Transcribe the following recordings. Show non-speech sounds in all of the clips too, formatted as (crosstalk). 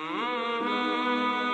Mm-hmm.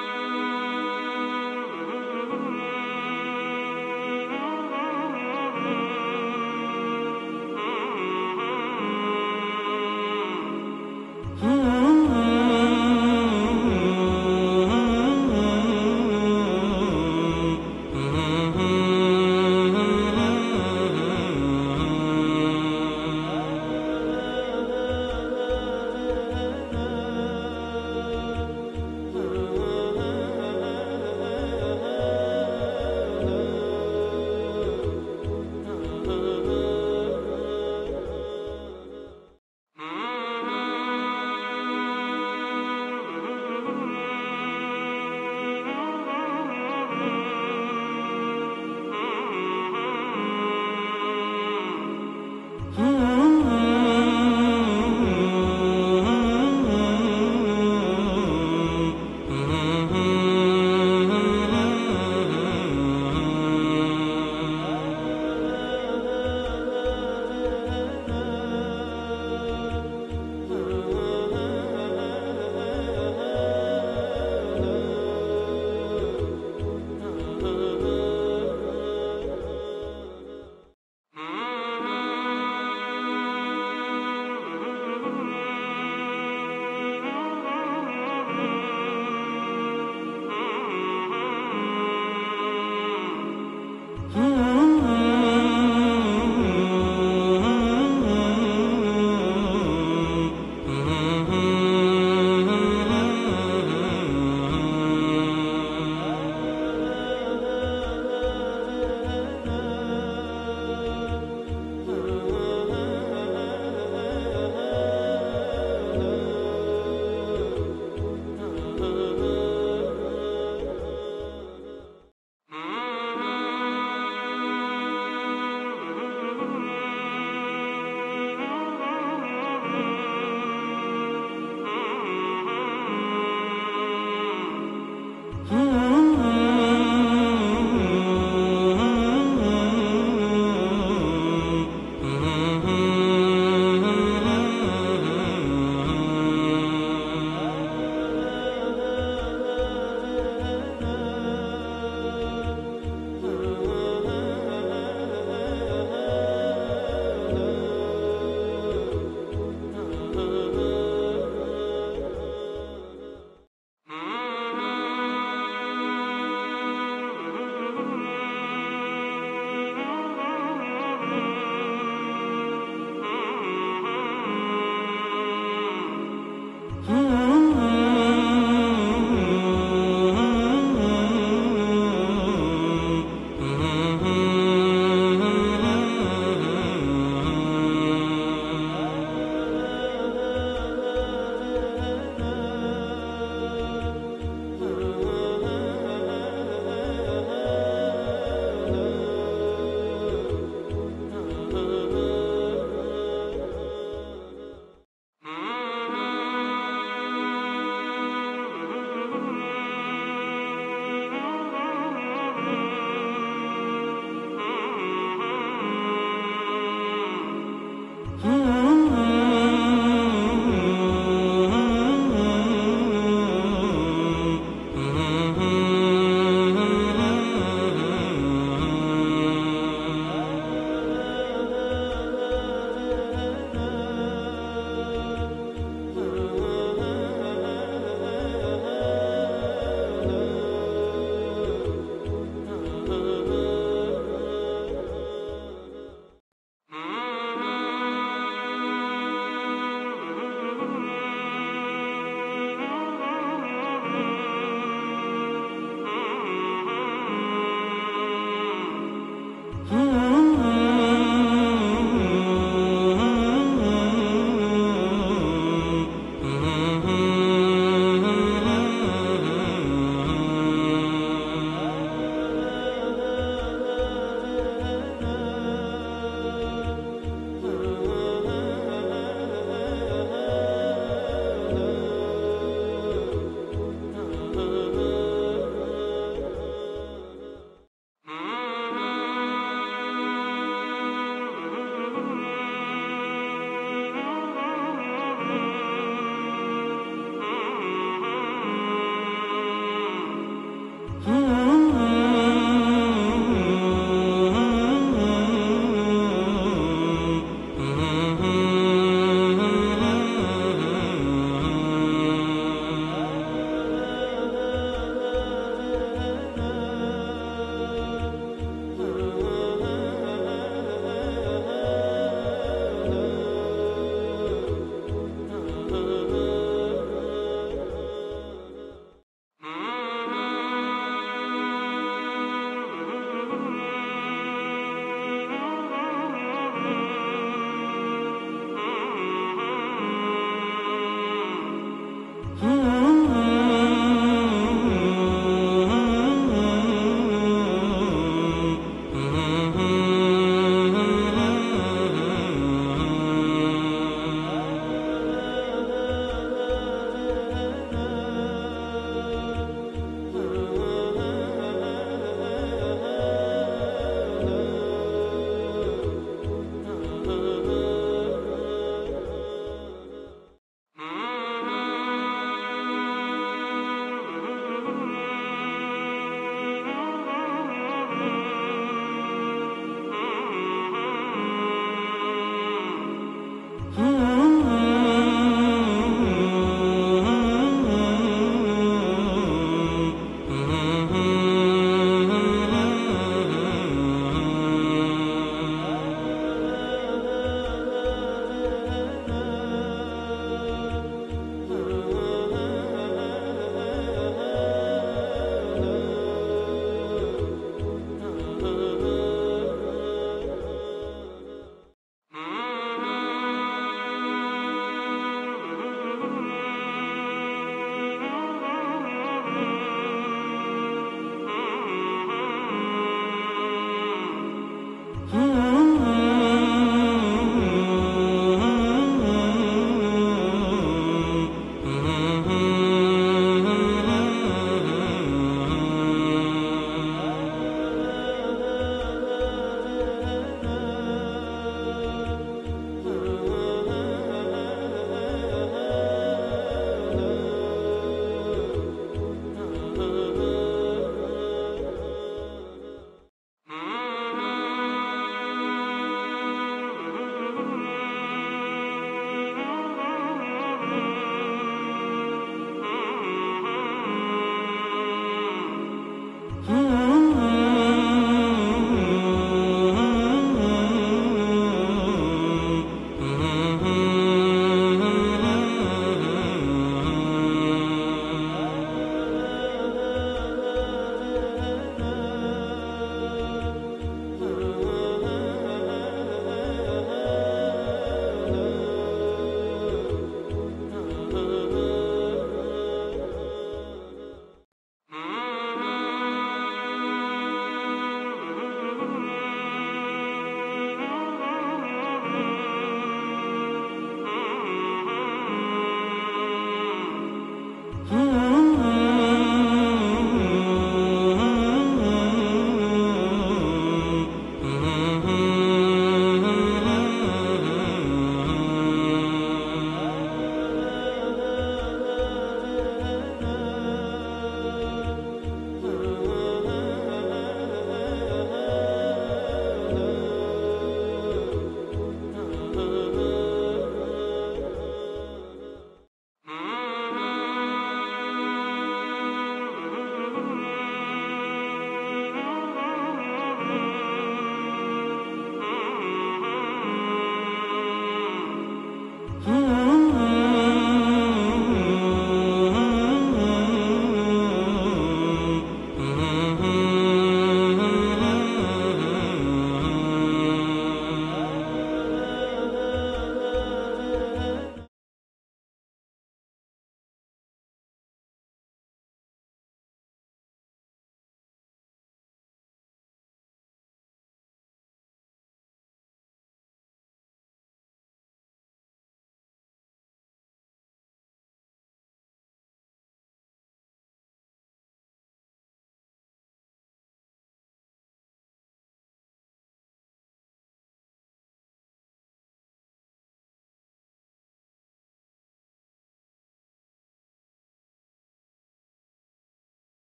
Mm-hmm.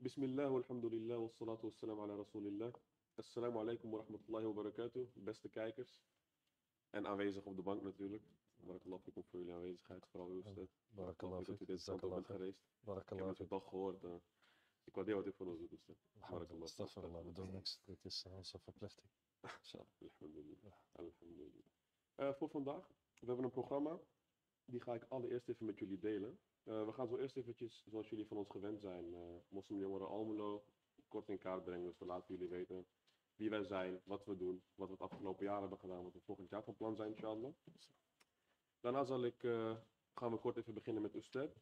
بسم الله والحمd lillah والصلاة والسلام على رسول الله. Assalamu alaikum wa rahmatullahi wa barakatuh. Beste kijkers en aanwezigen op de bank natuurlijk. Barakallah fikum voor jullie aanwezigheid, vooral uw steun. Barakallah dat u dit zelf bent geweest. Ik heb het dag gehoord. Eh. ik waardeer wat u voor ons doet. Oestad. Dus, Barakallah. Astaghfirullah, we doen niks. Dit is eh, onze verplichting. Alhamdulillah. Alhamdulillah. Eh, voor vandaag, we hebben een programma. Die ga ik allereerst even met jullie delen. Eh, we gaan zo eerst eventjes, zoals jullie van ons gewend zijn, uh, Moslimjongeren Almelo kort in kaart brengen. Dus we laten jullie weten wie wij zijn, wat we doen, wat we het afgelopen jaar hebben gedaan, wat we volgend jaar van plan zijn, inshallah. Daarna zal ik, eh, gaan we kort even beginnen met Usted.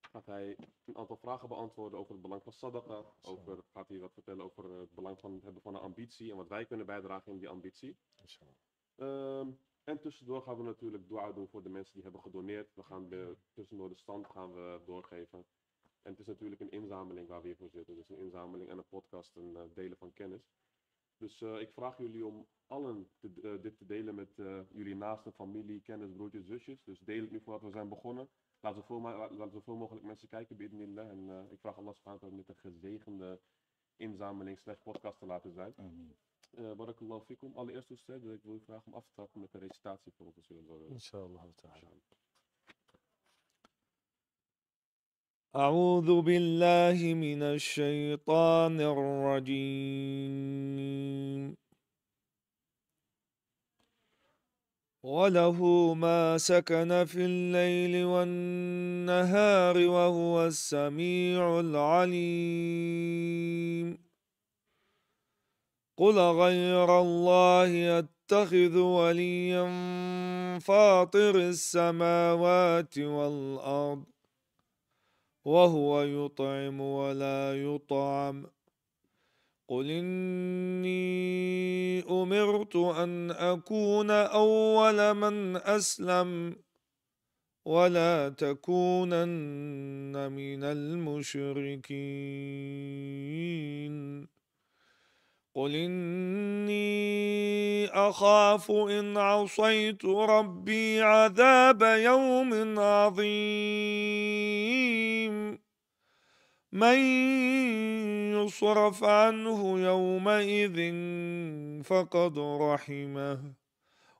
Gaat hij een aantal vragen beantwoorden over het belang van sadaqa. Over, gaat hij wat vertellen over het belang van het hebben van een ambitie en wat wij kunnen bijdragen in die ambitie. Ehm, en tussendoor gaan we natuurlijk dua doen voor de mensen die hebben gedoneerd. We gaan de, tussendoor de stand gaan we doorgeven. En het is natuurlijk een inzameling waar we hier voor zitten. Dus een inzameling en een podcast en eh, delen van kennis. Dus eh, ik vraag jullie om allen eh, dit te delen met jullie naaste familie, kennis, broertjes, zusjes. Dus deel het nu voordat we zijn begonnen. Laat zoveel, mogelijk mensen kijken, bidnillah. En ik vraag Allah subhanahu om dit een gezegende inzameling slash podcast te laten zijn. Amen. بارك الله فيكم الله يرسل السيد لك بوي فراخم أفضل من تريستاتي في الوصول إن شاء الله أعوذ بالله من الشيطان الرجيم وله ما سكن في الليل والنهار وهو السميع العليم قل غير الله يتخذ وليا فاطر السماوات والارض وهو يطعم ولا يطعم قل اني امرت ان اكون اول من اسلم ولا تكونن من المشركين قل إني أخاف إن عصيت ربي عذاب يوم عظيم من يصرف عنه يومئذ فقد رحمه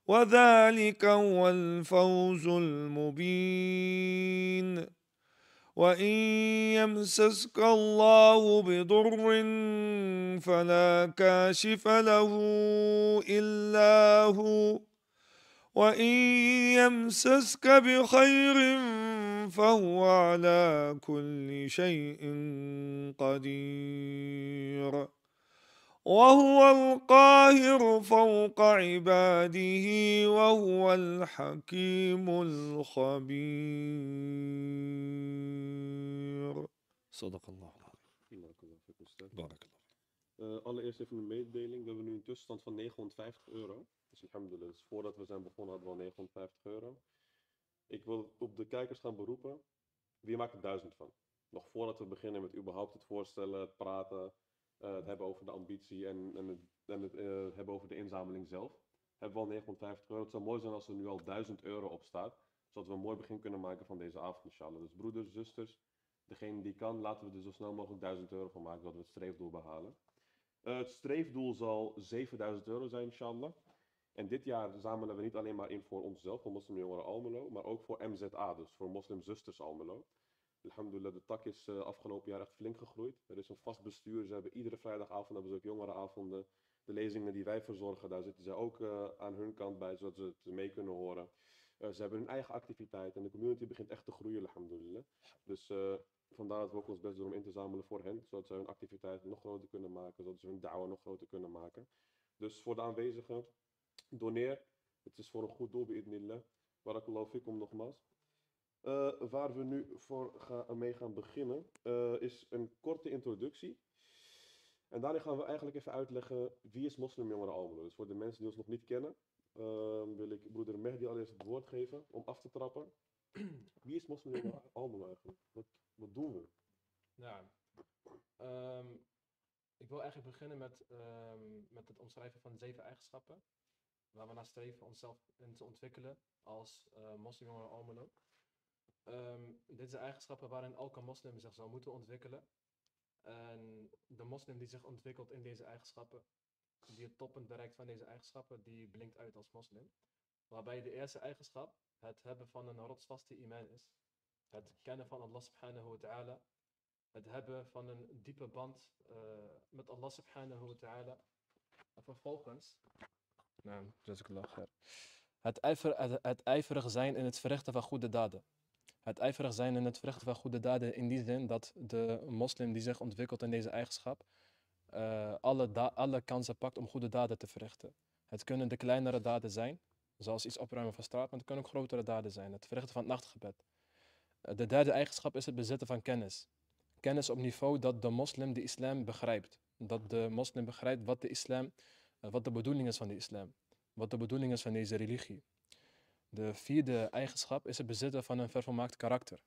وذلك هو الفوز المبين وَإِن يَمْسَسْكَ اللَّهُ بِضُرٍّ فَلَا كَاشِفَ لَهُ إِلَّا هُوَ وَإِن يَمْسَسْكَ بِخَيْرٍ فَهُوَ عَلَى كُلِّ شَيْءٍ قَدِيرٌ وهو القاهر فوق عباده وهو الحكيم الخبير صدق الله بارك الله allereerst even een mededeling. We hebben nu een tussenstand van 950 euro. Dus alhamdulillah, dus voordat we zijn begonnen hadden we al 950 euro. Ik wil op de kijkers gaan beroepen. Wie maakt er duizend van? Nog voordat we beginnen met überhaupt het voorstellen, het praten, eh, het hebben over de ambitie en, en het, en het eh, hebben over de inzameling zelf, hebben wel al 950 euro. Het zou mooi zijn als er nu al 1000 euro op staat, zodat we een mooi begin kunnen maken van deze avond, inshallah. Dus broeders, zusters, degene die kan, laten we er zo snel mogelijk 1000 euro van maken, zodat we het streefdoel behalen. Eh, het streefdoel zal 7000 euro zijn, inshallah. En dit jaar zamelen we niet alleen maar in voor onszelf, voor Moslimjongeren Almelo, maar ook voor MZA, dus voor Moslimzusters Almelo. Alhamdulillah, de tak is eh, afgelopen jaar echt flink gegroeid. Er is een vast bestuur. Ze hebben iedere vrijdagavond hebben ze ook jongerenavonden. De lezingen die wij verzorgen, daar zitten zij ook eh, aan hun kant bij, zodat ze het mee kunnen horen. Eh, ze hebben hun eigen activiteit en de community begint echt te groeien, alhamdulillah. Dus vandaar dat we ook ons best doen om in te zamelen voor hen, zodat ze hun activiteiten nog groter kunnen maken, zodat ze hun Da'wa nog groter kunnen maken. Dus voor de aanwezigen, doneer. Het is voor een goed doel, bi'idnillah. Barakallahu fikum nogmaals. Eh, waar we nu voor gaan, mee gaan beginnen eh, is een korte introductie. En daarin gaan we eigenlijk even uitleggen wie is Moslimjongeren Almelo. Dus voor de mensen die ons nog niet kennen, ehm, wil ik broeder Mehdi allereerst het woord geven om af te trappen. (clears throat) wie is Moslimjongeren Almelo eigenlijk? Wat, wat doen we? Nou, ehm, ik wil eigenlijk beginnen met, ehm, met het omschrijven van zeven eigenschappen waar we naar streven onszelf in te ontwikkelen als uh, eh, Moslimjongeren Almelo. Um, dit zijn eigenschappen waarin elke moslim zich zou moeten ontwikkelen. En de moslim die zich ontwikkelt in deze eigenschappen, die het toppunt bereikt van deze eigenschappen, die blinkt uit als moslim. Waarbij de eerste eigenschap het hebben van een rotsvaste iman is. Het kennen van Allah subhanahu wa ta'ala. Het hebben van een diepe band eh, met Allah subhanahu wa ta'ala. En vervolgens... het, het ijverig zijn in het verrichten van goede daden. Het ijverig zijn en het verrichten van goede daden in die zin dat de moslim die zich ontwikkelt in deze eigenschap, eh, alle, alle kansen pakt om goede daden te verrichten. Het kunnen de kleinere daden zijn, zoals iets opruimen van straat, maar het kunnen ook grotere daden zijn. Het verrichten van het nachtgebed. Eh, de derde eigenschap is het bezitten van kennis. Kennis op niveau dat de moslim de islam begrijpt. Dat de moslim begrijpt wat de islam, eh, wat de bedoeling is van de islam. Wat de bedoeling is van deze religie. De vierde eigenschap is het bezitten van een vervolmaakt karakter.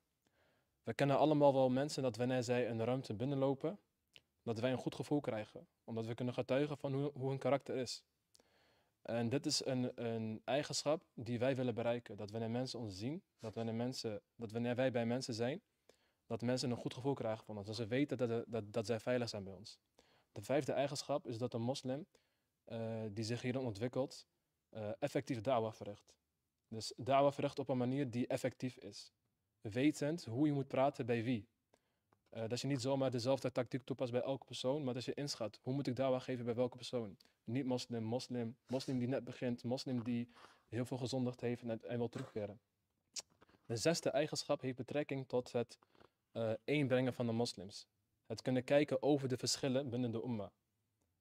We kennen allemaal wel mensen dat wanneer zij een ruimte binnenlopen, dat wij een goed gevoel krijgen, omdat we kunnen getuigen van hoe, hoe hun karakter is. En dit is een, een eigenschap die wij willen bereiken. Dat wanneer mensen ons zien, dat wanneer, mensen, dat wanneer wij bij mensen zijn, dat mensen een goed gevoel krijgen van ons. Dat ze weten dat, eh, dat, dat zij veilig zijn bij ons. De vijfde eigenschap is dat een moslim eh, die zich hierin ontwikkelt, eh, effectief dawah verricht. Dus da'wa verricht op een manier die effectief is. Wetend hoe je moet praten bij wie. Eh, dat je niet zomaar dezelfde tactiek toepast bij elke persoon, maar dat je inschat. Hoe moet ik da'wa geven bij welke persoon? Niet-moslim, moslim, moslim die net begint, moslim die heel veel gezondigd heeft en, wil terugkeren. De zesde eigenschap heeft betrekking tot het eh, eenbrengen van de moslims. Het kunnen kijken over de verschillen binnen de umma.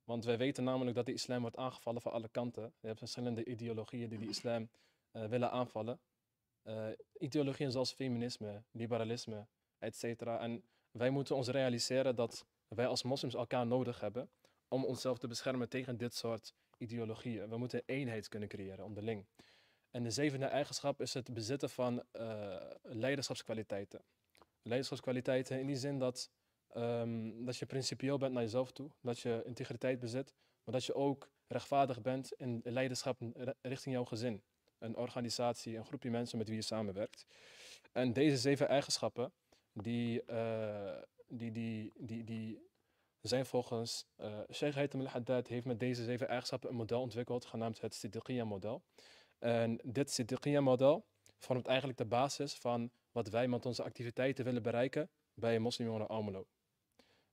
Want wij weten namelijk dat de islam wordt aangevallen van alle kanten. Je hebt verschillende ideologieën die de islam uh, willen aanvallen. Eh, ideologieën zoals feminisme, liberalisme, et cetera. En wij moeten ons realiseren dat wij als moslims elkaar nodig hebben om onszelf te beschermen tegen dit soort ideologieën. We moeten eenheid kunnen creëren onderling. En de zevende eigenschap is het bezitten van eh, leiderschapskwaliteiten. Leiderschapskwaliteiten in die zin dat, ehm, dat je principieel bent naar jezelf toe, dat je integriteit bezit, maar dat je ook rechtvaardig bent in leiderschap richting jouw gezin een organisatie, een groepje mensen met wie je samenwerkt. En deze zeven eigenschappen, die, eh, die, die, die, die zijn volgens uh, Sheikh Haytham al-Haddad heeft met deze zeven eigenschappen een model ontwikkeld, genaamd het Siddiqiyya-model. En dit Siddiqiyya-model vormt eigenlijk de basis van wat wij met onze activiteiten willen bereiken bij Moslimjongeren Almelo.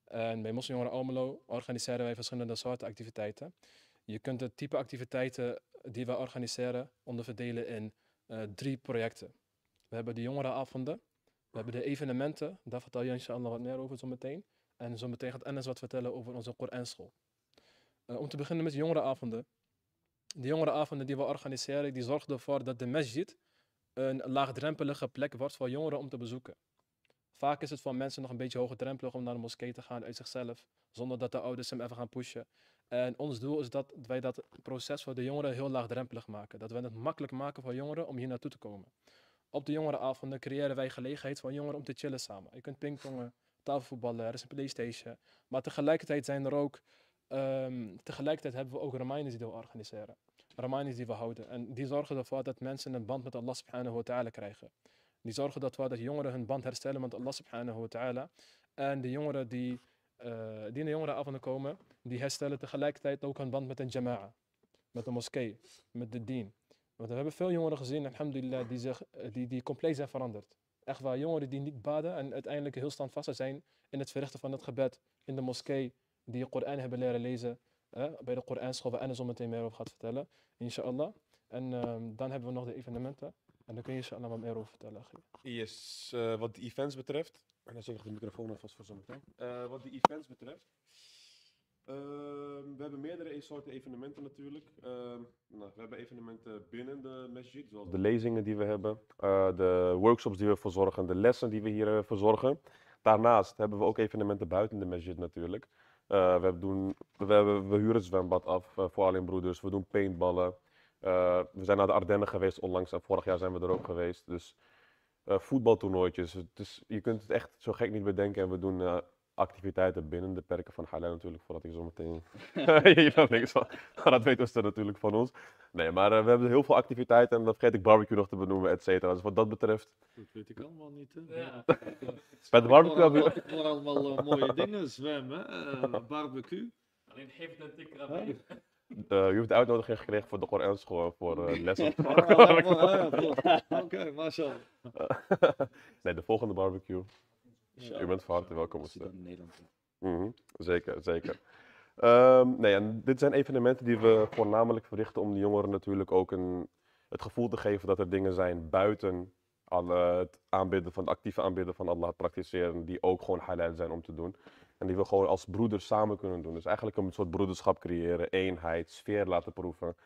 En bij Moslimjongeren Almelo organiseren wij verschillende soorten activiteiten. Je kunt het type activiteiten die we organiseren onderverdelen in eh, drie projecten. We hebben de jongerenavonden, we hebben de evenementen, daar vertel je inshallah wat meer over zometeen. En zometeen gaat Enes wat vertellen over onze Koranschool. Uh, eh, om te beginnen met de jongerenavonden. De jongerenavonden die we organiseren, die zorgen ervoor dat de masjid een laagdrempelige plek wordt voor jongeren om te bezoeken. Vaak is het voor mensen nog een beetje hoogdrempelig om naar de moskee te gaan uit zichzelf, zonder dat de ouders hem even gaan pushen. En ons doel is dat wij dat proces voor de jongeren heel laagdrempelig maken. Dat wij het makkelijk maken voor jongeren om hier naartoe te komen. Op de jongerenavonden creëren wij gelegenheid voor jongeren om te chillen samen. Je kunt pingpongen, tafelvoetballen, er is een Playstation. Maar tegelijkertijd zijn er ook... Ehm, tegelijkertijd hebben we ook Ramainis die we organiseren. Ramainis die we houden. En die zorgen ervoor dat mensen een band met Allah subhanahu wa ta'ala krijgen. Die zorgen ervoor dat jongeren hun band herstellen met Allah subhanahu wa ta'ala. En de jongeren die eh, die dienen jongeren af en komen, die herstellen tegelijkertijd ook hun band met een jama'a, met de moskee, met de dien. Want we hebben veel jongeren gezien, alhamdulillah, die, zich, eh, die, die compleet zijn veranderd. Echt waar, jongeren die niet baden en uiteindelijk heel standvastig zijn in het verrichten van het gebed, in de moskee, die de Koran hebben leren lezen, bij de Koranschool, waar Anne zo meteen meer over gaat vertellen, inshallah. En ehm, dan hebben we nog de evenementen. En dan kun je inshallah wat meer over vertellen. Yes, eh, wat de events betreft, en dan zet ik de microfoon alvast voor zometeen. Eh, wat de events betreft. Ehm, we hebben meerdere soorten evenementen natuurlijk. Ehm, nou, we hebben evenementen binnen de masjid, zoals de lezingen die we hebben, eh, de workshops die we verzorgen, de lessen die we hier eh, verzorgen. Daarnaast hebben we ook evenementen buiten de masjid natuurlijk. we, doen, we, we huren het zwembad af voor alleen broeders, we doen paintballen. we zijn naar de Ardennen geweest onlangs en vorig jaar zijn we er ook geweest. Dus eh, voetbaltoernooitjes. Het is, je kunt het echt zo gek niet bedenken. En we doen eh, activiteiten binnen de perken van Halle natuurlijk, voordat ik zo meteen... (laughs) (laughs) je dan niks van. dat weten ze natuurlijk van ons. Nee, maar eh, we hebben heel veel activiteiten en dat vergeet ik barbecue nog te benoemen, et cetera. Dus wat dat betreft... Dat weet ik allemaal niet, hè? Ja. (laughs) Met barbecue... hebben we. ik allemaal mooie dingen, zwemmen, barbecue. Alleen heeft dat ik eh, u hebt de uitnodiging gekregen voor de Koranschool voor uh, lessen. (laughs) Oh, (laughs) Oké, mashallah. (laughs) nee, de volgende barbecue. u bent van harte welkom. Eh. Als in Nederland. Mm -hmm. Zeker, zeker. Ehm, nee, en dit zijn evenementen die we voornamelijk verrichten om de jongeren natuurlijk ook een, het gevoel te geven dat er dingen zijn buiten alle, het aanbidden van actieve aanbidden van Allah, praktiseren, die ook gewoon halal zijn om te doen. En die we gewoon als broeders samen kunnen doen. Dus eigenlijk een soort broederschap creëren, eenheid, sfeer laten proeven.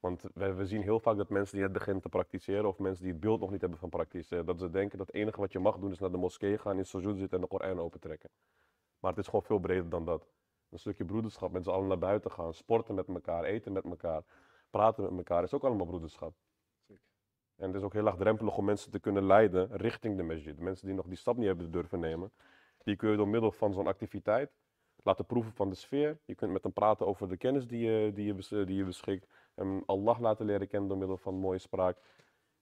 Want we, we zien heel vaak dat mensen die het beginnen te praktiseren, of mensen die het beeld nog niet hebben van praktiseren, dat ze denken dat het enige wat je mag doen is naar de moskee gaan, in sojoen zitten en de Koran opentrekken. Maar het is gewoon veel breder dan dat. Een stukje broederschap, met z'n allen naar buiten gaan, sporten met elkaar, eten met elkaar, praten met elkaar, is ook allemaal broederschap. En het is ook heel laagdrempelig om mensen te kunnen leiden richting de masjid. Mensen die nog die stap niet hebben durven nemen, die kun je door middel van zo'n activiteit laten proeven van de sfeer. Je kunt met hem praten over de kennis die je, die je, die je beschikt. En Allah laten leren kennen door middel van mooie spraak.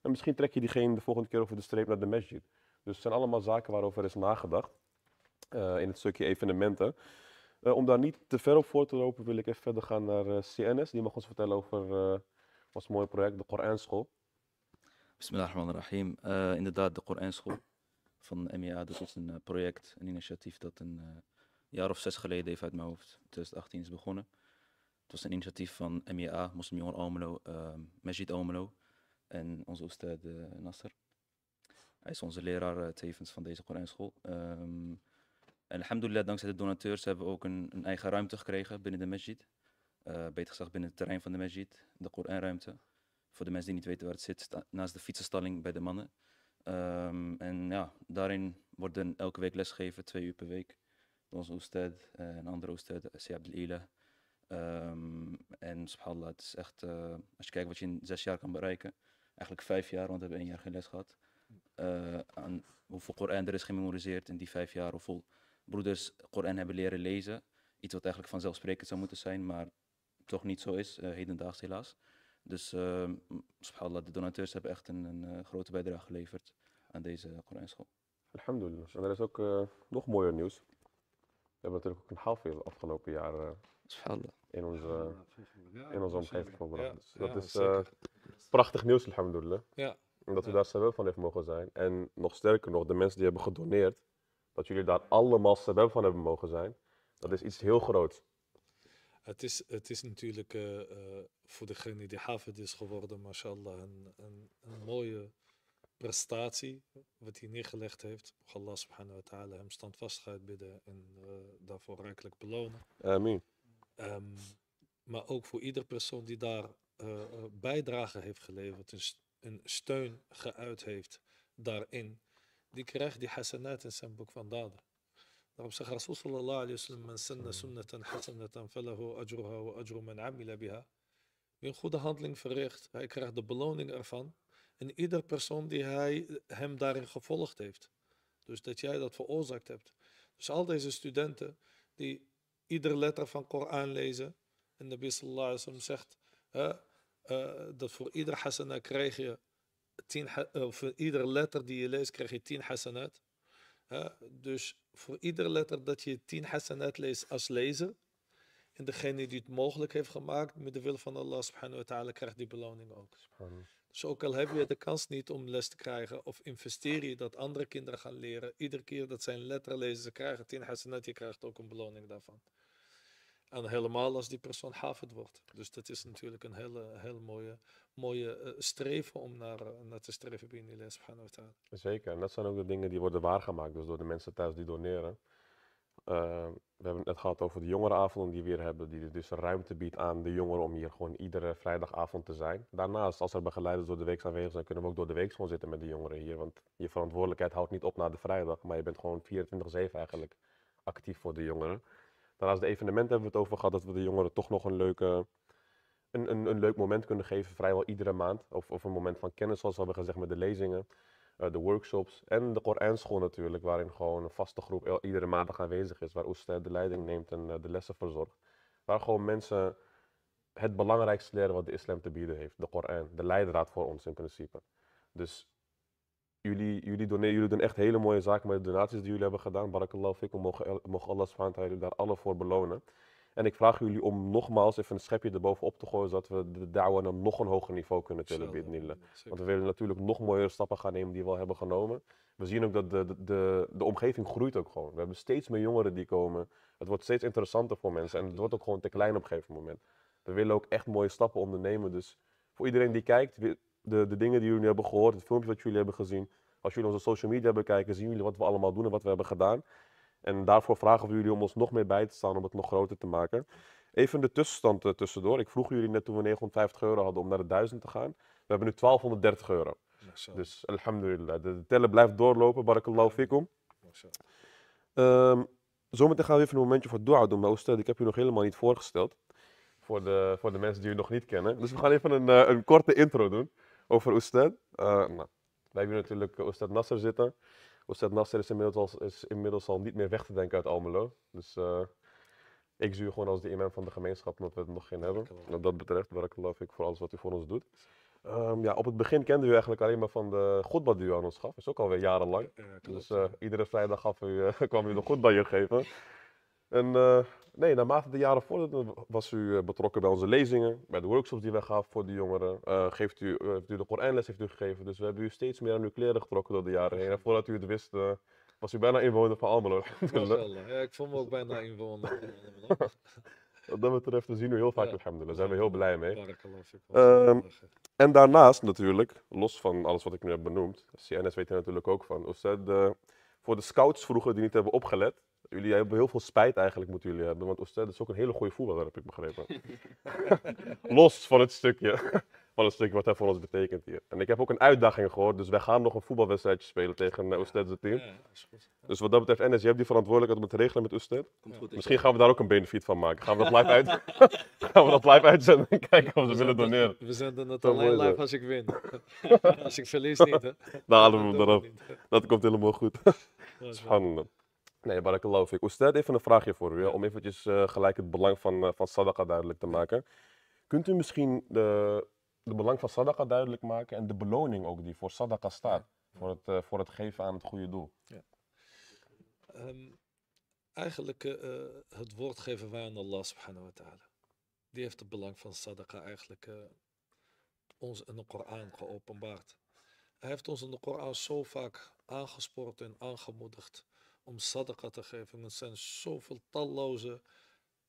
En misschien trek je diegene de volgende keer over de streep naar de masjid. Dus het zijn allemaal zaken waarover is nagedacht eh, in het stukje evenementen. Eh, om daar niet te ver op voor te lopen wil ik even verder gaan naar eh, CNS. Die mag ons vertellen over ons mooie project, de Koranschool. Bismillahirrahmanirrahim. inderdaad, de Koranschool van de MEA. Dat was een eh, project, een initiatief dat een eh, jaar of zes geleden even uit mijn hoofd, 2018 is begonnen. Het was een initiatief van MEA, Moslim Jongen Almelo, uh, Almelo en onze oeste eh, Nasser. Hij is onze leraar tevens van deze Koranschool. Um, ehm, en alhamdulillah, dankzij de donateurs hebben we ook een, eigen ruimte gekregen binnen de masjid. Uh, beter gezegd binnen het terrein van de masjid, de Koranruimte. Voor de mensen die niet weten waar het zit, naast de fietsenstalling bij de mannen. Ehm, en ja, daarin worden elke week lesgegeven, twee uur per week. Door onze Oosted en eh, andere Oosted, Siab de Um, ehm, en subhanallah, het is echt, eh, als je kijkt wat je in zes jaar kan bereiken, eigenlijk vijf jaar, want we hebben één jaar geen les gehad. Uh, aan hoeveel Koran er is gememoriseerd in die vijf jaar, hoeveel broeders Koran hebben leren lezen. Iets wat eigenlijk vanzelfsprekend zou moeten zijn, maar toch niet zo is, uh, hedendaags helaas. Dus uh, subhanallah, de donateurs hebben echt een, een eh, grote bijdrage geleverd aan deze Koranschool. Alhamdulillah. En er is ook eh, nog mooier nieuws. We hebben natuurlijk ook een veel afgelopen jaar uh, in onze, in onze omgeving gebracht. dat is dus prachtig nieuws, alhamdulillah. Ja. En dat we daar zelf van heeft mogen zijn. En nog sterker nog, de mensen die hebben gedoneerd, dat jullie daar allemaal zelf van hebben mogen zijn. Dat is iets heel groots. Het is, het is natuurlijk eh, eh, voor degene die Havid is geworden, mashallah, een, een, een, mooie prestatie wat hij neergelegd heeft. Mocht Allah subhanahu wa ta'ala hem standvastigheid bidden en eh, daarvoor rijkelijk belonen. Amen. Ehm, maar ook voor iedere persoon die daar bijdrage heeft geleverd, een, steun geuit heeft daarin, die krijgt die hasanat in zijn boek van daden. Daarom zegt Rasul sallallahu alayhi wa sallam, sanna sunnatan hasanatan falahu ajruha wa ajru man amila biha. Wie een goede handeling verricht, hij krijgt de beloning ervan. En ieder persoon die hij, hem daarin gevolgd heeft. Dus dat jij dat veroorzaakt hebt. Dus al deze studenten die ieder letter van Koran lezen. En de sallallahu alayhi wa zegt hè, eh, dat voor ieder hasana krijg je tien, uh, voor ieder letter die je leest krijg je tien hasanat. Hè, dus voor iedere letter dat je tien hasanat leest als lezer. En degene die het mogelijk heeft gemaakt, met de wil van Allah subhanahu wa ta'ala, krijgt die beloning ook. Dus ook al heb je de kans niet om les te krijgen, of investeer je dat andere kinderen gaan leren, iedere keer dat zij een letter lezen, ze krijgen tien hasanat, je krijgt ook een beloning daarvan. En helemaal als die persoon havend wordt. Dus dat is natuurlijk een hele, heel mooie, mooie eh, streven om naar, eh, naar te streven binnen die van Zeker, en dat zijn ook de dingen die worden waargemaakt, dus door de mensen thuis die doneren. Eh, we hebben het net gehad over de jongerenavonden die we hier hebben, die dus ruimte biedt aan de jongeren om hier gewoon iedere vrijdagavond te zijn. Daarnaast, als er begeleiders door de week aanwezig zijn, kunnen we ook door de week gewoon zitten met de jongeren hier. Want je verantwoordelijkheid houdt niet op na de vrijdag, maar je bent gewoon 24-7 eigenlijk actief voor de jongeren. Daarnaast nou, de evenementen hebben we het over gehad dat we de jongeren toch nog een, leuke, een, een, een leuk moment kunnen geven, vrijwel iedere maand. Of, of een moment van kennis, zoals we hebben gezegd met de lezingen, eh, de workshops en de Koranschool natuurlijk, waarin gewoon een vaste groep iedere maandag aanwezig is, waar Oester de leiding neemt en eh, de lessen verzorgt. Waar gewoon mensen het belangrijkste leren wat de islam te bieden heeft, de Koran, de leidraad voor ons in principe. Dus jullie, jullie, jullie doen echt hele mooie zaken met de donaties die jullie hebben gedaan. Barakallahu fikum, mogen, mogen Allah subhanahu daar alle voor belonen. En ik vraag jullie om nogmaals even een schepje erbovenop te gooien, zodat we de da'wah naar nog een hoger niveau kunnen tillen, Want we willen natuurlijk nog mooiere stappen gaan nemen die we al hebben genomen. We zien ook dat de, de, de, de, omgeving groeit ook gewoon. We hebben steeds meer jongeren die komen. Het wordt steeds interessanter voor mensen en het wordt ook gewoon te klein op een gegeven moment. We willen ook echt mooie stappen ondernemen, dus voor iedereen die kijkt, de, de dingen die jullie hebben gehoord, het filmpje wat jullie hebben gezien. Als jullie onze social media bekijken, zien jullie wat we allemaal doen en wat we hebben gedaan. En daarvoor vragen we jullie om ons nog meer bij te staan om het nog groter te maken. Even de tussenstand eh, tussendoor. Ik vroeg jullie net toen we 950 euro hadden om naar de 1000 te gaan. We hebben nu 1230 euro. Dus alhamdulillah. De, de teller blijft doorlopen. Barakallahu fikum. Um, zometeen gaan we even een momentje voor dua doen. Maar Oosted, ik heb u nog helemaal niet voorgesteld. Voor de, voor de mensen die u nog niet kennen. Dus we gaan even een, eh, een korte intro doen over Oestad. Eh, wij willen natuurlijk eh, Oestad Nasser zitten. Oestad Nasser is inmiddels, al, is inmiddels al niet meer weg te denken uit Almelo. Dus eh, ik zie u gewoon als de imam van de gemeenschap, omdat we het nog geen hebben. Wat dat betreft, waar ik voor alles wat u voor ons doet. Ehm, ja, op het begin kende u eigenlijk alleen maar van de goedbad die u aan ons gaf. Dat is ook alweer jarenlang. dus iedere vrijdag gaf u, (laughs) kwam u de goedbadje hier geven. En eh, nee, naarmate de jaren voordat was u eh, betrokken bij onze lezingen, bij de workshops die wij gaven voor de jongeren. Eh, geeft u, heeft u de Koranles heeft u gegeven, dus we hebben u steeds meer aan uw kleren getrokken door de jaren heen. En voordat u het wist, was u bijna inwoner van Almelo. (laughs) ja, ik vond me ook bijna inwoner van Almelo. (laughs) Wat dat betreft we zien u heel vaak, ja. alhamdulillah. Daar zijn we heel blij mee. Ehm, en daarnaast natuurlijk, los van alles wat ik nu heb benoemd, CNS weet er natuurlijk ook van. voor de scouts vroeger die niet hebben opgelet, jullie hebben heel veel spijt eigenlijk, moeten jullie hebben. Want Oostende is ook een hele goede voetballer, heb ik begrepen. (laughs) Los van het stukje. (laughs) Van het stukje wat hij voor ons betekent hier. En ik heb ook een uitdaging gehoord, dus wij gaan nog een voetbalwedstrijdje spelen tegen uh, team. Dus wat dat betreft, NS, je hebt die verantwoordelijkheid om het te regelen met Oostend. Misschien gaan we daar ook een benefiet van maken. Gaan we dat live, uit... (laughs) gaan we dat live uitzenden en kijken of ze willen doneren. We zenden het alleen live als ik win. als ik verlies niet, hè. Nou, dat, dat komt helemaal goed. Spannend. Nee, waar ik. stel even een vraagje voor u. om eventjes eh, gelijk het belang van, uh, van sadaqa duidelijk te maken. Kunt u misschien de, de belang van sadaqa duidelijk maken en de beloning ook die voor sadaqa staat? Voor het, eh, voor het geven aan het goede doel. Ja. Ehm, eigenlijk het woord geven wij aan Allah subhanahu wa ta'ala. Die heeft het belang van sadaqa eigenlijk ons in de Koran geopenbaard. Hij heeft ons in de Koran zo vaak aangespoord en aangemoedigd om sadaqa te geven. Er het zijn zoveel talloze,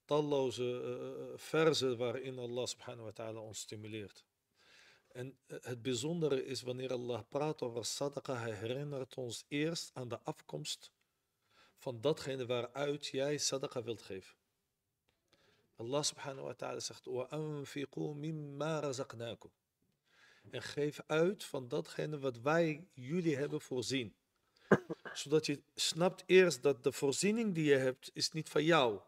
talloze uh, verzen waarin Allah subhanahu wa ta'ala ons stimuleert. En het bijzondere is wanneer Allah praat over sadaqa, hij herinnert ons eerst aan de afkomst van datgene waaruit jij sadaqa wilt geven. Allah subhanahu wa ta'ala zegt: وَأَنْفِقُوا مِمَّا رَزَقْنَاكُمْ En geef uit van datgene wat wij jullie hebben voorzien zodat je snapt eerst dat de voorziening die je hebt, is niet van jou.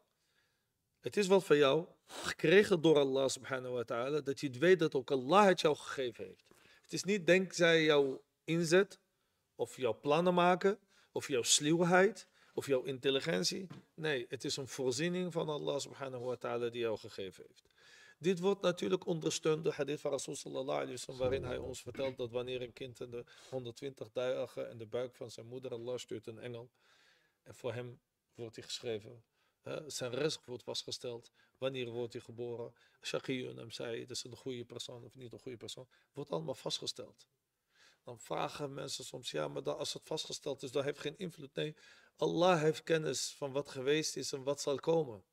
Het is wel van jou, gekregen door Allah subhanahu wa ta'ala, dat je weet dat ook Allah het jou gegeven heeft. Het is niet denk zij jouw inzet, of jouw plannen maken, of jouw sluwheid, of jouw intelligentie. Nee, het is een voorziening van Allah subhanahu wa ta'ala die jou gegeven heeft. Dit wordt natuurlijk ondersteund door hadith van Rasul sallallahu waarin hij ons vertelt dat wanneer een kind in de 120 dagen in de buik van zijn moeder, Allah stuurt een engel. En voor hem wordt hij geschreven. zijn rest wordt vastgesteld. Wanneer wordt hij geboren? Shaqiyun hem zei, het is een goede persoon of niet een goede persoon. Wordt allemaal vastgesteld. Dan vragen mensen soms, ja, maar als het vastgesteld is, dat heeft geen invloed. Nee, Allah heeft kennis van wat geweest is en wat zal komen.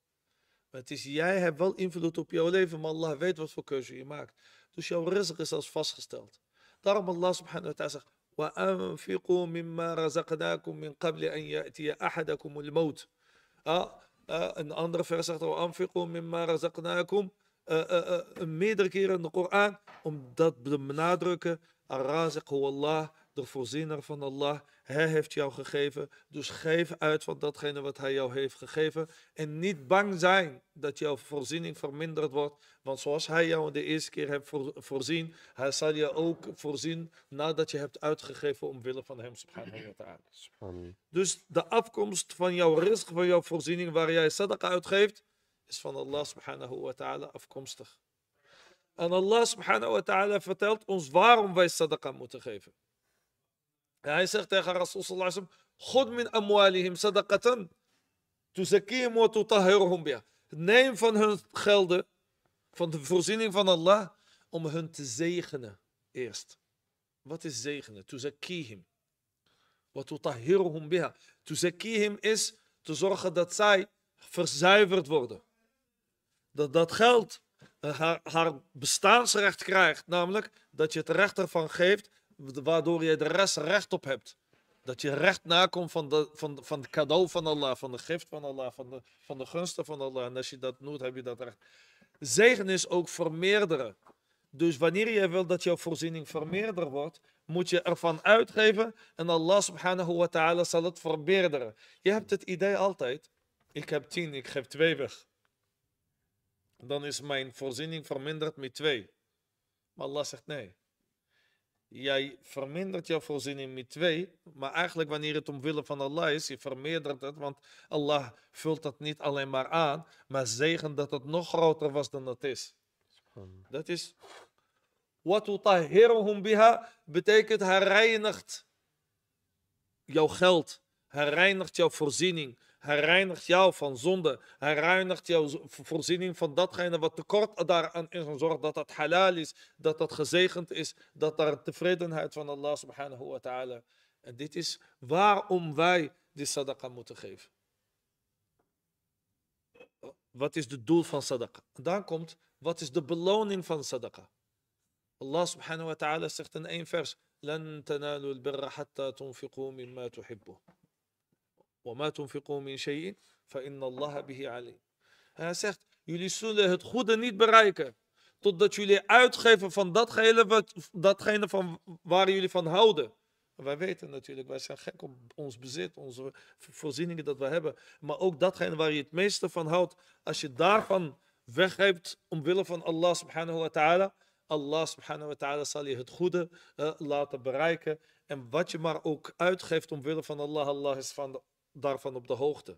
Maar het is, jij hebt wel invloed op jouw leven, maar Allah weet wat voor keuze je maakt. Dus jouw rizq is als vastgesteld. Daarom Allah subhanahu wa ta'ala zegt, وأنفقوا مما رزقناكم min قبل an يأتي أحدكم al آه Ah, een andere vers zegt وأنفقوا مما رزقناكم uh, uh, meerdere keren in de Koran om dat te benadrukken. ar Allah de voorziener van Allah. Hij heeft jou gegeven, dus geef uit van datgene wat hij jou heeft gegeven. En niet bang zijn dat jouw voorziening verminderd wordt. Want zoals hij jou de eerste keer heeft voorzien, hij zal je ook voorzien nadat je hebt uitgegeven omwille van hem. Dus de afkomst van jouw risk, van jouw voorziening waar jij sadaqa uitgeeft, is van Allah subhanahu wa ta'ala afkomstig. En Allah subhanahu wa ta'ala vertelt ons waarom wij sadaqa moeten geven. Hij zegt tegen Rasul sallallahu alaihi wasallam, min amwalihim sadaqatan, wa tutahhiruhum biha. Neem van hun gelden, van de voorziening van Allah, om hun te zegenen eerst. Wat is zegenen? Tuzakihim. Wat tutahhiruhum biha. Tuzakihim is te zorgen dat zij verzuiverd worden. Dat dat geld eh, haar, haar bestaansrecht krijgt, namelijk dat je het recht ervan geeft waardoor je de rest recht op hebt. Dat je recht nakomt van, de, van, van het cadeau van Allah, van de gift van Allah, van de, van de gunsten van Allah. En als je dat doet, heb je dat recht. Zegen is ook vermeerderen. Dus wanneer je wil dat jouw voorziening vermeerder wordt, moet je ervan uitgeven en Allah subhanahu wa ta'ala zal het vermeerderen. Je hebt het idee altijd, ik heb tien, ik geef twee weg. Dan is mijn voorziening verminderd met twee. Maar Allah zegt nee jij vermindert jouw voorziening met twee, maar eigenlijk wanneer het omwille van Allah is, je vermeerdert het, want Allah vult dat niet alleen maar aan, maar zegen dat het nog groter was dan het is. Dat is. Watutahhiruhum biha betekent hij reinigt jouw geld, hij reinigt jouw voorziening, hij reinigt jou van zonde. Hij reinigt jouw voorziening van datgene wat tekort daaraan is. En zorgt dat dat halal is, dat dat gezegend is, dat daar tevredenheid van Allah subhanahu wa ta'ala. En dit is waarom wij die sadaqa moeten geven. Wat is het doel van sadaqa? Dan komt, wat is de beloning van sadaqa? Allah subhanahu wa ta'ala zegt in één vers, لن تنالوا البر حتى تنفقوا مما تحبون hij zegt, jullie zullen het goede niet bereiken, totdat jullie uitgeven van datgene, wat, datgene van, waar jullie van houden. Wij weten natuurlijk, wij zijn gek op ons bezit, onze voorzieningen dat we hebben. Maar ook datgene waar je het meeste van houdt, als je daarvan weggeeft omwille van Allah subhanahu wa ta'ala, Allah subhanahu wa ta'ala zal je het goede eh, laten bereiken. En wat je maar ook uitgeeft omwille van Allah, Allah is van de daarvan op de hoogte.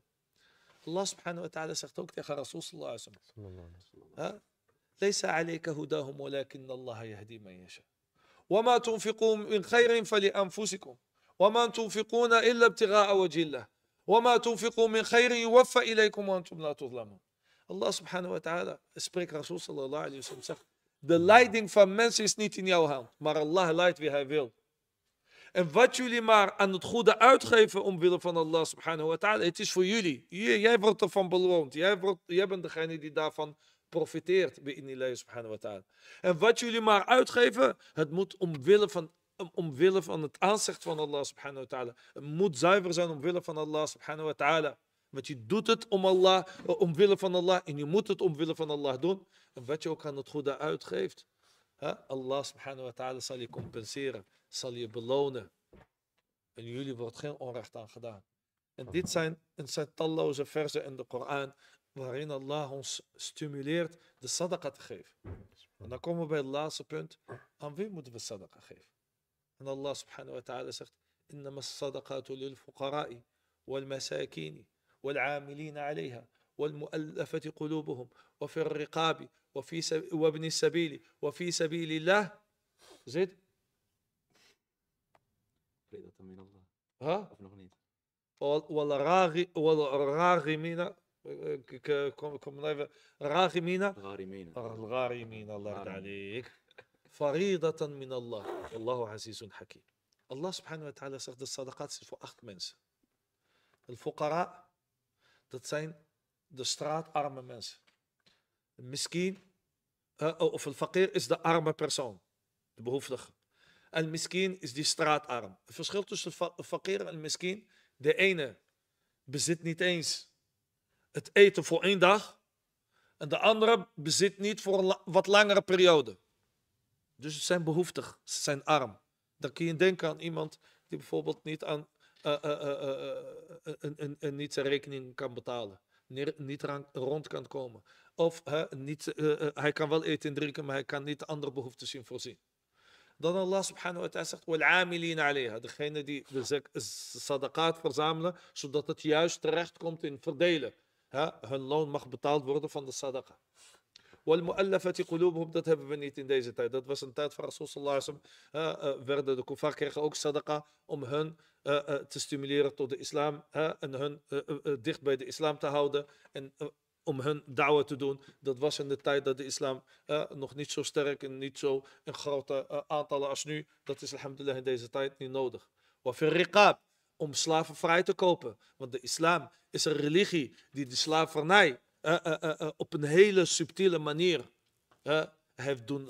Allah subhanahu wa ta'ala zegt ook tegen Rasul sallallahu alaihi wasallam. ليس عليك هداهم ولكن الله يهدي من يشاء وما تنفقوا من خير فلأنفسكم وما تنفقون إلا ابتغاء وجه الله وما تنفقوا من خير يوفى إليكم وأنتم لا تظلمون Allah subhanahu wa ta'ala spreekt Rasul sallallahu alayhi wa sallam zegt de leiding van mensen is niet in jouw hand maar Allah leidt wie hij wil En wat jullie maar aan het goede uitgeven omwille van Allah subhanahu wa ta'ala, het is voor jullie. Jij, wordt ervan beloond. Jij, wordt, jij bent degene die daarvan profiteert bij Allah subhanahu wa ta'ala. En wat jullie maar uitgeven, het moet omwille van omwille van het aanzicht van Allah subhanahu wa ta'ala. Het moet zuiver zijn omwille van Allah subhanahu wa ta'ala. Want je doet het om Allah, eh, omwille van Allah en je moet het omwille van Allah doen. En wat je ook aan het goede uitgeeft, Allah subhanahu wa ta'ala zal je compenseren zal je belonen. En jullie wordt geen onrecht aan gedaan. En dit zijn, een zijn talloze versen in de Koran waarin Allah ons stimuleert de sadaqa te geven. En dan komen we bij het laatste punt. Aan wie moeten we sadaqa geven? En Allah subhanahu wa ta'ala zegt, wal الصدقات wal والمساكين والعاملين عليها والمؤلفة قلوبهم وفي الرقاب wa سب... sabili wa fi sabili Allah Zit? dat min Allah. Eh, huh? Of nog niet? Wal-rarimina. Ik eh, kom even. Rarimina. Rarimina. Ah, Rarimina, Allah ta'alik. Faridatan min Allah. Allahu azizun hakim. Allah subhanahu wa ta'ala zegt de sadaqat is voor acht mensen. De fuqara, dat zijn de straatarme mensen. Misschien, eh, of de fakir is de arme persoon, de behoeftige en miskin is die straatarm. Het verschil tussen fakir en miskin, de ene bezit niet eens het eten voor één dag en de andere bezit niet voor een wat langere periode. Dus ze zijn behoeftig, ze zijn arm. Dan kun je denken aan iemand die bijvoorbeeld niet aan uh, niet zijn rekening kan betalen, niet rond kan komen. Of niet, hij kan wel eten en drinken, maar hij kan niet andere behoeftes zien voorzien. Dan Allah subhanahu wa ta'ala zegt, alayha. Degene die de sadaqaat verzamelen, zodat het juist terecht komt in verdelen. Hun loon mag betaald worden van de sadaqa. dat hebben we niet in deze tijd. Dat was een tijd van Rasul sallallahu uh, werden de kuffar kregen ook Sadaka om hun eh, eh, te stimuleren tot de islam. en hun dicht bij de islam te houden. En om hun dawa te doen. Dat was in de tijd dat de islam eh, nog niet zo sterk en niet zo een grote uh, aantallen als nu. Dat is alhamdulillah in deze tijd niet nodig. Wafir rikab om slaven vrij te kopen. Want de islam is een religie die de slavernij eh, op een hele subtiele manier heeft doen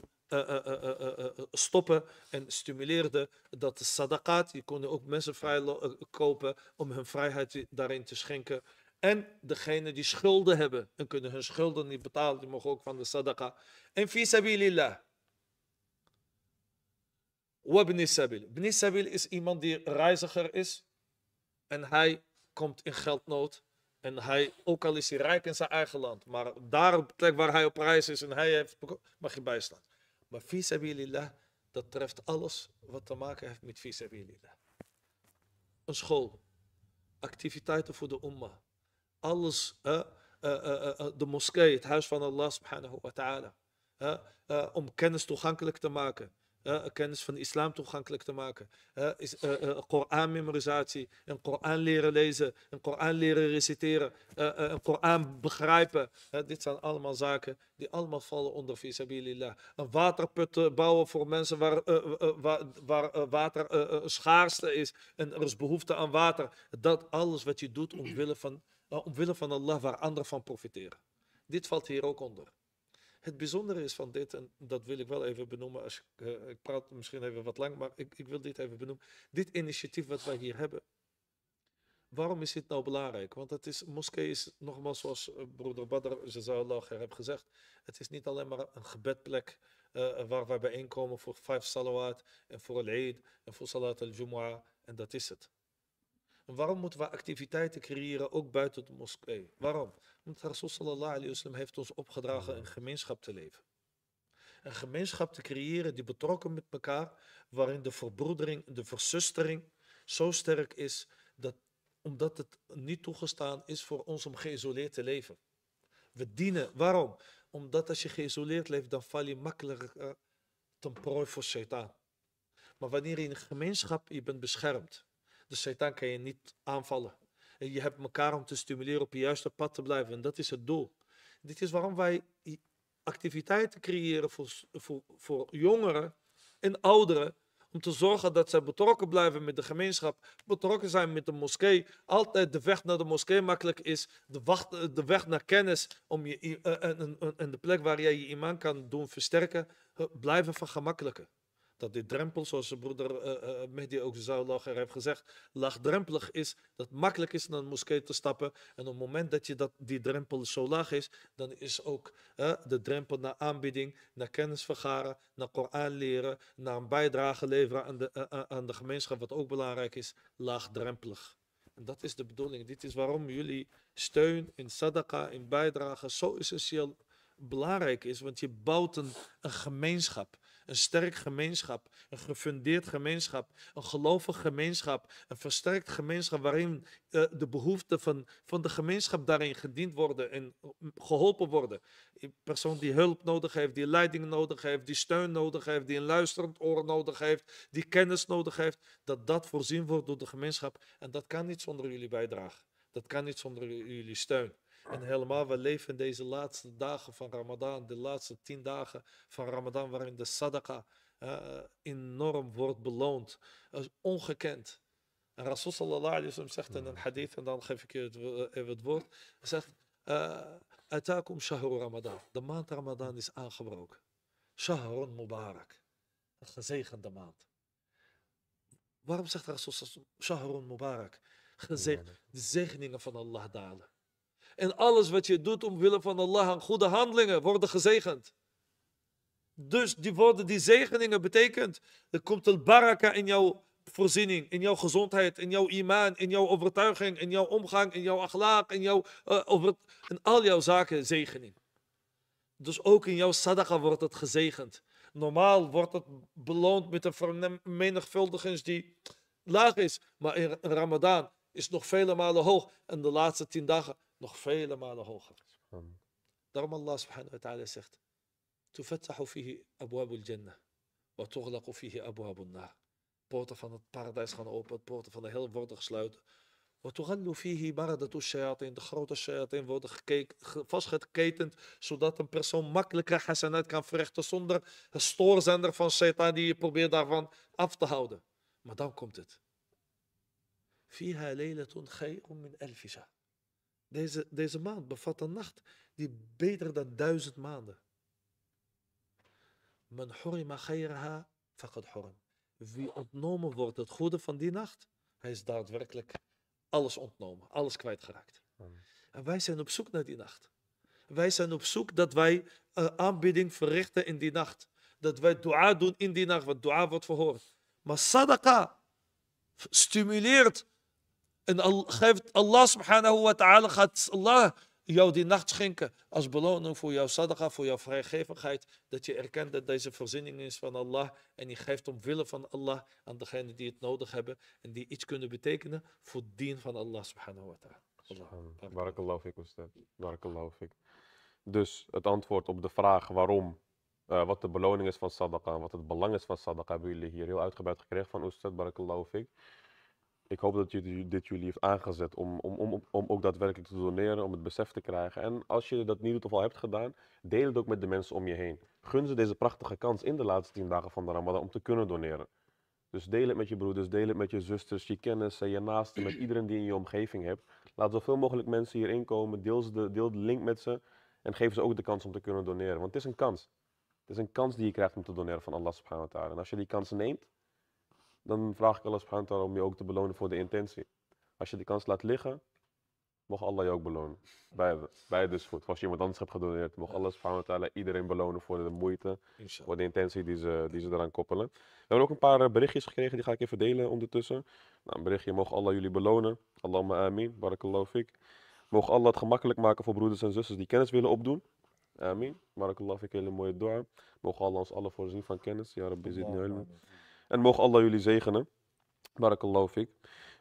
stoppen en stimuleerde dat de sadaqat, je kon ook mensen vrij kopen om hun vrijheid daarin te schenken. En degene die schulden hebben en kunnen hun schulden niet betalen, die mogen ook van de sadaqa. En fi sabilillah. Wa bni sabil. Bni sabil is iemand die reiziger is en hij komt in geldnood. En hij, ook al is hij rijk in zijn eigen land, maar daar op plek waar hij op reis is en hij heeft, mag je bijstaan. Maar fi sabilillah, dat treft alles wat te maken heeft met fi Een school, activiteiten voor de umma, alles, uh, de moskee, het huis van Allah subhanahu wa ta'ala. om kennis toegankelijk te maken. kennis van islam toegankelijk te maken. is, Koran-memorisatie, een Koran leren lezen, een Koran leren reciteren, een Koran begrijpen. dit zijn allemaal zaken die allemaal vallen onder visabilillah. Een waterput bouwen voor mensen waar, waar, waar water schaarste is en er is behoefte aan water. Dat alles wat je doet omwille van omwille van Allah waar anderen van profiteren. Dit valt hier ook onder. Het bijzondere is van dit, en dat wil ik wel even benoemen, als eh, ik, praat misschien even wat lang, maar ik, ik wil dit even benoemen. Dit initiatief wat wij hier hebben, waarom is dit nou belangrijk? Want het is, moskee is, nogmaals zoals eh, broeder Badr Jazallah heeft gezegd, het is niet alleen maar een gebedplek eh, waar wij bijeenkomen voor vijf salawat en voor al-Eid en voor salat al-Jumu'ah en dat is het. Waarom moeten we activiteiten creëren ook buiten de moskee? Waarom? Want Rasul sallallahu alayhi wasallam heeft ons opgedragen een gemeenschap te leven. Een gemeenschap te creëren die betrokken met elkaar, waarin de verbroedering, de versustering zo sterk is, dat, omdat het niet toegestaan is voor ons om geïsoleerd te leven. We dienen. Waarom? Omdat als je geïsoleerd leeft, dan val je makkelijker eh, ten prooi voor shaitaan. Maar wanneer je in een gemeenschap je bent beschermd, de Satan kan je niet aanvallen. En je hebt elkaar om te stimuleren op het juiste pad te blijven. En dat is het doel. Dit is waarom wij activiteiten creëren voor, voor, voor jongeren en ouderen. Om te zorgen dat zij betrokken blijven met de gemeenschap, betrokken zijn met de moskee. Altijd de weg naar de moskee makkelijk is. De, eh, weg naar kennis om je, eh, eh, en, de plek waar jij je iman kan doen versterken, blijven van gemakkelijker dat die drempel, zoals je broeder uh, Mehdi ook zou heeft gezegd, laagdrempelig is, dat makkelijk is naar een moskee te stappen. En op het moment dat je dat, die drempel zo laag is, dan is ook de drempel naar aanbieding, naar kennis vergaren, naar Koran leren, naar een bijdrage leveren aan de, aan de gemeenschap, wat ook belangrijk is, laagdrempelig. En dat is de bedoeling. Dit is waarom jullie steun in sadaqa, in bijdrage zo essentieel belangrijk is, want je bouwt een, een gemeenschap een sterk gemeenschap, een gefundeerd gemeenschap, een gelovig gemeenschap, een versterkt gemeenschap waarin eh, de behoeften van, van de gemeenschap daarin gediend worden en mm, geholpen worden. Een persoon die hulp nodig heeft, die leiding nodig heeft, die steun nodig heeft, die een luisterend oor nodig heeft, die kennis nodig heeft, dat dat voorzien wordt door de gemeenschap. En dat kan niet zonder jullie bijdrage. Dat kan niet zonder jullie steun. En helemaal, we leven deze laatste dagen van Ramadan, de laatste tien dagen van Ramadan, waarin de sadaqa eh, enorm wordt beloond. is eh, ongekend. En Rasul sallallahu alayhi wa zegt in een mm. hadith, en dan geef ik je het, eh, even het woord, hij zegt, Atakum shahru Ramadan. De maand Ramadan is aangebroken. Shahrun Mubarak. Een gezegende maand. Waarom zegt Rasul Shahrun Mubarak? Gezegend, de zegeningen van Allah dalen. En alles wat je doet omwille van Allah aan goede handelingen worden gezegend. Dus die worden die zegeningen betekent, er komt een baraka in jouw voorziening, in jouw gezondheid, in jouw imaan, in jouw overtuiging, in jouw omgang, in jouw akhlaak, in, jouw, uh, over, al jouw zaken zegening. Dus ook in jouw sadaqa wordt het gezegend. Normaal wordt het beloond met een vermenigvuldiging die laag is, maar in Ramadan is nog vele malen hoog. En de laatste tien dagen nog vele malen hoger. Daarom Allah subhanahu wa ta'ala zegt, تفتح فيه أبواب الجنة وتغلق فيه أبواب النار Poorten van het paradijs gaan open, poorten van de hel worden gesluit. وتغل فيه باردة الشياطين De grote shayatin worden gekeken, vastgeketend, zodat een persoon makkelijker hasanat kan verrichten zonder een stoorzender van shaitan die je probeert daarvan af te houden. Maar dan komt het. فيها ليلة خير من ألف شهر deze, deze maand bevat een nacht die beter dan duizend maanden. Men hurima khayraha faqad hurim. Wie ontnomen wordt het goede van die nacht, hij is daadwerkelijk alles ontnomen, alles kwijtgeraakt. En wij zijn op zoek naar die nacht. Wij zijn op zoek dat wij uh, eh, aanbidding verrichten in die nacht. Dat wij dua doen in die nacht, want dua wordt verhoord. Maar sadaqa stimuleert en Allah subhanahu wa ta'ala gaat Allah jou die nacht schenken als beloning voor jouw sadaqa, voor jouw vrijgevigheid. Dat je erkent dat deze voorziening is van Allah en die geeft omwille van Allah aan degenen die het nodig hebben en die iets kunnen betekenen voor dien van Allah subhanahu wa ta'ala. Barakallahu fik, Ustad. Barakallahu fik. Dus het antwoord op de vraag waarom, eh, wat de beloning is van sadaqa en wat het belang is van sadaqa, hebben jullie hier heel uitgebreid gekregen van Ustad. Barakallahu fik ik hoop dat jullie, dit jullie heeft aangezet om, om, om, om ook daadwerkelijk te doneren, om het besef te krijgen. En als je dat niet doet of al hebt gedaan, deel het ook met de mensen om je heen. Gun ze deze prachtige kans in de laatste tien dagen van de Ramadan om te kunnen doneren. Dus deel het met je broeders, deel het met je zusters, je kennissen, je naasten, met iedereen die je in je omgeving hebt. Laat zoveel mogelijk mensen hierin komen, deel, de, deel de link met ze en geef ze ook de kans om te kunnen doneren. Want het is een kans. Het is een kans die je krijgt om te doneren van Allah subhanahu wa ta'ala. En als je die kans neemt, dan vraag ik Allah subhanahu om je ook te belonen voor de intentie. Als je die kans laat liggen, mocht Allah je ook belonen. Bij, bij dus het, Als je iemand anders hebt gedoneerd, mocht Allah subhanahu iedereen belonen voor de moeite, voor de intentie die ze, die ze eraan koppelen. We hebben ook een paar eh, berichtjes gekregen, die ga ik even delen ondertussen. Nou, een berichtje, mocht Allah jullie belonen. Allahumma amin, barakallahu fik. Mocht Allah het gemakkelijk maken voor broeders en zusters die kennis willen opdoen. Amin. Barakallahu fik, hele mooie dua. Mogen Allah ons alle voorzien van kennis. Ja Rabbi, zit nu helemaal. En mogen Allah jullie zegenen. Barakallahu fik.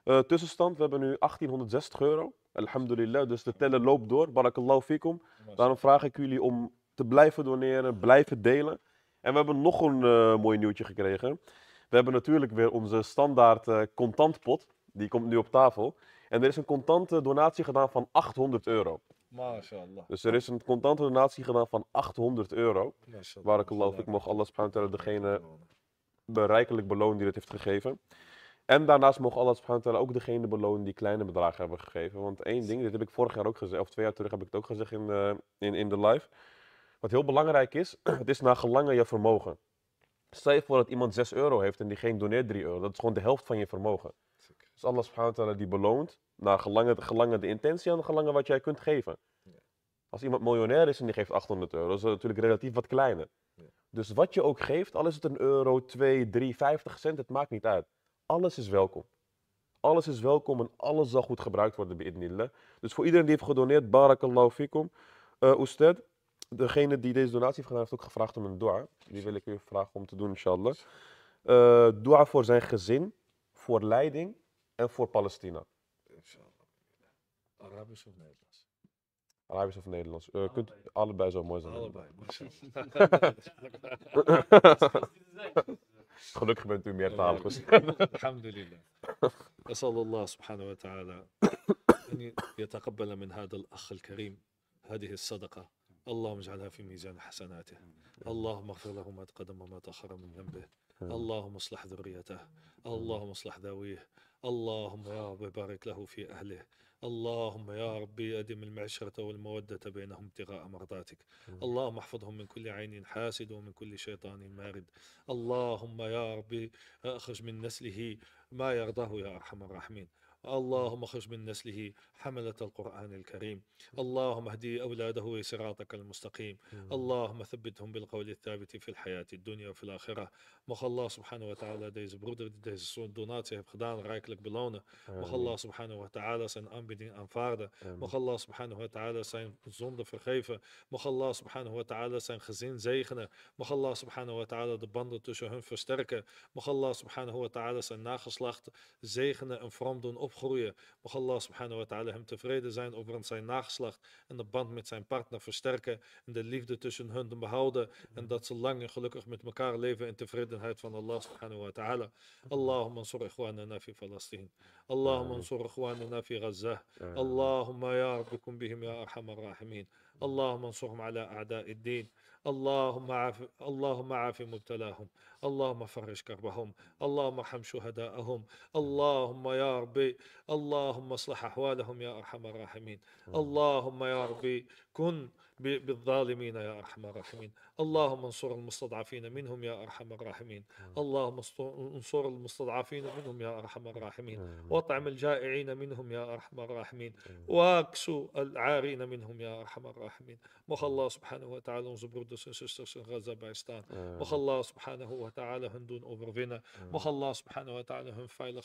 Uh, eh, tussenstand, we hebben nu 1860 euro. Alhamdulillah, dus de teller loopt door. Barakallahu fikum. Daarom vraag ik jullie om te blijven doneren, blijven delen. En we hebben nog een eh, mooi nieuwtje gekregen. We hebben natuurlijk weer onze standaard uh, contantpot. Die komt nu op tafel. En er is een contante donatie gedaan van 800 euro. MashaAllah. Dus er is een contante donatie gedaan van 800 euro. Waar ik geloof, ik mocht Allah subhanahu wa ta'ala degene rijkelijk beloond die het heeft gegeven. En daarnaast mogen Allah subhanahu ook degene belonen die kleine bedragen hebben gegeven. Want één ding, dit heb ik vorig jaar ook gezegd, of twee jaar terug heb ik het ook gezegd in, de, eh, in, in de live. Wat heel belangrijk is, (clears throat) het is naar gelangen je vermogen. Stel je voor dat iemand 6 euro heeft en diegene doneert 3 euro. Dat is gewoon de helft van je vermogen. Dus Allah subhanahu die beloont naar gelangen, gelang de intentie en gelangen wat jij kunt geven. Als iemand miljonair is en die geeft 800 euro, is dat natuurlijk relatief wat kleiner. Dus wat je ook geeft, al is het een euro, 2, 3, 50 cent, het maakt niet uit. Alles is welkom. Alles is welkom en alles zal goed gebruikt worden bij Idnille. Dus voor iedereen die heeft gedoneerd, barakallahu fikum. Uh, eh, Oested, degene die deze donatie heeft gedaan, heeft ook gevraagd om een dua. Die wil ik u vragen om te doen, inshallah. Uh, dua voor zijn gezin, voor leiding en voor Palestina. Inshallah. Arabisch of Arabisch of Nederlands? Uh, kunt allebei. zou mooi zijn. Allebei. (laughs) (laughs) Gelukkig bent u meertalig. Alhamdulillah. (laughs) أسأل الله سبحانه وتعالى أن يتقبل من هذا الأخ الكريم هذه الصدقة اللهم اجعلها في ميزان حسناته اللهم اغفر له ما تقدم وما تأخر من ذنبه اللهم اصلح ذريته اللهم اصلح ذويه اللهم يا رب بارك له في أهله اللهم يا ربي أدم المعشرة والمودة بينهم ابتغاء مرضاتك اللهم احفظهم من كل عين حاسد ومن كل شيطان مارد اللهم يا ربي أخرج من نسله ما يرضاه يا أرحم الراحمين اللهم اخرج من نسله حملة القرآن الكريم اللهم اهدي أولاده صراطك المستقيم اللهم ثبتهم بالقول الثابت في الحياة الدنيا وفي الآخرة مخ الله سبحانه وتعالى ديز برودر ديز دونات بخدان رايك لك بلونه مخ الله سبحانه وتعالى سن أمبدين أنفاردة مخ الله سبحانه وتعالى سن زوند فرخيفة مخ الله سبحانه وتعالى سن خزين زيخنا مخ الله سبحانه وتعالى دبند تشهن فستركة مخ الله سبحانه وتعالى سن ناخص لخت زيخنا انفرام دون أوف groeien. Mag Allah subhanahu wa ta'ala hem tevreden zijn over zijn nageslacht en de band met zijn partner versterken en de liefde tussen hun behouden en dat ze lang en gelukkig met elkaar leven in tevredenheid van Allah subhanahu wa ta'ala. Allahumma ansur ikhwanana fi Palestijn. Allahumma ansur ikhwanana fi Gaza. Allahumma ya rabbikum bihim ya arhamar rahimin. Allahumma ansurhum ala a'da'i din. اللهم عاف اللهم عاف مبتلاهم اللهم فرج كربهم اللهم ارحم شهداءهم اللهم يا ربي اللهم اصلح احوالهم يا ارحم الراحمين اللهم يا ربي كن بالظالمين يا ارحم الراحمين اللهم انصر المستضعفين منهم يا ارحم الراحمين اللهم انصر المستضعفين منهم يا ارحم الراحمين واطعم الجائعين منهم يا ارحم الراحمين واكسو العارين منهم يا ارحم الراحمين مخ الله سبحانه وتعالى unsere Brüder und Schwestern مخ الله سبحانه وتعالى هندون اوفر فينا مخ الله سبحانه وتعالى هم فايل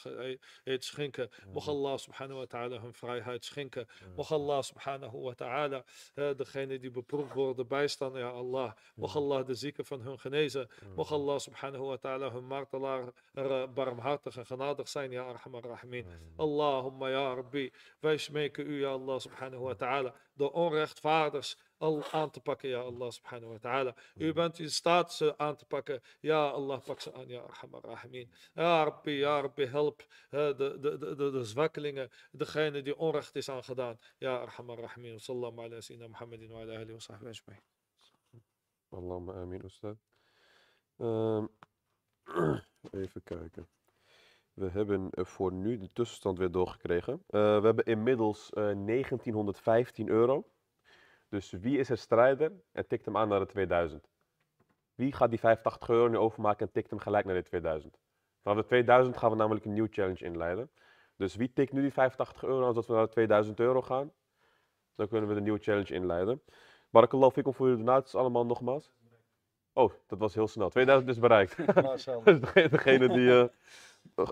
schenken مخ الله سبحانه وتعالى hun vrijheid schenken مخ الله سبحانه وتعالى دخين eh, die beproefd worden bijstaan, ja Allah. Mocht Allah de zieken van hun genezen. Mocht Allah subhanahu wa ta'ala hun martelaar eh, barmhartig en genadig zijn, ja arhamar Rahmin. Allahumma ya Rabbi, wij smeken u, ja Allah subhanahu wa ta'ala, de vaders al aan te pakken, ja Allah subhanahu wa ta'ala. U hmm. bent in staat ze aan te pakken. Ja Allah, pak ze aan, ja Arhamar Rahimin. Ja Rabbi, ja Rabbi, help de, de, de, de, zwakkelingen, degene die onrecht is aangedaan. Ja Arhamar Rahimin. Sallam ala sayyidina Muhammadin wa ala alihi wa sahbihi ajma'in. Allahumma amin, ustad. Ehm, (clears throat) even kijken. We hebben eh, voor nu de tussenstand weer doorgekregen. Uh, we hebben inmiddels uh, eh, 1915 euro. Dus wie is er strijder en tikt hem aan naar de 2000? Wie gaat die 85 euro nu overmaken en tikt hem gelijk naar de 2000? Vanaf de 2000 gaan we namelijk een nieuwe challenge inleiden. Dus wie tikt nu die 85 euro aan zodat we naar de 2000 euro gaan? Dan kunnen we de nieuwe challenge inleiden. Barakallahu fikum voor jullie donaties allemaal nogmaals. Oh, dat was heel snel. 2000 is bereikt. (laughs) (laughs) dus degene die... Eh,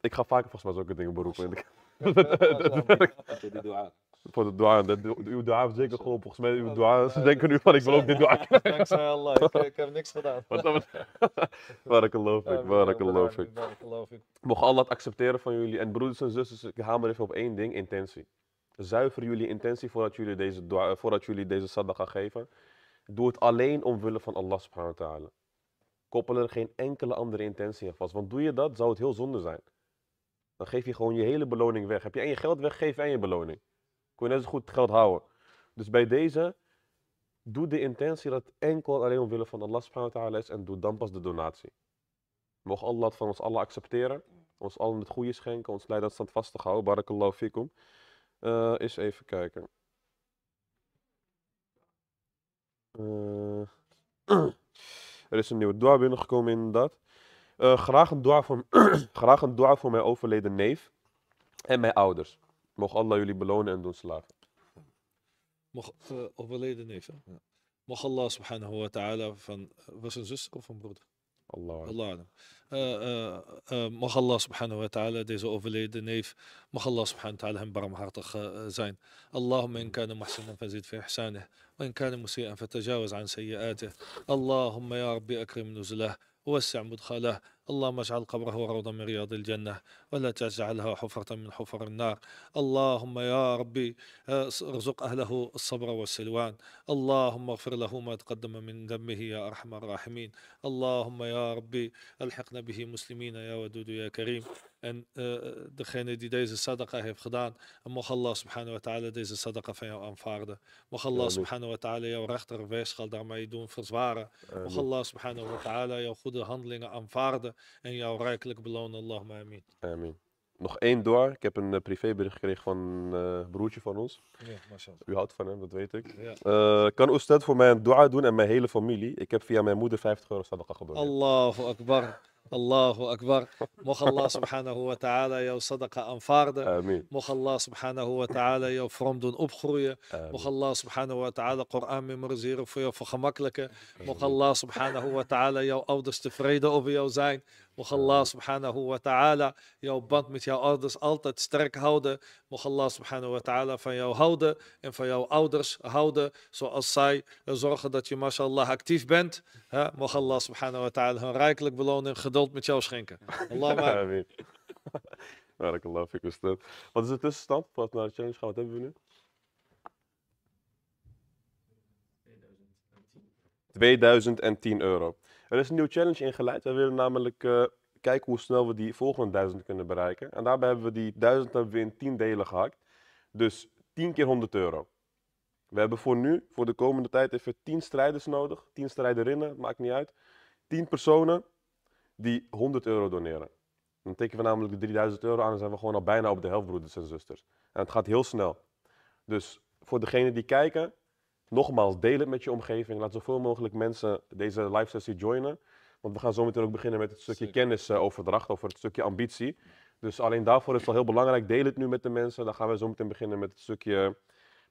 ik ga vaker volgens mij zulke dingen beroepen. (laughs) dat aan? Voor de douane. uw douane zeker goed. Volgens mij, uw ze oh, eh, denken nu van ik wil ook dit doen. Dankzij Allah, eh, ik, heb niks gedaan. Waar (laughs) ik, geloof geloof ik, ik ik. Mocht Allah het accepteren van jullie. En broeders en zusters, ik hamer even op één ding, intentie. Zuiver jullie intentie voordat jullie deze, eh, voordat jullie deze geven. Doe het alleen omwille van Allah subhanahu wa ta'ala. Koppel er geen enkele andere intentie aan vast. Want doe je dat, zou het heel zonde zijn. Dan geef je gewoon je hele beloning weg. Heb je en je geld weg, geef en je beloning. Kun je net zo goed het geld houden. Dus bij deze, doe de intentie dat enkel alleen omwille van Allah subhanahu wa ta'ala is en doe dan pas de donatie. Mogen Allah het van ons allen accepteren, ons allen het goede schenken, ons leiderschap dat standvastig houden. Barakallahu fikum. Uh, eh, eens even kijken. Eh, (clears throat) er is een nieuwe dua binnengekomen inderdaad. Uh, graag, een dua voor, (clears throat) graag een dua voor mijn overleden neef en mijn ouders. Mocht Allah jullie belonen en doen slagen. Mocht, uh, overleden neef. Ja. Mocht Allah subhanahu wa ta'ala van. Eh, was een zus of een broeder? Allah. Allah. Uh, uh, Allah subhanahu wa ta'ala deze overleden neef. Mag Allah subhanahu wa ta'ala hem barmhartig zijn. Allahumma in kana muhsinan fazid fi ihsanih. Wa in kana musi'an fatajawaz an sayyi'atih. Allahumma ya rabbi akrim Wa ووسع مدخله اللهم اجعل قبره روضا من رياض الجنة ولا تجعلها حفرة من حفر النار اللهم يا ربي آه، ارزق أهله الصبر والسلوان اللهم اغفر له ما تقدم من ذنبه يا أرحم الراحمين اللهم يا ربي الحقنا به مسلمين يا ودود يا كريم En uh, degene die deze sadaqa heeft gedaan, en mocht Allah subhanahu wa ta'ala deze Sadaka van jou aanvaarden. Mag Allah subhanahu wa ta'ala jouw rechter daarmee doen verzwaren. Mag Allah subhanahu wa ta'ala jouw goede handelingen aanvaarden en jou rijkelijk belonen. Allahumma amin. Amen. Nog één door. Ik heb een eh, privébericht gekregen van eh, een broertje van ons. Ja, U houdt van hem, dat weet ik. kan Oestad voor mij een dua doen en mijn hele familie? Ik heb via mijn moeder 50 euro sadaqa gedaan. Allahu akbar. الله أكبر مخ الله سبحانه وتعالى يا صدقة أنفاردة آمين مخ الله سبحانه وتعالى يا فرمدون أبخروية مخ الله سبحانه وتعالى قرآن من مرزير فيو فخمكلك مخ الله سبحانه وتعالى يا أودست فريدة أبي يو زين Mocht Allah subhanahu wa ta'ala jouw band met jouw ouders altijd sterk houden. Mocht Allah subhanahu wa ta'ala van jou houden en van jouw ouders houden. Zoals zij zorgen dat je mashallah actief bent. Ha? Mocht Allah subhanahu wa ta'ala hun rijkelijk belonen en geduld met jou schenken. (laughs) Allah maar. (laughs) Barakallah, ik Ustad. Wat is de tussenstand? Wat naar de challenge gaan, wat hebben we nu? 2010 euro. Er is een nieuwe challenge ingeleid. We willen namelijk eh, kijken hoe snel we die volgende duizend kunnen bereiken. En daarbij hebben we die duizend hebben in 10 delen gehakt. Dus 10 keer 100 euro. We hebben voor nu, voor de komende tijd, even 10 strijders nodig. 10 strijderinnen, maakt niet uit. 10 personen die 100 euro doneren. Dan tekenen we namelijk de 3000 euro aan Dan zijn we gewoon al bijna op de helft, broeders en zusters. En het gaat heel snel. Dus voor degenen die kijken, Nogmaals, deel het met je omgeving. Laat zoveel mogelijk mensen deze live sessie joinen. Want we gaan zo meteen ook beginnen met het stukje kennisoverdracht, over het stukje ambitie. Dus alleen daarvoor is het al heel belangrijk. Deel het nu met de mensen. Dan gaan we zo meteen beginnen met het stukje,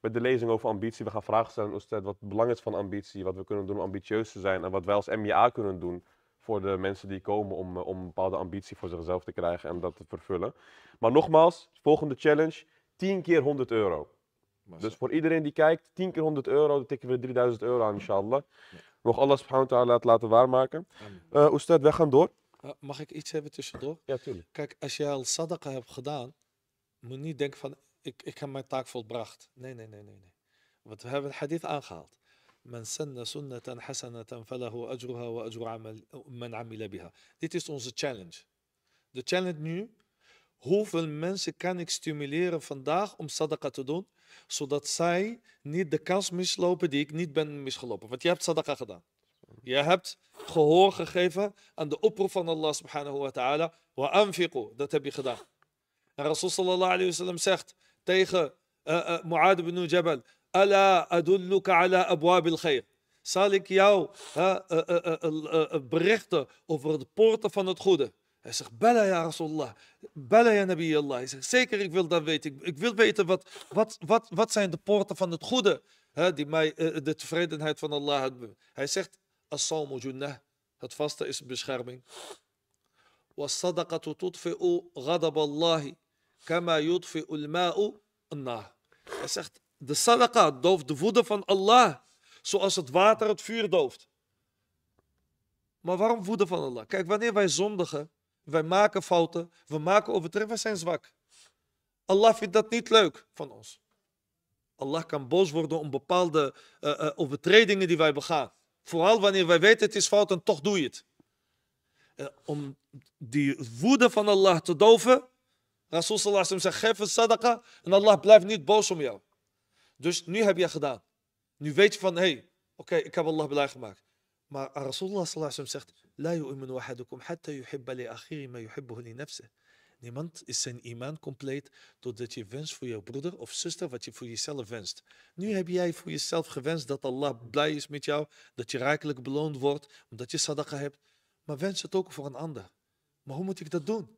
met de lezing over ambitie. We gaan vragen stellen aan wat het belang is van ambitie, wat we kunnen doen om ambitieus te zijn en wat wij als MBA kunnen doen voor de mensen die komen om, eh, om een bepaalde ambitie voor zichzelf te krijgen en dat te vervullen. Maar nogmaals, volgende challenge, 10 keer 100 euro. Dus voor iedereen die kijkt, 10 keer 100 euro, dan tikken we 3000 euro aan, inshallah. Ja. Mocht Allah subhanahu wa ta'ala laten waarmaken. Uh, Oestad, wij gaan door. Ah, mag ik iets hebben tussendoor? Ja, tuurlijk. Kijk, als jij al sadaqa hebt gedaan, moet niet denken van, ik, ik heb mijn taak volbracht. Nee, nee, nee, nee. nee. Want we hebben het hadith aangehaald. sanna sunnatan hasanatan falahu ajruha wa ajru man amila Dit is onze challenge. De challenge nu, hoeveel mensen kan ik stimuleren vandaag om sadaqa te doen? Zodat zij niet de kans mislopen die ik niet ben misgelopen. Want je hebt sadaqa gedaan. Je hebt gehoor gegeven aan de oproep van Allah subhanahu wa ta'ala. Wa anfiqu, dat heb je gedaan. En Rasul sallallahu alayhi zegt tegen uh, Mu'ad ibn Jabal. Ala adulluka ala abwab Zal ik jou eh, berichten over de poorten van het goede. Hij zegt, Bella ja Rasulullah, Bella ja Nabi Allah. Hij zegt, zeker ik wil dat weten. Ik, ik wil weten wat, wat, wat, wat zijn de poorten van het goede hè, die mij eh, de tevredenheid van Allah hebben. Hij zegt, as junnah, het vaste is bescherming. Was-sadaqatu tudfi'u ghadab Allahi, kama yudfi'u al-ma'u Hij zegt, de sadaqa dooft de woede van Allah, zoals het water het vuur dooft. Maar waarom woede van Allah? Kijk, wanneer wij zondigen, wij maken fouten, we maken overtredingen, wij zijn zwak. Allah vindt dat niet leuk van ons. Allah kan boos worden om bepaalde eh, eh, overtredingen die wij begaan. Vooral wanneer wij weten het is fout en toch doe je het. Eh, om die woede van Allah te doven. Rasul sallallahu zegt, geef een sadaqa en Allah blijft niet boos om jou. Dus nu heb je gedaan. Nu weet je van, hé, hey, oké, ik heb Allah blij gemaakt. Maar Rasulullah sallallahu zegt, لا يؤمن أحدكم حتى يحب لأخيه ما يحبه لنفسه. Niemand is zijn iman compleet totdat je wenst voor je broeder of zuster wat je voor jezelf wenst. Nu heb jij voor jezelf gewenst dat Allah blij is met jou, dat je rijkelijk beloond wordt, omdat je sadaqa hebt. Maar wens het ook voor een ander. Maar hoe moet ik dat doen?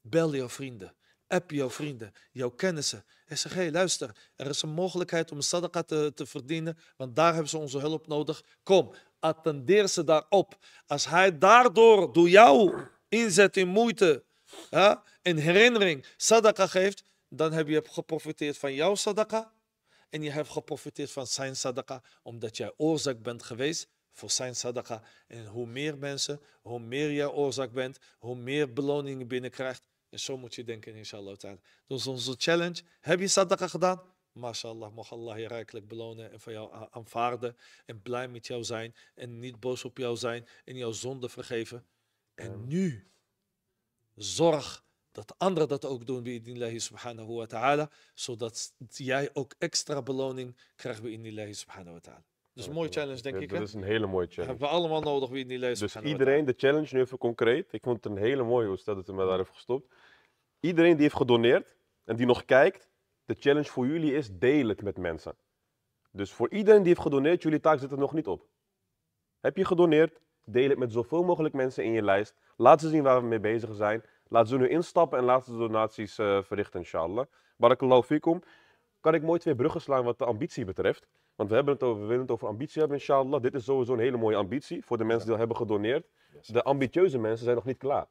Bel jouw vrienden, app jouw vrienden, jouw kennissen. En zeg, hé hey, luister, er is een mogelijkheid om sadaqa te, te verdienen, want daar hebben ze onze hulp nodig. Kom, attendeer ze daarop. Als hij daardoor door jouw inzet in moeite hè, en herinnering sadaka geeft, dan heb je geprofiteerd van jouw sadaka en je hebt geprofiteerd van zijn sadaka omdat jij oorzaak bent geweest voor zijn sadaka. En hoe meer mensen, hoe meer jij oorzaak bent, hoe meer beloningen binnenkrijgt. En zo moet je denken, inshallah. Dus onze challenge, heb je sadaka gedaan? Mashallah, mag Allah je rijkelijk belonen en van jou aanvaarden en blij met jou zijn en niet boos op jou zijn en jouw zonde vergeven. En nu, zorg dat anderen dat ook doen bi'idnillahi subhanahu wa ta'ala, zodat jij ook extra beloning krijgt bi'idnillahi subhanahu wa ta'ala. Dus een mooie challenge, denk ik. Dat is een hele mooie challenge. Hebben we allemaal nodig wie het niet Dus iedereen, de challenge nu even concreet. Ik vond het een hele mooie hoe Stel dat het me daar heeft gestopt. Iedereen die heeft gedoneerd en die nog kijkt, de challenge voor jullie is, deel het met mensen. Dus voor iedereen die heeft gedoneerd, jullie taak zit er nog niet op. Heb je gedoneerd, deel het met zoveel mogelijk mensen in je lijst. Laat ze zien waar we mee bezig zijn. Laat ze nu instappen en laat ze donaties uh, verrichten, inshallah. Barakallahu fikum. Kan ik mooi twee bruggen slaan wat de ambitie betreft. Want we, hebben het over, we willen het over ambitie hebben, inshallah. Dit is sowieso een hele mooie ambitie voor de mensen die al hebben gedoneerd. De ambitieuze mensen zijn nog niet klaar.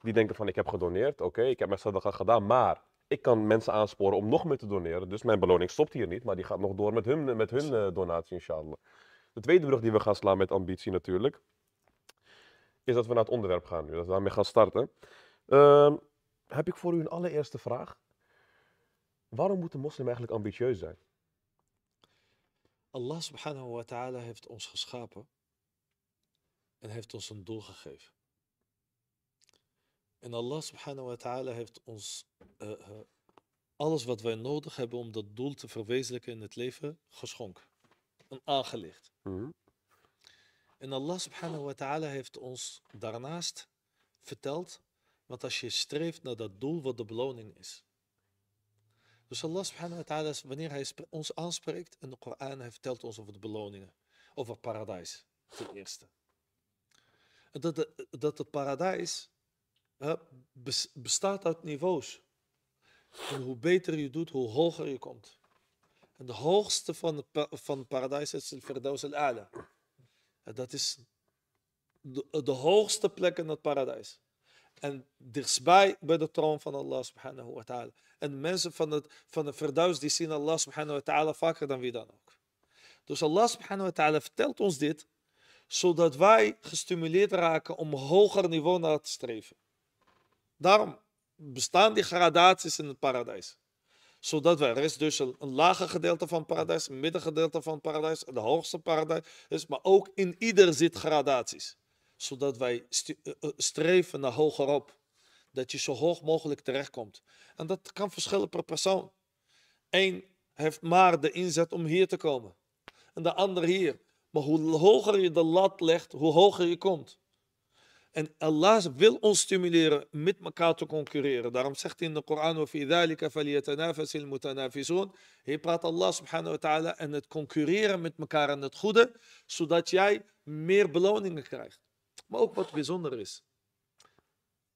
Die denken van, ik heb gedoneerd, oké, ik heb mijn sadaqa gedaan, maar ik kan mensen aansporen om nog meer te doneren. Dus mijn beloning stopt hier niet, maar die gaat nog door met hun, met hun uh, donatie, inshallah. De tweede brug die we gaan slaan met ambitie natuurlijk, is dat we naar het onderwerp gaan nu, dat we daarmee gaan starten. Ehm, heb ik voor u een allereerste vraag. Waarom moet een moslim eigenlijk ambitieus zijn? Allah subhanahu wa ta'ala heeft ons geschapen en heeft ons een doel gegeven. En Allah subhanahu wa ta'ala heeft ons eh, eh, alles wat wij nodig hebben om dat doel te verwezenlijken in het leven geschonken en aangelicht. Mhm. En Allah subhanahu wa ta'ala heeft ons daarnaast verteld wat als je streeft naar dat doel wat de beloning is. Dus Allah subhanahu wa ta'ala, wanneer hij ons aanspreekt in de Koran, hij vertelt ons over de beloningen, over het paradijs ten eerste. dat, dat het paradijs bestaat uit niveaus. En hoe beter je doet, hoe hoger je komt. En de hoogste van, van paradijs is het Firdaus al-Ala. Dat is de, de, hoogste plek in het paradijs. En dichtstbij bij de troon van Allah subhanahu wa ta'ala. En mensen van het, van het die zien Allah subhanahu wa ta'ala vaker dan wie dan ook. Dus Allah subhanahu wa ta'ala vertelt ons dit, zodat wij gestimuleerd raken om hoger niveau naar te streven. Daarom bestaan die gradaties in het paradijs. Zodat wij, er is dus een, een lager gedeelte van het paradijs, een gedeelte van het paradijs, een hoogste paradijs. maar ook in ieder zit gradaties. Zodat wij eh, eh, streven naar hogerop. Dat je zo hoog mogelijk terechtkomt. En dat kan verschillen per persoon. Eén heeft maar de inzet om hier te komen. En de ander hier. Maar hoe hoger je de lat legt, hoe hoger je komt. En Allah wil ons stimuleren met elkaar te concurreren. Daarom zegt hij in de Koran: Hier praat Allah subhanahu wa ta'ala en het concurreren met elkaar en het goede, zodat jij meer beloningen krijgt. Maar ook wat bijzonder is.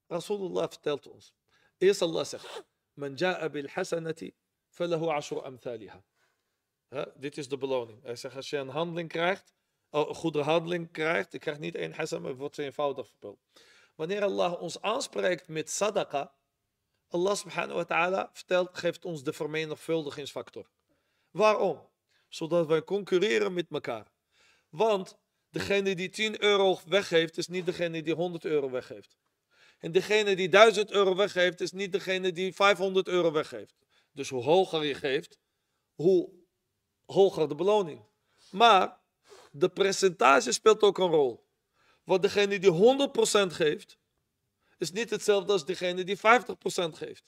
Rasulullah vertelt ons. Eerst Allah zegt: Man ja'a bil hasanati falahu ashru amthaliha. Dit is de beloning. Hij zegt: als je een handeling krijgt, goede handeling krijgt, Ik krijg niet één hasam, maar wordt eenvoudig verpult. Wanneer Allah ons aanspreekt met sadaqa, Allah subhanahu wa ta'ala vertelt, geeft ons de vermenigvuldigingsfactor. Waarom? Zodat wij concurreren met elkaar. Want degene die 10 euro weggeeft, is niet degene die 100 euro weggeeft. En degene die 1000 euro weggeeft, is niet degene die 500 euro weggeeft. Dus hoe hoger je geeft, hoe hoger de beloning. Maar de percentage speelt ook een rol. Want degene die 100% geeft, is niet hetzelfde als degene die 50% geeft.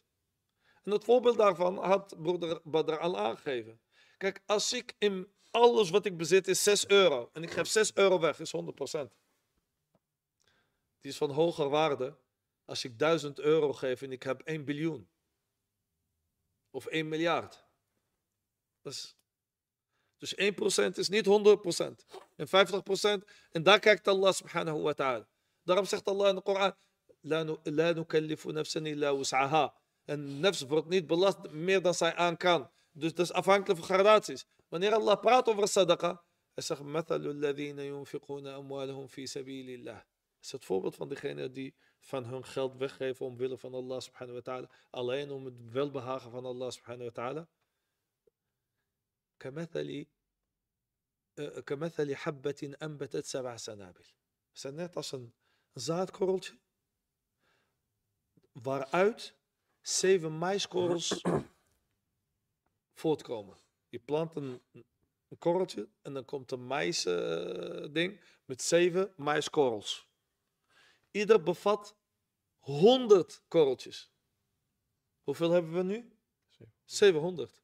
En het voorbeeld daarvan had broeder Badr al aangegeven. Kijk, als ik in alles wat ik bezit is 6 euro en ik geef 6 euro weg, is 100%. Die is van hoger waarde als ik 1000 euro geef en ik heb 1 biljoen of 1 miljard. Dat is dus 1% is niet 100%. En 50%. En daar kijkt Allah subhanahu wa ta'ala. Daarom zegt Allah in de Koran. La nafsan illa wus'aha. En nefs wordt niet belast meer dan zij aan kan. Dus dat is afhankelijk van gradaties. Wanneer Allah praat over sadaqa. Hij zegt. fi sabilillah. is het voorbeeld van degene die van hun geld weggeven omwille van Allah subhanahu wa ta'ala. Alleen om het welbehagen van Allah subhanahu wa ta'ala كمثل كمثل حبة أنبتت سبع سنابل. Dat zijn net als een zaadkorreltje, waaruit zeven maiskorrels (clears throat) voortkomen. Je plant een, een korreltje en dan komt een maisding eh, met zeven maiskorrels. Ieder bevat 100 korreltjes. Hoeveel hebben we nu? 700.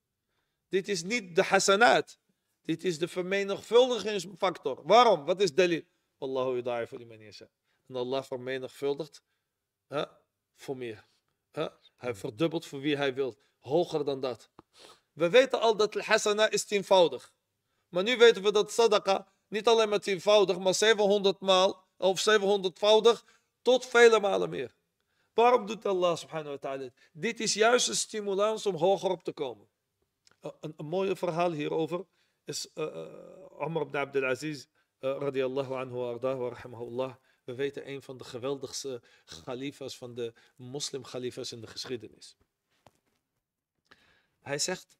Dit is niet de hasanaat. Dit is de vermenigvuldigingsfactor. Waarom? Wat is dalil? voor die manier zijn. En Allah vermenigvuldigt voor meer. Hij verdubbelt voor wie hij wil. Hoger dan dat. We weten al dat hasana is tienvoudig. Maar nu weten we dat sadaqa niet alleen maar tienvoudig, maar 700 maal of 700voudig tot vele malen meer. Waarom doet Allah subhanahu wa ta'ala dit? Dit is juist een stimulans om hoger op te komen. Eh, een, mooi mooie verhaal hierover is eh, eh, Omar ibn Aziz, radiallahu anhu wa rahimahullah. We weten een van de geweldigste khalifas van de moslim khalifas in de geschiedenis. Hij zegt,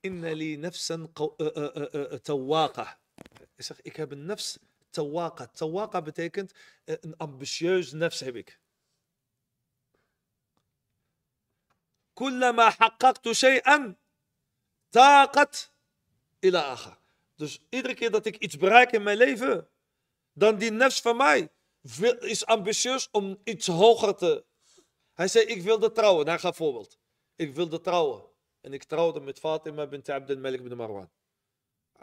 inna li nafsan tawaqa. Hij zegt, ik heb een nafs tawaqa. Tawaqa betekent een ambitieus nafs heb ik. Kullama حققت shay'an. Taqat ila Dus iedere keer dat ik iets bereik in mijn leven, dan die nefs van mij is ambitieus om iets hoger te. Hij zei: Ik wilde trouwen. Hij nou, gaf voorbeeld. Ik wilde trouwen. En ik trouwde met Fatima bint Abdelmelik Malik bin Marwan.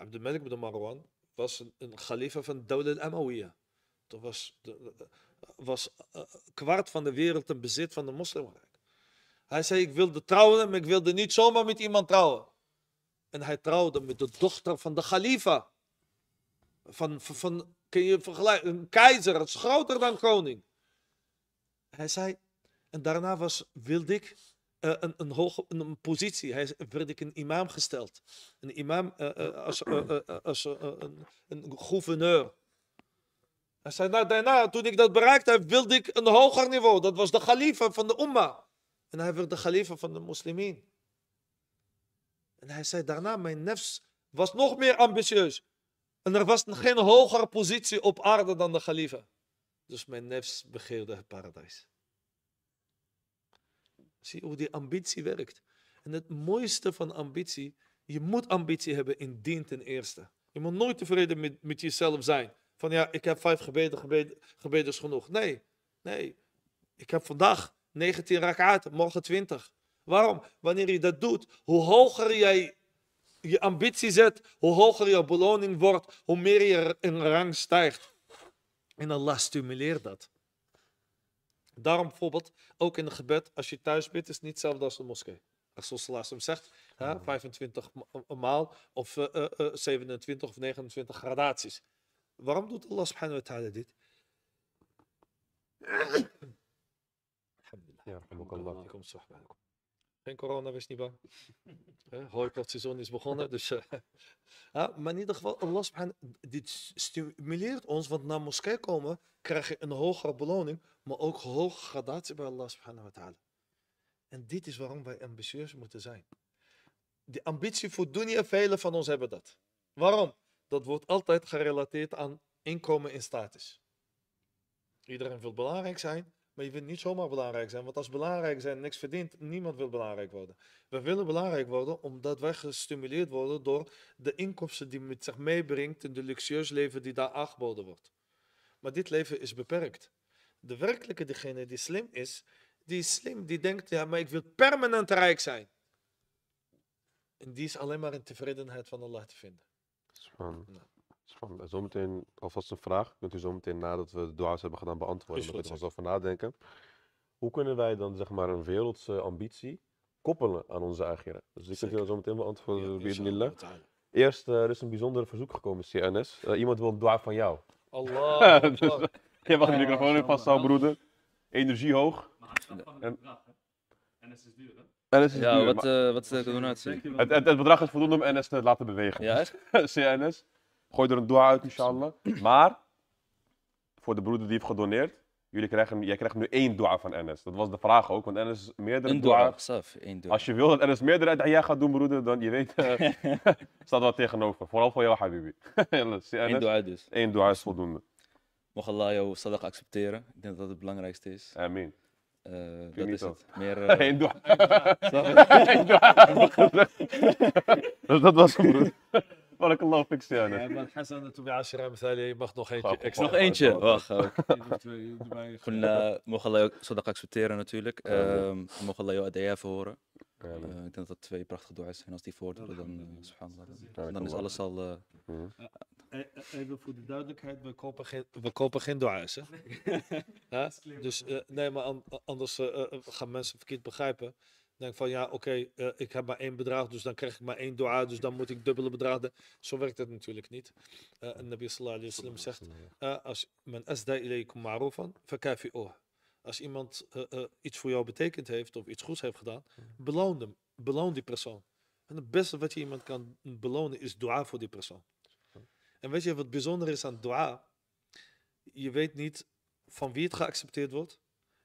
De Malik bin Marwan was een, een khalifa van Dawla al amawiyah Dat was, was eh, kwart van de wereld een bezit van de moslimrijk. Hij zei: Ik wilde trouwen, maar ik wilde niet zomaar met iemand trouwen. En hij trouwde met de dochter van de Khalifa. Van, van, van kun je vergelijken, een keizer, het is groter dan koning. Hij zei, en daarna was, wilde ik eh, een, een, hoge, een, positie. Hij werd ik een imam gesteld. Een imam eh, eh, als, als een, een, gouverneur. Hij zei, nou, daarna, toen ik dat bereikt heb, wilde ik een hoger niveau. Dat was de khalifa van de umma. En hij werd de khalifa van de Moslimien. En hij zei daarna, mijn nefs was nog meer ambitieus. En er was geen hogere positie op aarde dan de Galieven. Dus mijn nefs begeerde het paradijs. Zie hoe die ambitie werkt. En het mooiste van ambitie, je moet ambitie hebben in dien ten eerste. Je moet nooit tevreden met, met jezelf zijn. Van ja, ik heb vijf gebeden, gebeden, gebeden is genoeg. Nee, nee. Ik heb vandaag 19 rakaten, morgen 20. Waarom? Wanneer je dat doet, hoe hoger jij je ambitie zet, hoe hoger je beloning wordt, hoe meer je in rang stijgt. En Allah stimuleert dat. Daarom bijvoorbeeld, ook in het gebed, als je thuis bidt, is het niet hetzelfde als de moskee. Rasul hem zegt, hè, 25 eh, eh, maal of 27 eh, of 29 gradaties. Waarom doet Allah subhanahu wa ta'ala dit? Geen corona is niet bang. (laughs) seizoen is begonnen, dus... Uh, (laughs) maar in ieder geval, Allah dit stimuleert ons, want naar moskee komen krijg je een hogere beloning, maar ook hoge gradatie bij Allah subhanahu wa ta'ala. En dit is waarom wij ambitieus moeten zijn. Die ambitie voor dunia, velen van ons hebben dat. Waarom? Dat wordt altijd gerelateerd aan inkomen en status. Iedereen wil belangrijk zijn, maar je wilt niet zomaar belangrijk zijn. Want als belangrijk zijn niks verdient, niemand wil belangrijk worden. We willen belangrijk worden omdat wij gestimuleerd worden door de inkomsten die met zich meebrengt en de luxueus leven die daar aangeboden wordt. Maar dit leven is beperkt. De werkelijke degene die slim is, die is slim, die denkt, ja, maar ik wil permanent rijk zijn. En die is alleen maar in tevredenheid van Allah te vinden. Spannend. Nou. Eh, zometeen alvast een vraag. Kunt u zometeen nadat we de dua's hebben gedaan beantwoorden. ik er zo over nadenken. Hoe kunnen wij dan zeg maar een wereldse ambitie koppelen aan onze eigen? Dus ik kunt u dan zometeen beantwoorden. Ja, Eerst, eh, er is een bijzonder verzoek gekomen, CNS. Uh, eh, iemand wil een dua van jou. Allah. (laughs) Dus, jij mag de microfoon even vasthouden, broeder. Energie hoog. En, NS is duur, hè? NS is duur, wat, uh, wat is de donatie? Het, het, het, bedrag is voldoende om NS te laten bewegen. Ja, CNS. (laughs) Gooi er een dua uit, inshallah. Maar, voor de broeder die heeft gedoneerd, jullie krijgen, jij krijgt nu één dua van Enes. Dat was de vraag ook, want Enes meerdere een dua. Als je wil dat Enes meerdere jij gaat doen, broeder, dan je weet, eh, (laughs) staat wat tegenover. Vooral voor jou, habibi. (laughs) Eén dua dus. Eén dua is voldoende. Mocht Allah jouw sadaq accepteren. Ik denk dat dat het belangrijkste is. Amen. Eh, dat is het. Meer. (laughs) Eh, Eén dua. Eén dua. dus dat was hem, broeder ik Ja, فيك سي انا حسن انتم بعشرة مثالي باخذ نوغ اينتje nog eentje wacht kunnen mogen zodat ik accepteren natuurlijk ehm, mogen Leo ADF horen. verhoren ik denk dat dat twee prachtige dua's zijn als die voortdoen, dan eh, dan is alles al eh, mhm. eh, Even voor de duidelijkheid, we kopen geen, we kopen geen dua's. (laughs) Hè? dus nee, maar anders gaan mensen verkeerd begrijpen denk van ja, oké, eh, ik heb maar één bedrag, dus dan krijg ik maar één dua, dus dan moet ik dubbele bedragen. Zo werkt dat natuurlijk niet. Eh, en Nabi sallallahu alayhi wasallam zegt, eh, als men asda ilaykum ma'rufan, fakafi'uh. Als iemand iets voor jou betekend heeft of iets goeds heeft gedaan, beloon hem. Beloon die persoon. En het beste wat je iemand kan belonen is dua voor die persoon. En weet je wat bijzonder is aan dua? Je weet niet van wie het geaccepteerd wordt,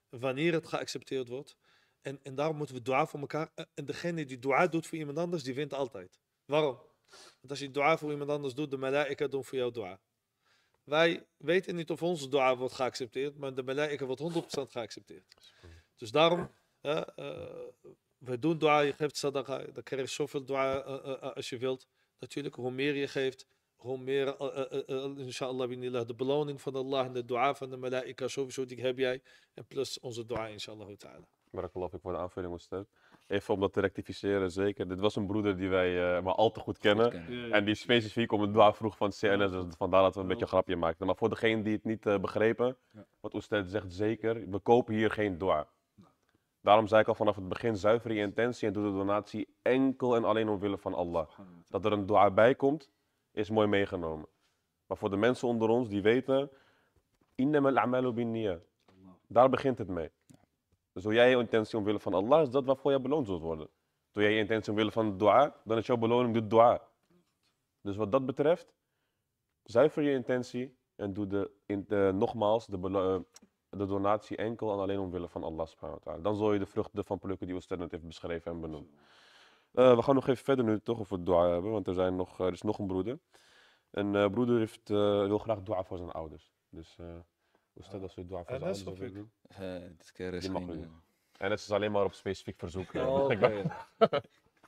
wanneer het geaccepteerd wordt en, en daarom moeten we dua voor elkaar. Eh, en degene die dua doet voor iemand anders, die wint altijd. Waarom? Want als je dua voor iemand anders doet, de malaika doen voor jou dua. Wij weten niet of onze dua wordt geaccepteerd, maar de malaika wordt 100% geaccepteerd. Dus daarom, eh, we doen dua, je geeft sadaqa, dan krijg je zoveel dua eh, als je wilt. Natuurlijk, hoe meer je geeft, hoe meer, inshallah, binillah, de beloning van Allah en de dua van de malaika, sowieso, die heb jij. En plus onze dua, inshallah, ta'ala. Maar ik voor de aanvulling was Even om dat te rectificeren, zeker. Dit was een broeder die wij eh, maar al te goed kennen. En die specifiek om het dua vroeg van CNS, dus vandaar dat we een beetje een grapje maakten. Maar voor degene die het niet eh, begrepen, wat Oested zegt zeker, we kopen hier geen dua. Daarom zei ik al vanaf het begin, zuiver je intentie en doe de donatie enkel en alleen omwille van Allah. Dat er een dua bij komt, is mooi meegenomen. Maar voor de mensen onder ons die weten, innamal amalu Daar begint het mee. Zo jij je intentie omwille van Allah, is dat waarvoor je beloond zult worden. Doe jij je intentie omwille van dua, dan is jouw beloning de dua. Dus wat dat betreft, zuiver je intentie en doe de, in, de nogmaals de, eh, de, donatie enkel en alleen omwille van Allah subhanahu Dan zul je de vruchten van plukken die we net heeft beschreven en benoemd. Eh, we gaan nog even verder nu toch over dua hebben, want er, zijn nog, er is nog een broeder. Een eh, broeder heeft, uh, wil graag dua voor zijn ouders. Dus... Oester, dat soort dwaas. En dat is op Het is keer is En het is alleen maar op specifiek verzoek. Ja, (laughs) oké. (laughs)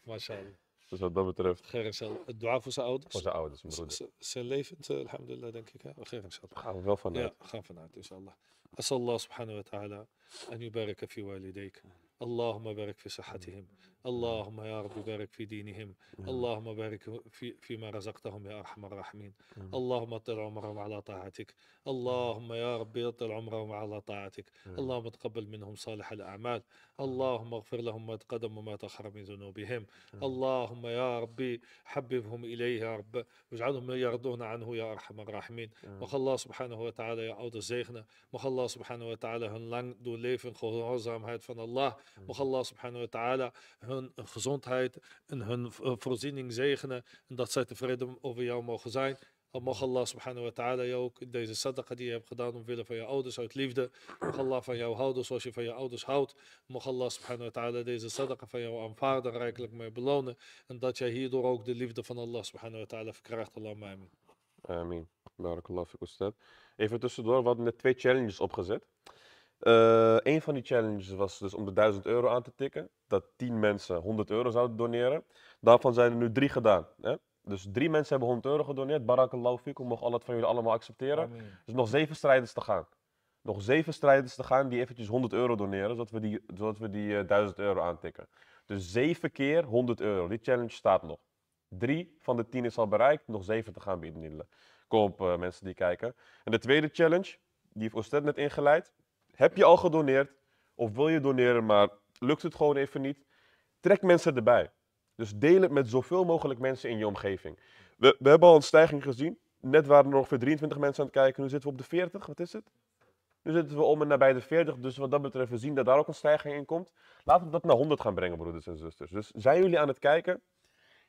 Mashallah. Dus wat dat betreft. Gerensel, het dua voor zijn ouders. Voor zijn ouders, mijn Ze Zijn levend, eh, alhamdulillah, denk ik. Oh, Gerensel. gaan we wel vanuit. Ja, gaan vanuit, inshallah. As Allah subhanahu wa ta'ala, en u baraka fi walidayk. Allahumma بارك fi صحتهم اللهم يا رب بارك في دينهم اللهم بارك في فيما رزقتهم يا ارحم الراحمين اللهم اطل عمرهم على طاعتك اللهم يا رب اطل عمرهم على طاعتك اللهم تقبل منهم صالح الاعمال اللهم اغفر لهم ما تقدم وما تاخر من ذنوبهم اللهم يا ربي حببهم اليه يا رب واجعلهم يرضون عنه يا ارحم الراحمين الله سبحانه وتعالى يا اود اوض الزيخنا الله سبحانه وتعالى هن lang دو ليفن gehoorzaamheid فن الله Mocht الله سبحانه وتعالى hun gezondheid en hun eh, voorziening zegenen. En dat zij tevreden over jou mogen zijn. Al mag Allah subhanahu wa ta'ala jou ook in deze sadaqa die je hebt gedaan omwille van je ouders uit liefde. Mag Allah van jou houden zoals je van je ouders houdt. Mag Allah subhanahu wa ta'ala deze sadaqa van jou aanvaarden, rijkelijk mee belonen. En dat jij hierdoor ook de liefde van Allah subhanahu wa ta'ala verkrijgt. Allah amin. Amin. Barakallah fi Even tussendoor, we hadden net twee challenges opgezet. Uh, een van die challenges was dus om de 1000 euro aan te tikken. Dat 10 mensen 100 euro zouden doneren. Daarvan zijn er nu drie gedaan. Hè? Dus drie mensen hebben 100 euro gedoneerd. Barakallahu fikum, mogen al het van jullie allemaal accepteren. Dus nog zeven strijders te gaan. Nog zeven strijders te gaan die eventjes 100 euro doneren, zodat we die, zodat we die 1000 eh, euro aantikken. Dus zeven keer 100 euro. Die challenge staat nog. Drie van de tien is al bereikt, nog zeven te gaan bieden. Kom op eh, mensen die kijken. En de tweede challenge, die heeft Oosted net ingeleid heb je al gedoneerd of wil je doneren, maar lukt het gewoon even niet? Trek mensen erbij. Dus deel het met zoveel mogelijk mensen in je omgeving. We, we hebben al een stijging gezien. Net waren er ongeveer 23 mensen aan het kijken. Nu zitten we op de 40. Wat is het? Nu zitten we om en nabij de 40. Dus wat dat betreft, we zien dat daar ook een stijging in komt. Laten we dat naar 100 gaan brengen, broeders en zusters. Dus zijn jullie aan het kijken?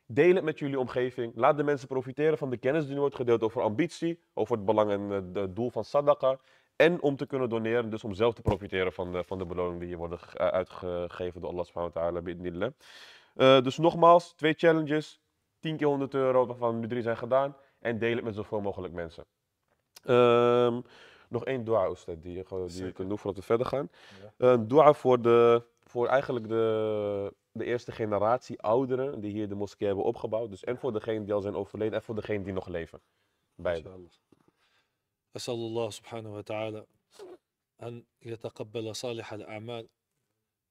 Deel het met jullie omgeving. Laat de mensen profiteren van de kennis die nu wordt gedeeld over ambitie, over het belang en het eh, doel van Sadaka en om te kunnen doneren, dus om zelf te profiteren van de, van de beloning die je wordt eh, uitgegeven door Allah subhanahu wa ta'ala. Eh, dus nogmaals, twee challenges, 10 keer 100 euro, waarvan nu drie zijn gedaan. En deel het met zoveel mogelijk mensen. Ehm, nog één dua, Oostad, die, je, die je kunt doen voordat we verder gaan. Eh, een dua voor, de, voor eigenlijk de, de eerste generatie ouderen die hier de moskee hebben opgebouwd. Dus en voor degenen die al zijn overleden en voor degenen die nog leven. Beide. أسأل الله سبحانه وتعالى أن يتقبل صالح الأعمال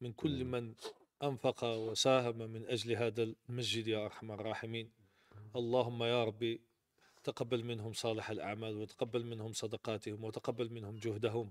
من كل من أنفق وساهم من أجل هذا المسجد يا أرحم الراحمين اللهم يا ربي تقبل منهم صالح الأعمال وتقبل منهم صدقاتهم وتقبل منهم جهدهم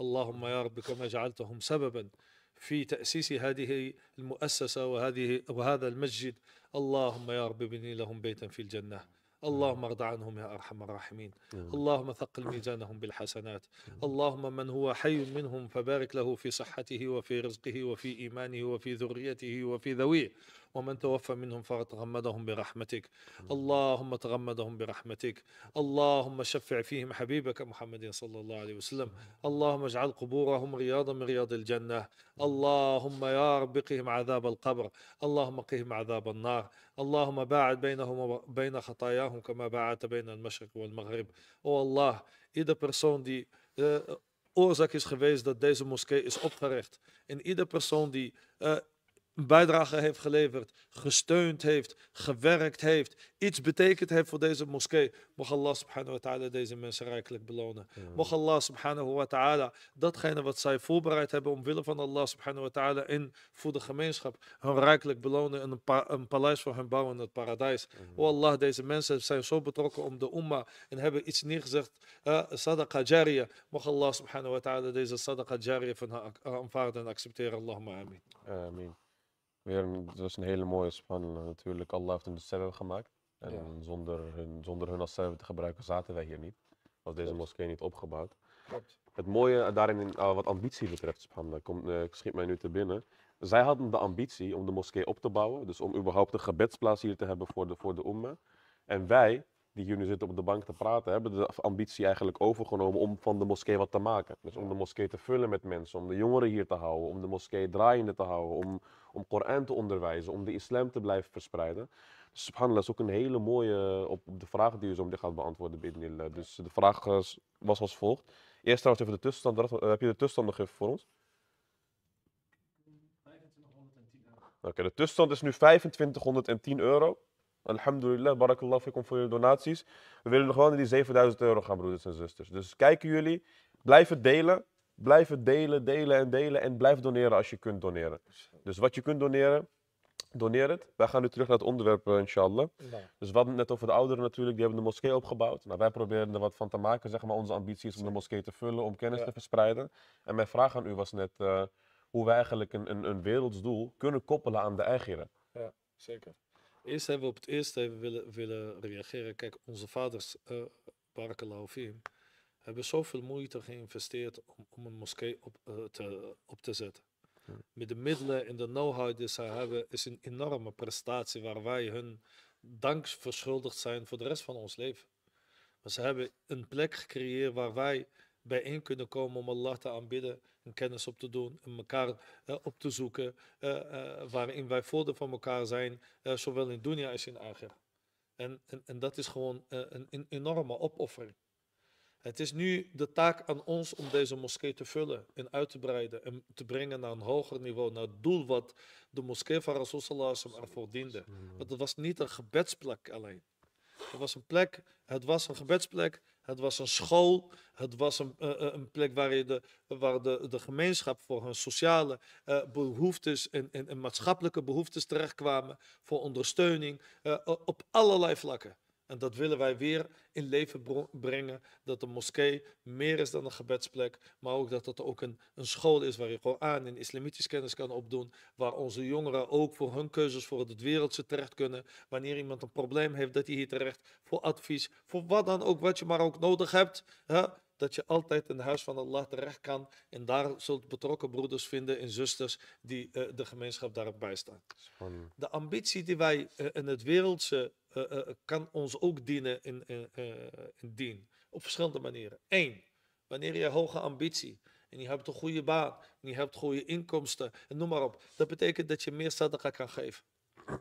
اللهم يا رب كما جعلتهم سببا في تأسيس هذه المؤسسة وهذه وهذا المسجد اللهم يا رب بني لهم بيتا في الجنة اللهم ارض عنهم يا ارحم الراحمين اللهم ثقل ميزانهم بالحسنات اللهم من هو حي منهم فبارك له في صحته وفي رزقه وفي ايمانه وفي ذريته وفي ذويه ومن توفى منهم فتغمدهم برحمتك اللهم تغمدهم برحمتك اللهم شفع فيهم حبيبك محمد صلى الله عليه وسلم اللهم اجعل قبورهم رياضا من رياض الجنة اللهم يا رب قهم عذاب القبر اللهم قهم عذاب النار اللهم باعد بينهم وبين خطاياهم كما باعدت بين المشرق والمغرب او الله اذا persoon die uh, oorzaak is geweest dat deze moskee is opgericht. En ieder persoon die uh, bijdrage heeft geleverd, gesteund heeft, gewerkt heeft, iets betekend heeft voor deze moskee. Mocht Allah subhanahu wa ta'ala deze mensen rijkelijk belonen. Ja. Mocht Allah subhanahu wa ta'ala datgene wat zij voorbereid hebben omwille van Allah subhanahu wa ta'ala in voor de gemeenschap hun rijkelijk belonen en een, een paleis voor hen bouwen in het paradijs. Ja. O Allah, deze mensen zijn zo betrokken om de umma en hebben iets neergezegd. Uh, sadaqa jariyah. Mocht Allah subhanahu wa ta'ala deze sadaqa jariyah van haar eh, aanvaarden en accepteren. Allahumma amin. Amin weer een, het was een hele mooie span. Eh, natuurlijk, Allah heeft hem de gemaakt. En zonder, hun, zonder hun als zelf te gebruiken zaten wij hier niet. Was deze moskee niet opgebouwd. Het mooie daarin, eh, wat ambitie betreft, Span. komt, eh, schiet mij nu te binnen. Zij hadden de ambitie om de moskee op te bouwen. Dus om überhaupt een gebedsplaats hier te hebben voor de, voor de umma. En wij, die hier nu zitten op de bank te praten, hebben de ambitie eigenlijk overgenomen om van de moskee wat te maken. Dus om de moskee te vullen met mensen, om de jongeren hier te houden, om de moskee draaiende te houden, om om Koran te onderwijzen, om de islam te blijven verspreiden. Dus subhanallah is ook een hele mooie eh, op, op de vraag die u zo meteen gaat beantwoorden, bidnillah. Dus de vraag eh, was als volgt. Eerst trouwens even de tussenstand. Eh, heb je de tussenstand nog even voor ons? Oké, de tussenstand is nu 2510 euro. Alhamdulillah, barakallah fikum voor je donaties. We willen nog wel naar die 7000 euro gaan, broeders en zusters. Dus kijken jullie, blijf het delen, blijf het delen, delen en delen en blijf doneren als je kunt doneren. Dus wat je kunt doneren, doneer het. Wij gaan nu terug naar het onderwerp, eh, inshallah. Ja. Nou. Dus wat net over de ouderen natuurlijk, die hebben de moskee opgebouwd. Nou, wij proberen er wat van te maken, zeg maar. Onze ambitie is om de moskee te vullen, om kennis te verspreiden. En mijn vraag aan u was net eh, hoe wij eigenlijk een, een, een, werelds kunnen koppelen aan de eigen. Ja, zeker. Eerst hebben we op het eerste even willen, willen reageren. Kijk, onze vaders, uh, Barakallahu hebben zoveel moeite geïnvesteerd om, om een moskee op, te, op te zetten met de middelen en de know-how die zij hebben, is een enorme prestatie waar wij hun dank verschuldigd zijn voor de rest van ons leven. Maar ze hebben een plek gecreëerd waar wij bijeen kunnen komen om Allah te aanbidden, en kennis op te doen, en elkaar eh, op te zoeken, eh, eh, waarin wij voordeel van elkaar zijn, zowel in dunya als in akhir. En, en, en dat is gewoon een, een enorme opoffering. Het is nu de taak aan ons om deze moskee te vullen en uit te breiden en te brengen naar een hoger niveau, naar het doel wat de moskee van Rasul Sallallahu ervoor diende. Want het was niet een gebedsplek alleen. Het was een plek, het was een gebedsplek, het was een school, het was een, eh, eh, een plek waar, je de, waar de, de gemeenschap voor hun sociale eh, behoeftes en, en, maatschappelijke behoeftes terechtkwamen, voor ondersteuning, op allerlei vlakken. En dat willen wij weer in leven brengen. Dat de moskee meer is dan een gebedsplek. Maar ook dat het ook een, een school is waar je Koran en islamitische kennis kan opdoen. Waar onze jongeren ook voor hun keuzes voor het wereldse terecht kunnen. Wanneer iemand een probleem heeft, dat hij hier terecht voor advies. Voor wat dan ook, wat je maar ook nodig hebt. Hè? dat je altijd in het huis van Allah terecht kan. En daar zult betrokken broeders vinden en zusters die eh, de gemeenschap daarbij staan. De ambitie die wij eh, in het wereldse eh, kan ons ook dienen in, dien. Op verschillende manieren. Eén, wanneer je hoge ambitie en je hebt een goede baan en je hebt goede inkomsten en noem maar op. Dat betekent dat je meer sadaqa kan geven.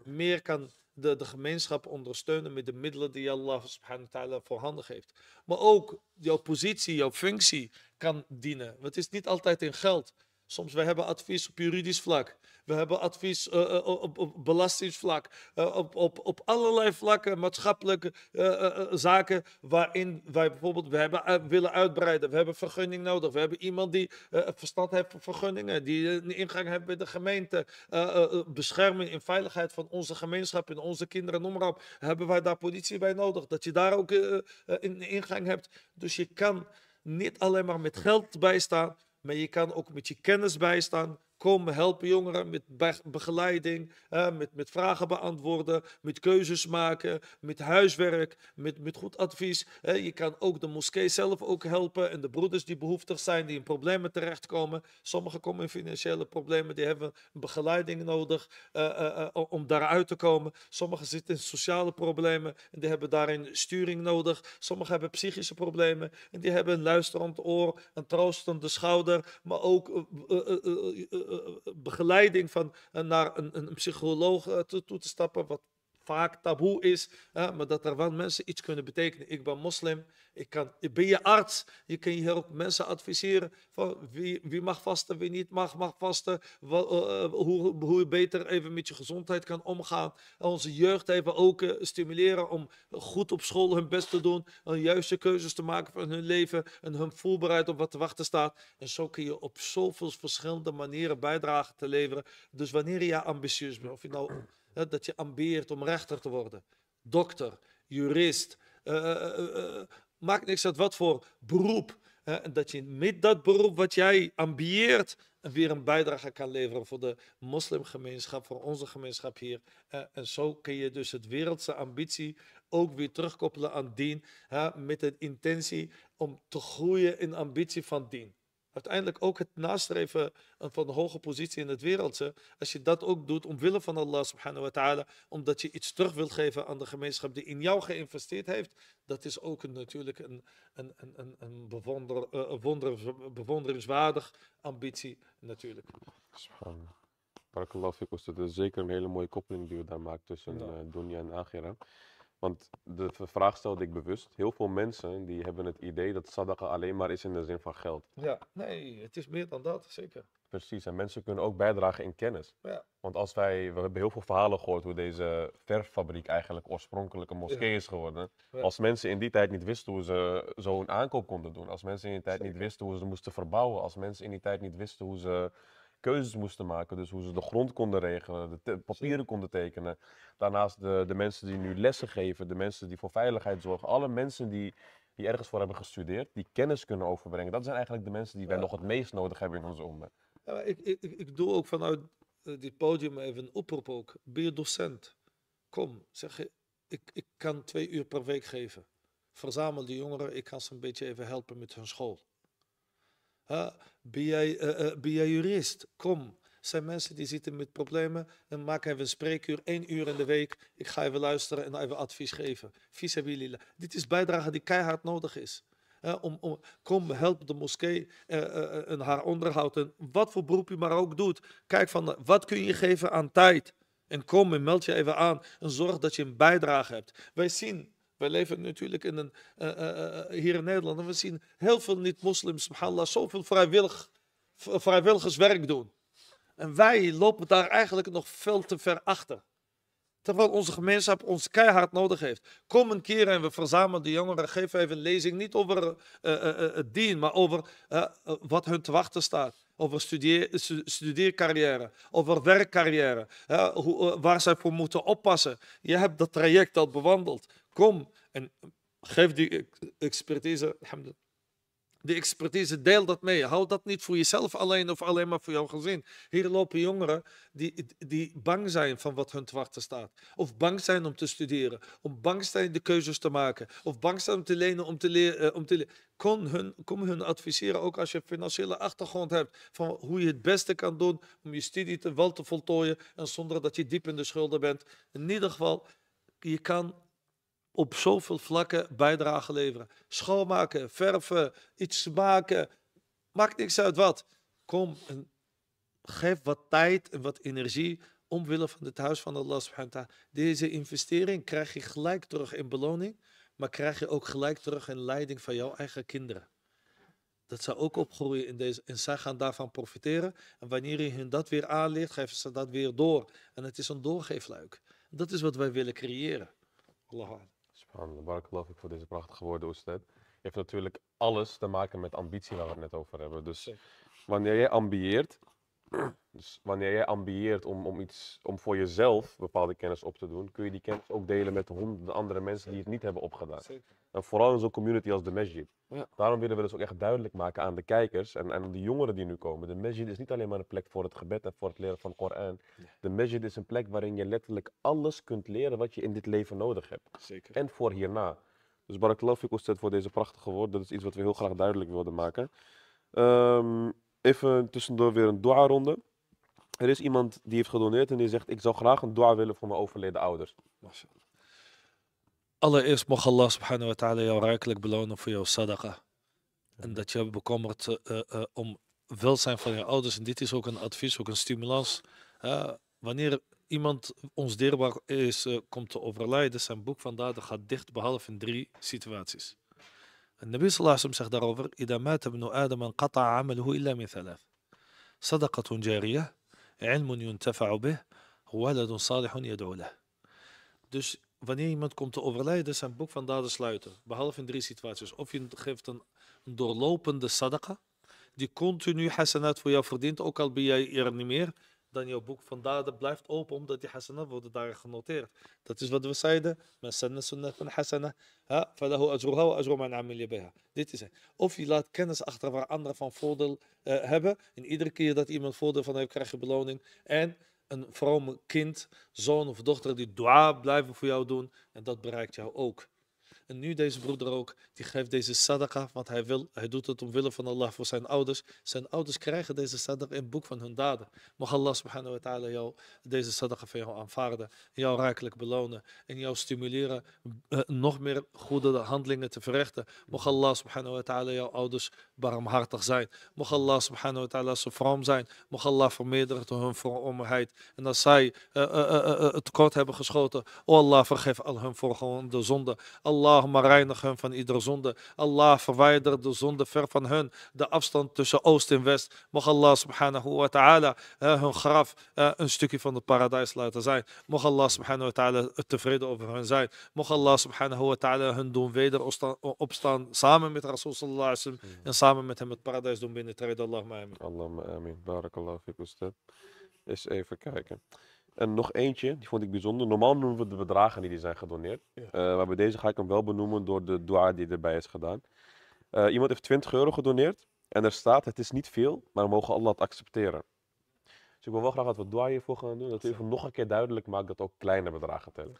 Meer kan de, de gemeenschap ondersteunen met de middelen die Allah subhanahu wa ta'ala voorhanden geeft. Maar ook jouw positie, jouw functie kan dienen. Want het is niet altijd in geld. Soms we hebben advies op juridisch vlak. We hebben advies eh, eh, eh, op, op belastingsvlak, op, op, op allerlei vlakken, maatschappelijke zaken, waarin wij bijvoorbeeld we hebben, willen uitbreiden. We hebben vergunning nodig. We hebben iemand die verstand heeft van vergunningen, die een ingang heeft bij de gemeente. bescherming en veiligheid van onze gemeenschap en onze kinderen, noem maar op. Hebben wij daar politie bij nodig? Dat je daar ook een ingang hebt. Dus je kan niet alleen maar met geld bijstaan, maar je kan ook met je kennis bijstaan Kom, helpen jongeren met begeleiding, met, met vragen beantwoorden, met keuzes maken, met huiswerk, met, met goed advies. je kan ook de moskee zelf ook helpen en de broeders die behoeftig zijn, die in problemen terechtkomen. Sommigen komen in financiële problemen, die hebben begeleiding nodig eh, eh, eh, om daaruit te komen. Sommigen zitten in sociale problemen en die hebben daarin sturing nodig. Sommigen hebben psychische problemen en die hebben een luisterend oor, een troostende schouder, maar ook eh, eh, begeleiding van, eh, naar een, een psycholoog toe, toe, te stappen, wat taboe is, hè, maar dat er wel mensen iets kunnen betekenen. Ik ben moslim, ik kan, ben je arts, je kan je ook mensen adviseren van wie, wie mag vasten, wie niet mag, mag vasten, eh, eh, hoe, hoe je beter even met je gezondheid kan omgaan. Onze jeugd even ook eh, stimuleren om goed op school hun best te doen, een juiste keuzes te maken van hun leven en hun voorbereid op wat te wachten staat. En zo kun je op zoveel verschillende manieren bijdragen te leveren. Dus wanneer je ambitieus bent, of je nou dat je ambieert om rechter te worden, dokter, jurist, eh, eh, eh, maakt niks uit wat voor beroep. En dat je met dat beroep wat jij ambieert weer een bijdrage kan leveren voor de moslimgemeenschap, voor onze gemeenschap hier. en zo kun je dus het wereldse ambitie ook weer terugkoppelen aan dien, met de intentie om te groeien in ambitie van dien uiteindelijk ook het nastreven van een hoge positie in het wereldse, als je dat ook doet omwille van Allah subhanahu wa ta'ala, omdat je iets terug wilt geven aan de gemeenschap die in jou geïnvesteerd heeft, dat is ook natuurlijk een, een, een, een, bewonder, eh, een wonder, ambitie natuurlijk. Subhanallah. Barakallahu fikum, dat is zeker een hele mooie koppeling die u daar maakt tussen ja. Eh, dunya en agira. Want de vraag stelde ik bewust. Heel veel mensen die hebben het idee dat sadaka alleen maar is in de zin van geld. Ja, nee, het is meer dan dat, zeker. Precies, en mensen kunnen ook bijdragen in kennis. Ja. Want als wij, we hebben heel veel verhalen gehoord hoe deze verffabriek eigenlijk oorspronkelijk een moskee is geworden. Als mensen in die tijd niet wisten hoe ze zo'n aankoop konden doen. Als mensen in die tijd niet wisten hoe ze moesten verbouwen. Als mensen in die tijd niet wisten hoe ze keuzes moesten maken. Dus hoe ze de grond konden regelen, de papieren konden tekenen. Daarnaast de, de mensen die nu lessen geven, de mensen die voor veiligheid zorgen. Alle mensen die, die ergens voor hebben gestudeerd, die kennis kunnen overbrengen. Dat zijn eigenlijk de mensen die wij nog het meest nodig hebben in onze onder. ik, ik, ik doe ook vanuit eh, dit podium even een oproep ook. Ben docent? Kom, zeg je, ik, ik kan twee uur per week geven. Verzamel die jongeren, ik kan ze een beetje even helpen met hun school bij eh, eh, ben, jij, jurist? Kom. zijn mensen die zitten met problemen. en maak even een spreekuur, één uur in de week. Ik ga even luisteren en even advies geven. Vies Dit is bijdrage die keihard nodig is. om, om, kom, help de moskee eh, en haar onderhoud. En wat voor beroep je maar ook doet. Kijk van wat kun je geven aan tijd. En kom en meld je even aan. En zorg dat je een bijdrage hebt. Wij zien wij leven natuurlijk in een, eh, eh, eh, hier in Nederland en we zien heel veel niet-moslims, subhanallah, zoveel vrijwillig, vrijwilligerswerk doen. En wij lopen daar eigenlijk nog veel te ver achter. Terwijl onze gemeenschap ons keihard nodig heeft. Kom een keer en we verzamelen de jongeren. Geef even een lezing. Niet over het dien, maar over wat hun te wachten staat. Over studeer, studeercarrière, over werkcarrière, hoe, waar zij voor moeten oppassen. Je hebt dat traject al bewandeld. Kom en geef die expertise. Die expertise, deel dat mee. Houd dat niet voor jezelf alleen of alleen maar voor jouw gezin. Hier lopen jongeren die, die bang zijn van wat hun te staat. Of bang zijn om te studeren. Of bang zijn de keuzes te maken. Of bang zijn om te lenen, om te leren. Eh, om te hun, kom hun adviseren, ook als je financiële achtergrond hebt, van hoe je het beste kan doen om je studie te wel te voltooien en zonder dat je diep in de schulden bent. In ieder geval, je kan op zoveel vlakken bijdrage leveren. Schoonmaken, verven, iets maken. Maakt niks uit wat. Kom en geef wat tijd en wat energie omwille van het huis van Allah subhanahu Deze investering krijg je gelijk terug in beloning, maar krijg je ook gelijk terug in leiding van jouw eigen kinderen. Dat zou ook opgroeien in deze, en zij gaan daarvan profiteren. En wanneer je hun dat weer aanleert, geven ze dat weer door. En het is een doorgeefluik. Dat is wat wij willen creëren. Allah Barakallah ik voor deze prachtige woorden, Oestad. Heeft natuurlijk alles te maken met ambitie waar we het net over hebben. Dus wanneer jij ambieert, dus wanneer jij ambieert om, om, iets, om voor jezelf bepaalde kennis op te doen, kun je die kennis ook delen met honderden andere mensen die het niet hebben opgedaan. Zeker. En vooral in zo'n community als de Masjid. Ja. Daarom willen we dus ook echt duidelijk maken aan de kijkers en aan de jongeren die nu komen. De Masjid is niet alleen maar een plek voor het gebed en voor het leren van de Koran. De Masjid is een plek waarin je letterlijk alles kunt leren wat je in dit leven nodig hebt. Zeker. En voor hierna. Dus Barakallahu Ustad voor deze prachtige woorden. Dat is iets wat we heel graag duidelijk wilden maken. Ehm, even tussendoor weer een dua-ronde. Er is iemand die heeft gedoneerd en die zegt: Ik zou graag een dua willen voor mijn overleden ouders. Allereerst mag Allah subhanahu wa ta'ala jou rijkelijk belonen voor jouw sadaqa. En mhm. dat je bekommert uh, om welzijn van je ouders. En dit is ook een advies, ook een stimulans. Eh, wanneer iemand ons dierbaar is, komt te overlijden, zijn boek van daden gaat dicht, behalve in drie situaties. النبي صلى الله عليه وسلم zegt daarover إذا مات ابن آدم انقطع عمله إلا من ثلاث صدقة جارية علم ينتفع به ولد صالح يدعو له dus wanneer iemand komt te overlijden zijn boek van daden sluiten behalve in drie situaties of je geeft een doorlopende sadaqa die continu hasanat voor jou verdient ook al ben jij er niet meer dan jouw boek. Vandaar dat blijft open, omdat die hasana worden daar genoteerd. Dat is wat we zeiden. Men sanna sunnatan hasana, falahu Dit is het. Of je laat kennis achter waar anderen van voordeel eh, hebben. En iedere keer dat iemand voordeel van heeft, krijg je beloning. En een vrome kind, zoon of dochter die dua blijven voor jou doen. En dat bereikt jou ook. En nu deze broeder ook, die geeft deze sadaqa, want hij, wil, hij doet het omwille van Allah voor zijn ouders. Zijn ouders krijgen deze sadaqa in het boek van hun daden. Mag Allah subhanahu wa ta'ala jou deze sadaqa van jou aanvaarden, jou raakelijk belonen en jou stimuleren eh, nog meer goede handelingen te verrichten. Mag Allah subhanahu wa ta'ala jouw ouders barmhartig zijn. Mocht Allah subhanahu wa ta'ala vroom zijn. Mocht Allah vermeerderen door hun verommerheid. En als zij eh, eh, eh, het kort hebben geschoten, o Allah vergeef al hun de zonde. Allah reinig hun van iedere zonde. Allah verwijder de zonde ver van hun. De afstand tussen oost en west. Mocht Allah subhanahu wa ta'ala hun graf een stukje van het paradijs laten zijn. Mocht Allah subhanahu wa ta'ala tevreden over hun zijn. Mocht Allah subhanahu wa ta'ala hun doen weder opstaan, samen met Rasul sallallahu en samen samen met hem het paradijs doen binnen Allahumma amin. Allahumma amin. Barakallah fik ustad. Eens even kijken. En nog eentje, die vond ik bijzonder. Normaal noemen we de bedragen die, die zijn gedoneerd. Ja. Eh, maar bij deze ga ik hem wel benoemen door de dua die erbij is gedaan. Eh, iemand heeft 20 euro gedoneerd. En er staat, het is niet veel, maar we mogen Allah het accepteren. Dus ik wil wel graag wat we dua hiervoor gaan doen. Dat u even nog een keer duidelijk maakt dat ook kleine bedragen tellen.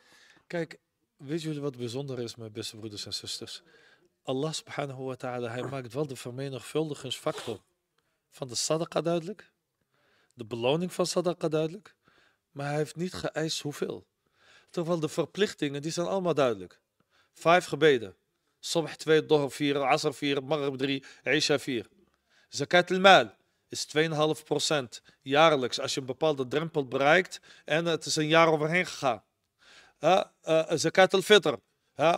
Kijk, weet jullie wat bijzonder is, mijn beste broeders en zusters? Allah subhanahu wa ta'ala, hij maakt wel de vermenigvuldigingsfactor van de sadaqa duidelijk, de beloning van sadaqa duidelijk, maar hij heeft niet geëist hoeveel. Terwijl de verplichtingen, die zijn allemaal duidelijk. Vijf gebeden. Sobh 2, Dohr 4, Asr 4, Maghrib 3, Isha 4. Zakat al mal is 2,5% jaarlijks als je een bepaalde drempel bereikt en het is een jaar overheen gegaan. Uh, uh, zakat al-Fitr, uh,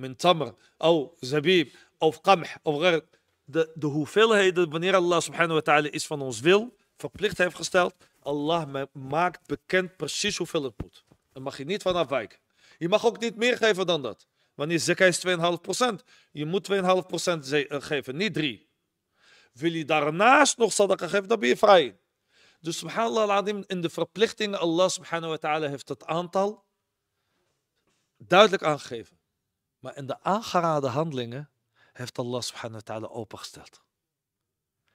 من تمر of زبيب of kamh, of غير de, hoeveelheden wanneer Allah subhanahu wa ta'ala iets van ons wil verplicht heeft gesteld Allah maakt bekend precies hoeveel het moet daar mag je niet van afwijken je mag ook niet meer geven dan dat wanneer zeker is 2,5% je moet 2,5% eh, geven niet 3 wil je daarnaast nog sadaqa geven dan ben je vrij dus subhanallah in de verplichtingen Allah subhanahu wa ta'ala heeft het aantal duidelijk aangegeven maar in de aangeraden handelingen heeft Allah subhanahu wa ta'ala opengesteld.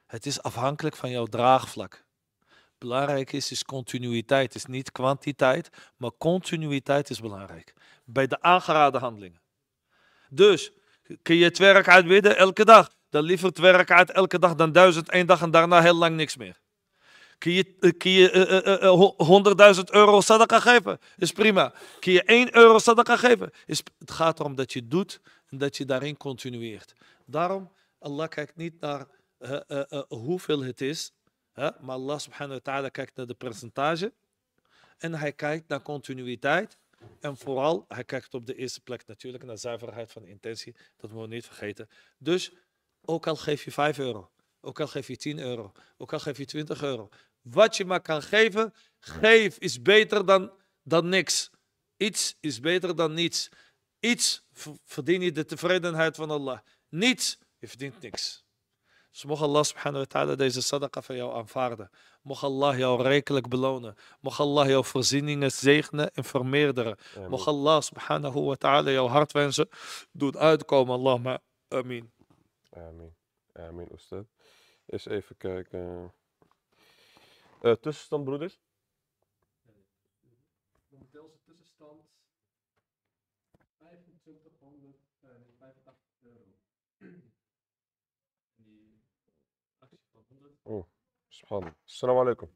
Het is afhankelijk van jouw draagvlak. Belangrijk is, is continuïteit. Het is niet kwantiteit, maar continuïteit is belangrijk. Bij de aangeraden handelingen. Dus, kun je het werk uitbidden elke dag? Dan liever het werk uit elke dag dan duizend één dag en daarna heel lang niks meer. Kun je, 100.000 eh, eh, eh, euro sadaka geven? Is prima. Kun je 1 euro sadaka geven? Is, het gaat erom dat je doet en dat je daarin continueert. Daarom, Allah kijkt niet naar hoeveel het is. Hè? Maar Allah subhanahu wa ta'ala kijkt naar de percentage. En hij kijkt naar continuïteit. En vooral, hij kijkt op de eerste plek natuurlijk naar zuiverheid van intentie. Dat moeten we niet vergeten. Dus, ook al geef je 5 euro. Ook al geef je 10 euro, ook al geef je 20 euro. Wat je maar kan geven, geef is beter dan, dan niks. Iets is beter dan niets. Iets verdien je de tevredenheid van Allah. Niets, je verdient niks. Dus mocht Allah subhanahu wa ta'ala deze sadaqa van jou aanvaarden. Mocht Allah jou rijkelijk belonen. Mocht Allah jouw voorzieningen zegenen en vermeerderen. Mocht Allah subhanahu wa ta'ala jouw hartwensen doet uitkomen. Allahumma amin. Amin. Amin, Ustad. Eens even kijken. Uh, tussenstand, broeders. Momenteel is de tussenstand 2585 euro. in die actie van 100. Oh, spannend. Assalamu alaikum.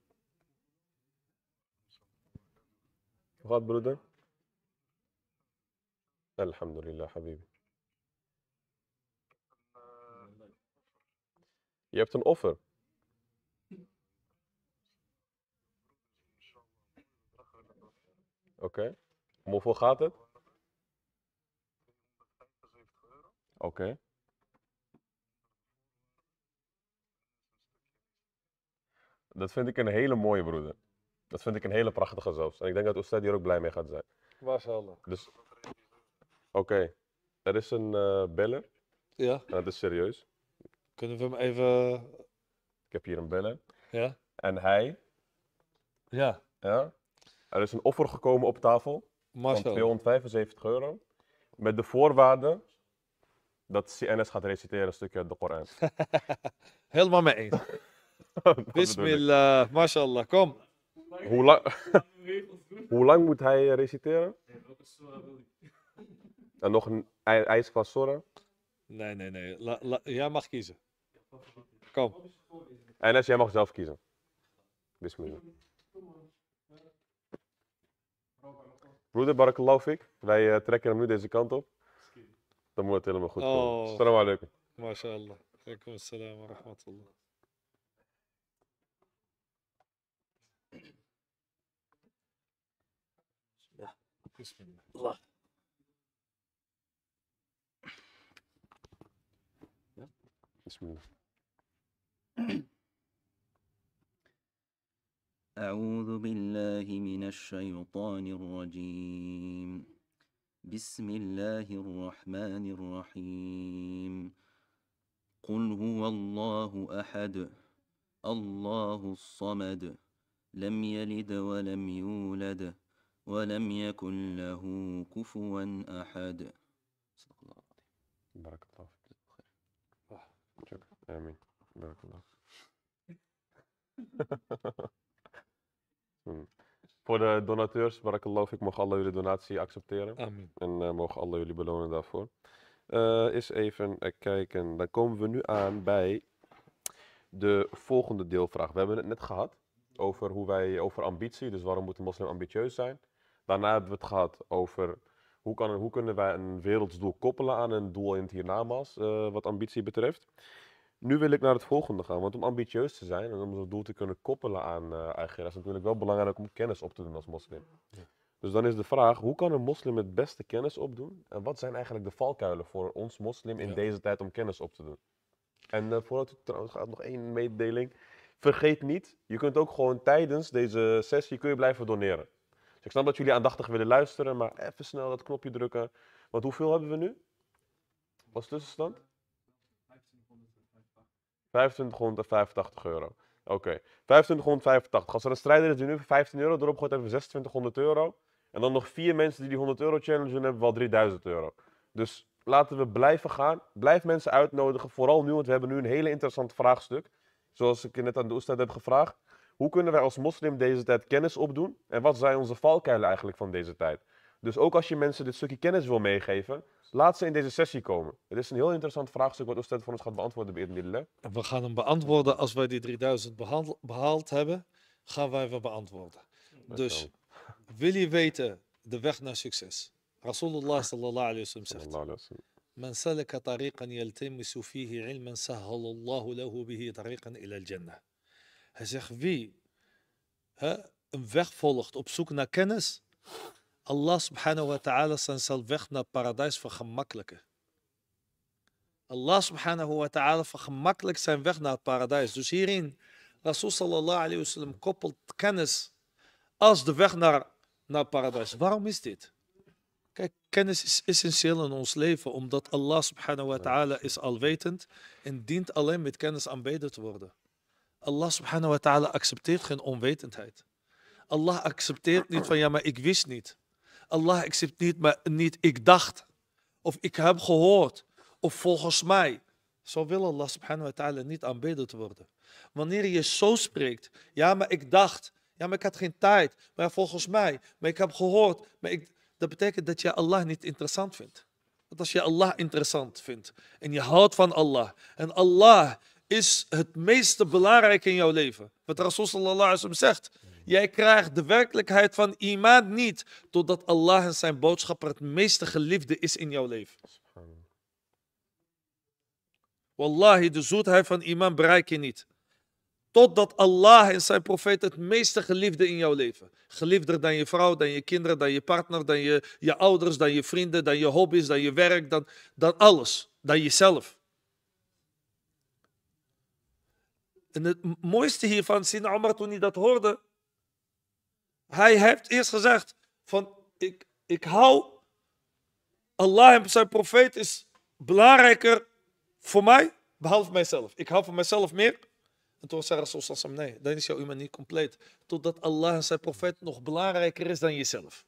Hoe gaat, broeder? Alhamdulillah, habibi. Je hebt een offer. Oké. Om hoeveel gaat het? Oké. Dat vind ik een hele mooie broeder. Dat vind ik een hele prachtige zelfs. En ik denk dat Oestad hier ook blij mee gaat zijn. Waar zal Dus... Oké. Er is een eh, beller. Ja. En dat is serieus. Kunnen we hem even... Ik heb hier een bellen. Ja? En hij... Ja. Ja. Er is een offer gekomen op tafel Marcel. van 275 euro. Met de voorwaarde dat CNS gaat reciteren een stukje uit de Koran. (laughs) Helemaal mee eens. (laughs) Bismillah, mashallah, kom. Hoe lang, (laughs) hoe lang moet hij eh, reciteren? En nog een eis van Sora? Nee, nee, nee. jij mag kiezen. Kom. En als jij mag zelf kiezen. Bismillah. Broeder Barakallahu ik. Wij uh, trekken hem nu deze kant op. Dan moet het helemaal goed komen. Oh. Salam alaikum. MashaAllah. Alaikum assalam wa rahmatullah. Bismillah. Bismillah. (clears throat) أعوذ بالله من الشيطان الرجيم بسم الله الرحمن الرحيم قل هو الله أحد الله الصمد لم يلد ولم يولد ولم يكن له كفوا أحد صدق الله العظيم بارك الله فيك خير شكرا آمين (laughs) Hmm. Voor de donateurs, barakallah, ik mag alle jullie donatie accepteren. Amen. En eh, mogen alle jullie belonen daarvoor. Uh, is even eh, kijken. Dan komen we nu aan bij de volgende deelvraag. We hebben het net gehad over, hoe wij, over ambitie. Dus waarom moet een moslim ambitieus zijn? Daarna hebben we het gehad over hoe, kan, hoe kunnen wij een wereldsdoel koppelen aan een doel in het hiernamaals, wat ambitie betreft. Nu wil ik naar het volgende gaan, want om ambitieus te zijn en om zo'n doel te kunnen koppelen aan uh, eh, eigen is natuurlijk wel belangrijk om kennis op te doen als moslim. Dus dan is de vraag, hoe kan een moslim het beste kennis opdoen? En wat zijn eigenlijk de valkuilen voor ons moslim in deze tijd om kennis op te doen? En uh, voordat u trouwens gaat, nog één mededeling. Vergeet niet, je kunt ook gewoon tijdens deze sessie kun je blijven doneren. Dus ik snap dat jullie aandachtig willen luisteren, maar even snel dat knopje drukken. Want hoeveel hebben we nu? Wat is tussenstand? 2585 euro. Oké, okay. 2585. Als er een strijder is die nu voor 15 euro erop gooit, hebben we 2600 euro. En dan nog vier mensen die die 100 euro challenge hebben wel 3000 euro. Dus laten we blijven gaan. Blijf mensen uitnodigen, vooral nu, want we hebben nu een hele interessant vraagstuk. Zoals ik net aan de Oestad heb gevraagd. Hoe kunnen wij als moslim deze tijd kennis opdoen? En wat zijn onze valkuilen eigenlijk van deze tijd? Dus ook als je mensen dit stukje kennis wil meegeven, Laat ze in deze sessie komen. Het is een heel interessant vraagstuk wat Oostend voor ons gaat beantwoorden, het Middelen. En we gaan hem beantwoorden als wij die 3000 behaald, hebben, gaan wij hem beantwoorden. dus wil je weten de weg naar succes? Rasulullah sallallahu alayhi wa sallam zegt. من سلك طريقا يلتمس فيه علما سهل الله له به Hij zegt wie een weg volgt op zoek naar kennis, Allah subhanahu wa ta'ala zijn weg naar het paradijs vergemakkelijken. Allah subhanahu wa ta'ala vergemakkelijkt zijn weg naar het paradijs. Dus hierin, Rasul sallallahu alayhi wa sallam koppelt kennis als de weg naar, naar paradijs. Waarom is dit? Kijk, kennis is essentieel in ons leven, omdat Allah subhanahu wa ta'ala is alwetend en dient alleen met kennis aanbeden te worden. Allah subhanahu wa ta'ala accepteert geen onwetendheid. Allah accepteert niet van ja, maar ik wist niet. Allah, ik zit niet, maar niet ik dacht. Of ik heb gehoord. Of volgens mij. Zo wil Allah subhanahu wa ta'ala niet aanbeden worden. Wanneer je zo spreekt. Ja, maar ik dacht. Ja, maar ik had geen tijd. Maar volgens mij. Maar ik heb gehoord. Maar ik, dat betekent dat je Allah niet interessant vindt. Want als je Allah interessant vindt en je houdt van Allah en Allah is het meeste belangrijk in jouw leven. Wat Rasul sallallahu alaihi zegt. Jij krijgt de werkelijkheid van iemand niet. Totdat Allah en zijn boodschapper het meeste geliefde is in jouw leven. Wallahi, de zoetheid van iemand bereik je niet. Totdat Allah en zijn profeet het meeste geliefde in jouw leven. Geliefder dan je vrouw, dan je kinderen, dan je partner, dan je, je ouders, dan je vrienden, dan je hobby's, dan je werk, dan, dan alles. Dan jezelf. En het mooiste hiervan, Sina Omar toen hij dat hoorde, hij heeft eerst gezegd van ik, ik hou Allah en zijn profeet is belangrijker voor mij, behalve mijzelf. Ik hou van mijzelf meer. En toen zei Rasul Sassam, nee, dan is jouw imam niet compleet. Totdat Allah en zijn profeet nog belangrijker is dan jezelf.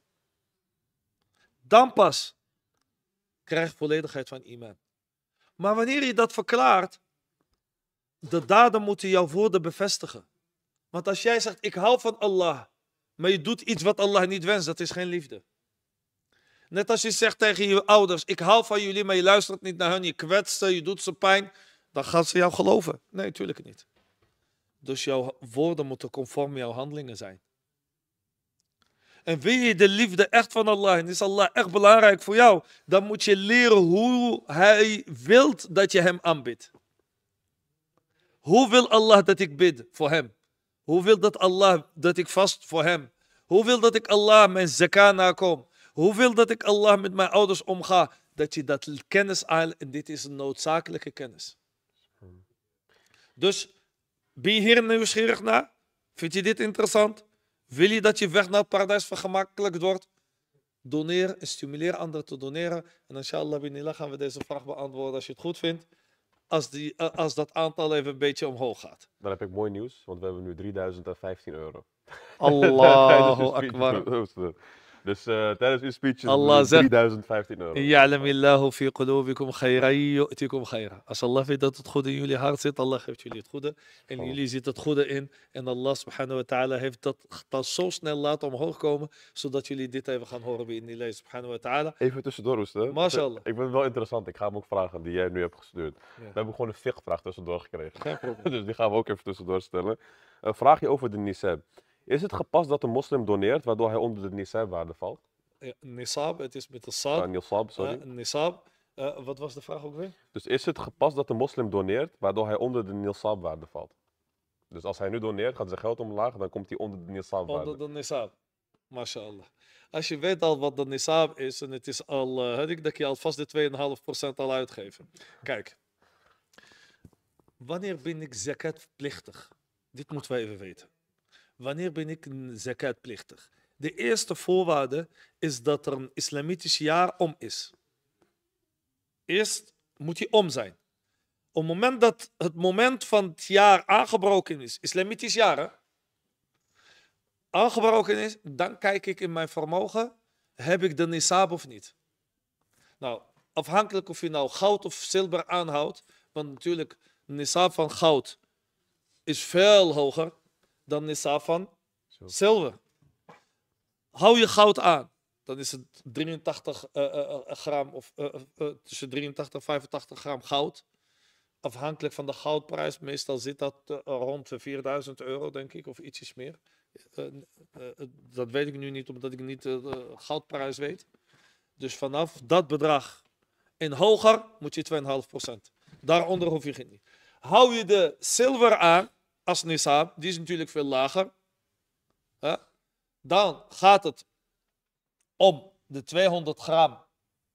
Dan pas krijg je volledigheid van iman. Maar wanneer je dat verklaart, de daden moeten jouw woorden bevestigen. Want als jij zegt, ik hou van Allah maar je doet iets wat Allah niet wenst, dat is geen liefde. Net als je zegt tegen je ouders, ik hou van jullie, maar je luistert niet naar hen, je kwetst ze, je doet ze pijn, dan gaan ze jou geloven. Nee, natuurlijk niet. Dus jouw woorden moeten conform jouw handelingen zijn. En wil je de liefde echt van Allah en is Allah echt belangrijk voor jou, dan moet je leren hoe Hij wilt dat je Hem aanbidt. Hoe wil Allah dat ik bid voor Hem? Hoe wil dat Allah dat ik vast voor hem? Hoe wil dat ik Allah mijn zakka nakom? Hoe wil dat ik Allah met mijn ouders omga? Dat je dat kennis aan, en dit is een noodzakelijke kennis. Dus ben je hier nieuwsgierig naar? Vind je dit interessant? Wil je dat je weg naar het paradijs vergemakkelijkt wordt? Doneer en stimuleer anderen te doneren. En inshallah, binillah, gaan we deze vraag beantwoorden als je het goed vindt als, die, als dat aantal even een beetje omhoog gaat. Dan heb ik mooi nieuws, want we hebben nu 3015 euro. Allahu (laughs) dus akbar. Dus eh, tijdens uw speech Allah 3015 euro. fi qulubikum yu'tikum Als Allah weet dat het goede in jullie hart zit, Allah geeft jullie het goede. En jullie zitten het goede in. En Allah subhanahu wa ta'ala heeft dat zo snel laten omhoog komen, zodat jullie dit even gaan horen bij die subhanahu wa ta'ala. Even tussendoor, Oester. Mashallah. Ik het wel interessant. Ik ga hem ook vragen die jij nu hebt gestuurd. We hebben gewoon een vraag tussendoor gekregen. Geen probleem. (laughs) dus die gaan we ook even tussendoor stellen. Een eh, vraagje over de nisab. Is het gepast dat een moslim doneert, waardoor hij onder de nisab-waarde valt? nisab, het is met de saab. Ah, eh, nisab, sorry. nisab. Eh, wat was de vraag ook weer? Dus is het gepast dat een moslim doneert, waardoor hij onder de nisab-waarde valt? Dus als hij nu doneert, gaat zijn geld omlaag, dan komt hij onder de nisab-waarde. Onder de nisab, mashallah. Als je weet al wat de nisab is, en het is al, uh, eh, ik, dat je alvast de 2,5% al uitgeven. Kijk, wanneer ben ik zakat Dit moeten we even weten wanneer ben ik een zakatplichtig? De eerste voorwaarde is dat er een islamitisch jaar om is. Eerst moet hij om zijn. Op het moment dat het moment van het jaar aangebroken is, islamitisch jaar, hè? aangebroken is, dan kijk ik in mijn vermogen, heb ik de nisab of niet? Nou, afhankelijk of je nou goud of zilver aanhoudt, want natuurlijk, nisab van goud is veel hoger dan is dat van zilver. Hou je goud aan. Dan is het 83 uh, eh, eh, eh, gram of tussen 83 en 85 gram goud. Afhankelijk van de goudprijs. Meestal zit dat rond 4000 euro, denk ik, of ietsjes meer. dat weet ik nu niet, omdat ik niet de goudprijs weet. Dus vanaf dat bedrag en hoger moet je 2,5%. Daaronder hoef je geen. Hou je de zilver aan, als nisab, die is natuurlijk veel lager. Hè? Dan gaat het om de 200 gram,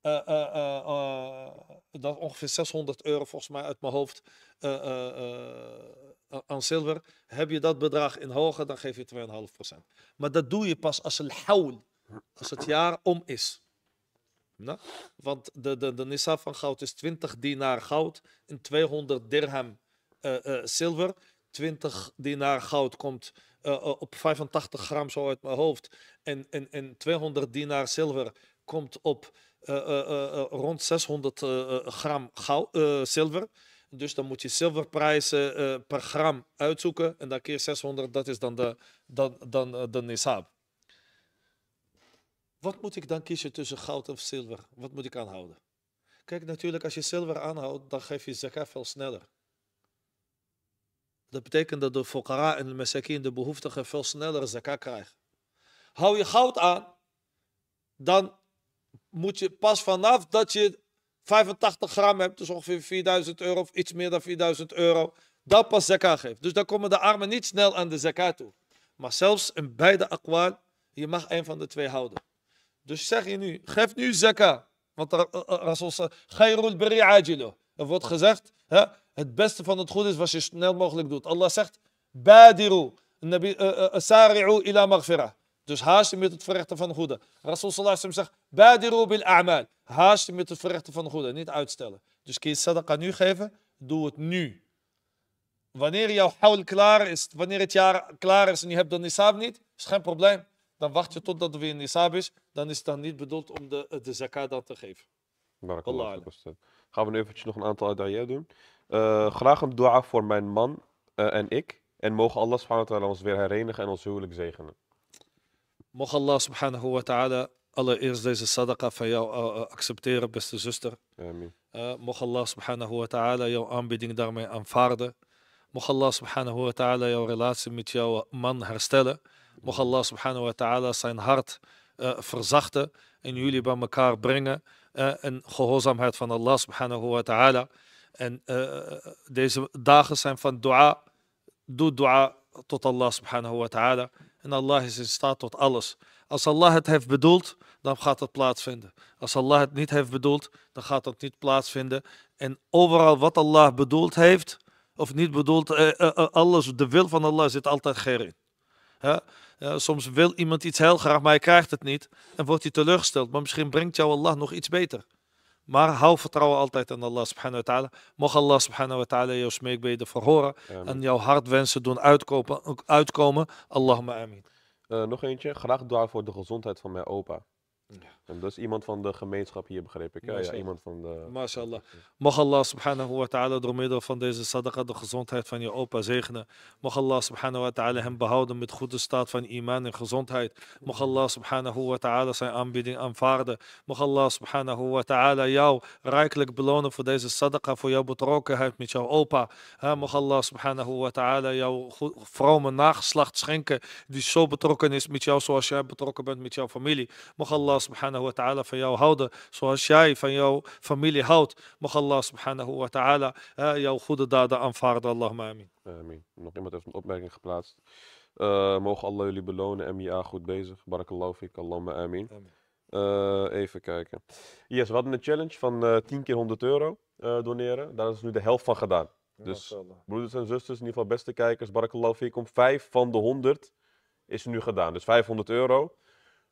eh, eh, eh, dat ongeveer 600 euro volgens mij uit mijn hoofd aan zilver. Heb je dat bedrag in hoger, dan geef je 2,5%. Maar dat doe je pas als een haul, als het jaar om is. Nou, want de, de, de van goud is 20 dinar goud en 200 dirham zilver. 20 dinar goud komt eh, eh, op 85 gram zo uit mijn hoofd. En, en, en 200 dinar zilver komt op eh, rond 600 gram goud, zilver. Dus dan moet je zilverprijzen per gram uitzoeken. En dan keer 600, dat is dan de, dan, dan, de nisab. Wat moet ik dan kiezen tussen goud of zilver? Wat moet ik aanhouden? Kijk, natuurlijk, als je zilver aanhoudt, dan geef je zeker veel sneller. Dat betekent dat de fokara en de mesakin, de behoeftigen, veel sneller zakat krijgen. Hou je goud aan, dan moet je pas vanaf dat je 85 gram hebt, dus ongeveer 4000 euro of iets meer dan 4000 euro, dat pas zakat geeft. Dus dan komen de armen niet snel aan de zakat toe. Maar zelfs in beide akwal, je mag een van de twee houden. Dus zeg je nu, geef nu zakat. Want Rasul zegt, Er wordt gezegd, het beste van het goede is wat je snel mogelijk doet. Allah zegt, badiru, nabi, uh, ila maghfira. Dus haast je met het verrechten van goede. Rasul sallallahu alaihi zegt, badiru bil a'mal. Haast je met het verrechten van goede, niet uitstellen. Dus kun je sadaqa nu geven, doe het nu. Wanneer jouw haul klaar is, wanneer het jaar klaar is en je hebt de nisab niet, is geen probleem. Dan wacht je totdat er weer nisab is. Dan is het dan niet bedoeld om de, de zakat dan te geven. Barakallah. Gaan we nu eventjes nog een aantal adaya doen. Eh, graag een dua voor mijn man eh, en ik. En mogen Allah subhanahu wa ta'ala ons weer herenigen en ons huwelijk zegenen. Mocht Allah subhanahu wa ta'ala allereerst deze sadaqa van jou eh, accepteren, beste zuster. Amen. mocht Allah subhanahu wa ta'ala jouw aanbieding daarmee aanvaarden. Mocht Allah subhanahu wa ta'ala jouw relatie met jouw man herstellen. Mocht Allah subhanahu wa ta'ala zijn hart verzachten en jullie bij elkaar brengen. Eh, en gehoorzaamheid van Allah subhanahu wa ta'ala. En eh, deze dagen zijn van dua. Doe dua tot Allah subhanahu wa ta'ala. En Allah is in staat tot alles. Als Allah het heeft bedoeld, dan gaat het plaatsvinden. Als Allah het niet heeft bedoeld, dan gaat het niet plaatsvinden. En overal wat Allah bedoeld heeft, of niet bedoeld, eh, alles, de wil van Allah zit altijd gerin. Eh, soms wil iemand iets heel graag, maar hij krijgt het niet. En wordt hij teleurgesteld. Maar misschien brengt jou Allah nog iets beter. Maar hou vertrouwen altijd aan Allah subhanahu wa ta'ala. Mocht Allah subhanahu wa ta'ala jouw smeekbeden verhoren. En jouw hartwensen doen uitkopen, uitkomen. Allahumma amin. Uh, nog eentje. Graag door voor de gezondheid van mijn opa. En dat is iemand van de gemeenschap hier, begreep ik. Ja, ja iemand van de... MashaAllah. Mag Allah subhanahu wa ta'ala door middel van deze sadaqa de gezondheid van je opa zegenen. Mag Allah subhanahu wa ta'ala hem behouden met goede staat van iman en gezondheid. Mag Allah subhanahu wa ta'ala zijn aanbieding aanvaarden. Mag Allah subhanahu wa ta'ala jou rijkelijk belonen voor deze sadaqa, voor jouw betrokkenheid met jouw opa. mag Allah subhanahu wa ta'ala jouw vrome nageslacht schenken die zo betrokken is met jou zoals jij betrokken bent met jouw familie. Mag Allah subhanahu subhanahu ta'ala van jou houden. Zoals jij van jouw familie houdt. Mag Allah subhanahu wa ta'ala jouw goede daden aanvaarden. Allahumma amin. Amin. Nog iemand heeft een opmerking geplaatst. Uh, mogen Allah jullie belonen. MIA goed bezig. Barakallahu fik. Allahumma amin. amin. Uh، even kijken. Yes, we hadden een challenge van uh, 10 keer 100 euro uh, doneren. Daar is nu de helft van gedaan. Dus broeders en zusters, in ieder geval beste kijkers, Barakallahu fikum. Vijf van de 100 is nu gedaan. Dus 500 euro.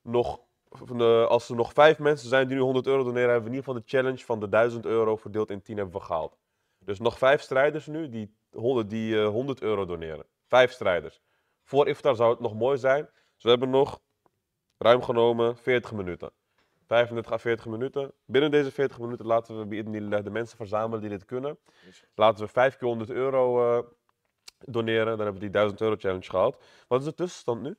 Nog van als er nog vijf mensen zijn die nu 100 euro doneren, hebben we in ieder geval de challenge van de 1000 euro verdeeld in 10 hebben we gehaald. Dus nog vijf strijders nu die 100, die, 100 eh, euro doneren. Vijf strijders. Voor Iftar zou het nog mooi zijn. Dus we hebben nog ruim genomen 40 minuten. 35 à 40 minuten. Binnen deze 40 minuten laten we eh, de mensen verzamelen die dit kunnen. Laten we 5 keer 100 euro eh, doneren. Dan hebben we die 1000 euro challenge gehaald. Wat is de tussenstand nu?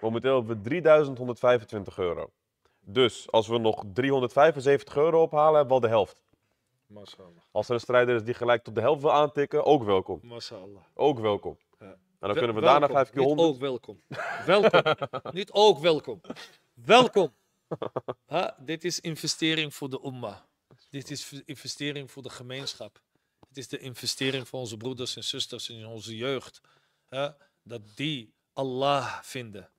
Momenteel hebben we 3125 euro. Dus als we nog 375 euro ophalen, hebben we al de helft. Mashallah. Als er een strijder is die gelijk tot de helft wil aantikken, ook welkom. Mashallah. Ook welkom. Ja. En nou, dan kunnen we daarna vijf keer honderd. Ook welkom. welkom. (laughs) Niet ook welkom. Welkom. ha, dit is investering voor de umma. Dit is investering voor de gemeenschap. Het is de investering voor onze broeders en zusters en onze jeugd. dat die Allah vinden.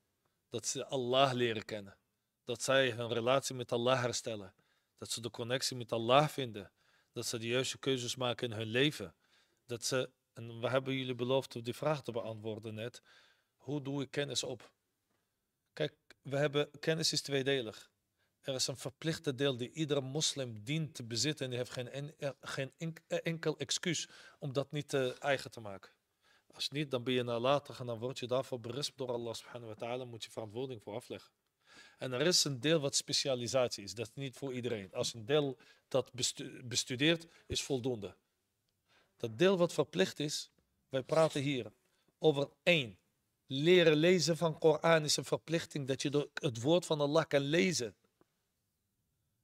Dat ze Allah leren kennen. Dat zij hun relatie met Allah herstellen. Dat ze de connectie met Allah vinden. Dat ze de juiste keuzes maken in hun leven. Dat ze, en we hebben jullie beloofd om die vraag te beantwoorden net. Hoe doe ik kennis op? Kijk, we hebben, kennis is tweedelig. Er is een verplichte deel die iedere moslim dient te bezitten en die heeft geen, eh, geen eh, enkel excuus om dat niet te eh, eigen te maken. Als niet, dan ben je nalatig en dan word je daarvoor berispt door Allah subhanahu wa ta'ala, moet je verantwoording voor afleggen. En er is een deel wat specialisatie is, dat is niet voor iedereen. Als een deel dat bestudeert, is voldoende. Dat deel wat verplicht is, wij praten hier over één. Leren lezen van Koran is een verplichting dat je het woord van Allah kan lezen.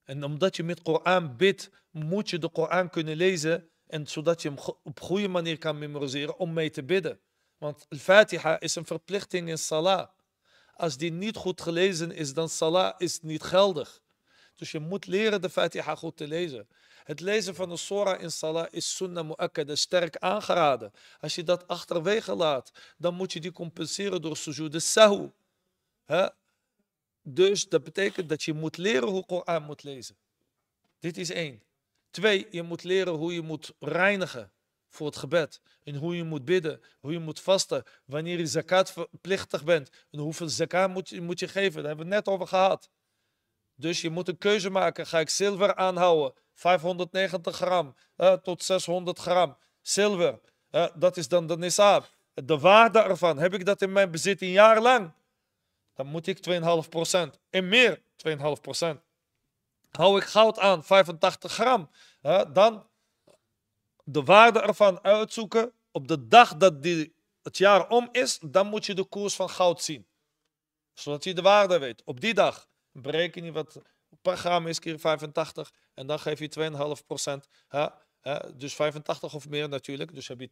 En omdat je met Koran bidt, moet je de Koran kunnen lezen en zodat je hem op goede manier kan memoriseren om mee te bidden. Want de fatiha is een verplichting in salah. Als die niet goed gelezen is, dan salah is niet geldig. Dus je moet leren de Fatiha goed te lezen. Het lezen van de Sora in Salah is sunnah mu'akkada, sterk aangeraden. Als je dat achterwege laat, dan moet je die compenseren door sujud de sahu. Dus dat betekent dat je moet leren hoe Koran moet lezen. Dit is één. Twee, je moet leren hoe je moet reinigen voor het gebed. En hoe je moet bidden, hoe je moet vasten, wanneer je zakat verplichtig bent. En hoeveel zakat moet je, moet je geven, daar hebben we het net over gehad. Dus je moet een keuze maken. Ga ik zilver aanhouden, 590 gram eh, tot 600 gram. Zilver, eh, dat is dan de nisab. De waarde ervan, heb ik dat in mijn bezit een jaar lang? Dan moet ik 2,5% en meer 2,5% hou ik goud aan, 85 gram, dan de waarde ervan uitzoeken. Op de dag dat die, het jaar om is, dan moet je de koers van goud zien. Zodat je de waarde weet. Op die dag bereken je wat per gram is keer 85 en dan geef je 2,5 procent. Dus 85 of meer natuurlijk. Dus heb je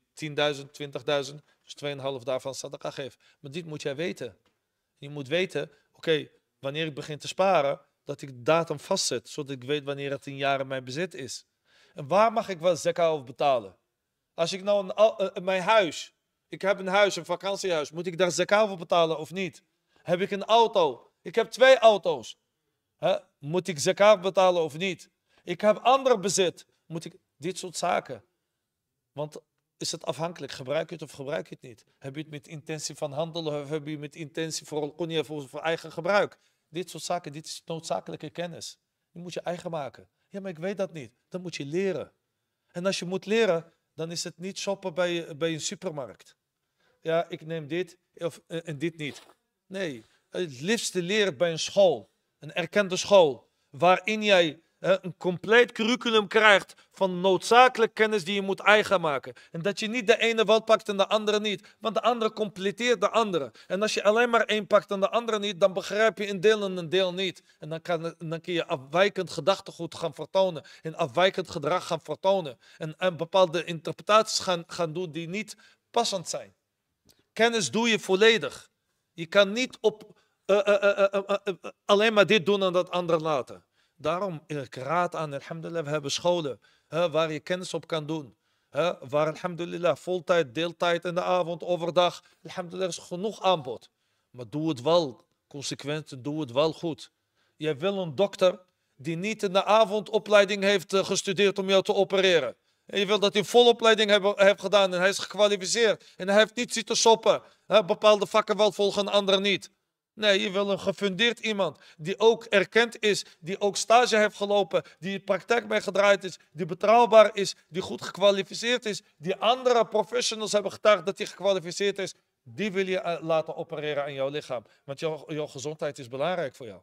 10.000, 20.000. Dus 2,5 daarvan sadaqa geef. Maar dit moet jij weten. Je moet weten, oké, wanneer ik begin te sparen, dat ik datum vastzet, zodat ik weet wanneer het in jaren mijn bezit is. En waar mag ik wel zekka over betalen? Als ik nou een, eh, eh, mijn huis, ik heb een huis, een vakantiehuis, moet ik daar zekka voor betalen of niet? Heb ik een auto? Ik heb twee auto's. Huh? Moet ik zakka betalen of niet? Ik heb ander bezit. Moet ik dit soort zaken? Want is het afhankelijk? Gebruik je het of gebruik je het niet? Heb je het met intentie van handelen of heb je het met intentie voor, voor eigen gebruik? dit soort zaken, dit is noodzakelijke kennis. Die moet je eigen maken. Ja, maar ik weet dat niet. Dan moet je leren. En als je moet leren, dan is het niet shoppen bij, bij een supermarkt. Ja, ik neem dit of, eh, en dit niet. Nee, het liefste leren bij een school. Een erkende school. Waarin jij eh, een compleet curriculum krijgt van noodzakelijke kennis die je moet eigen maken. En dat je niet de ene wel pakt en de andere niet, want de andere completeert de andere. En als je alleen maar één pakt en de andere niet, dan begrijp je een deel en een deel niet. En dan, kan, dan kun je afwijkend gedachtegoed gaan vertonen en afwijkend gedrag gaan vertonen. En, en bepaalde interpretaties gaan, gaan doen die niet passend zijn. Kennis doe je volledig. Je kan niet op eh, eh, alleen maar dit doen en dat andere laten. Daarom, ik raad aan, alhamdulillah, we hebben scholen hè, waar je kennis op kan doen. Hè, waar, alhamdulillah, voltijd, deeltijd in de avond, overdag. Alhamdulillah, is genoeg aanbod. Maar doe het wel consequent, doe het wel goed. Je wil een dokter die niet in de avondopleiding heeft eh, gestudeerd om jou te opereren. En je wil dat hij vol opleiding heeft, gedaan en hij is gekwalificeerd. En hij heeft niet zitten soppen. Hè, bepaalde vakken wel volgen, andere niet. Nee, je wil een gefundeerd iemand die ook erkend is, die ook stage heeft gelopen, die praktijk mee is, die betrouwbaar is, die goed gekwalificeerd is, die andere professionals hebben getuigd dat hij gekwalificeerd is. Die wil je eh, laten opereren aan jouw lichaam. Want jouw, jouw gezondheid is belangrijk voor jou.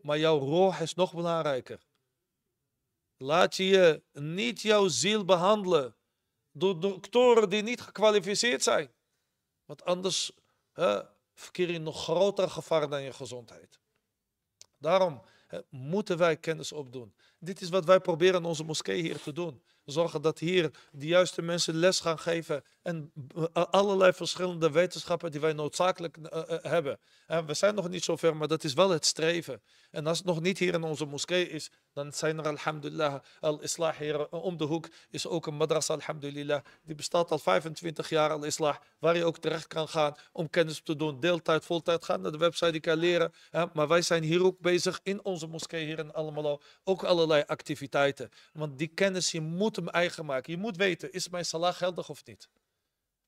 Maar jouw rol is nog belangrijker. Laat je, je niet jouw ziel behandelen door doktoren die niet gekwalificeerd zijn. Want anders verkeer in nog groter gevaar dan je gezondheid. Daarom moeten wij kennis opdoen. Dit is wat wij proberen in onze moskee hier te doen. Zorgen dat hier de juiste mensen les gaan geven. En eh, allerlei verschillende wetenschappen die wij noodzakelijk eh, eh, hebben. we zijn nog niet zover, maar dat is wel het streven. En als het nog niet hier in onze moskee is, dan zijn er alhamdulillah al-islah hier eh, om de hoek. Is ook een madrasa alhamdulillah. Die bestaat al 25 jaar al-islah. Waar je ook terecht kan gaan om kennis te doen. Deeltijd, voltijd. Ga naar de website, die kan leren. Maar wij zijn hier ook bezig in onze moskee hier in Almelo. Ook allerlei activiteiten. Want die kennis, je moet hem eigen maken. Je moet weten, is mijn salah geldig of niet?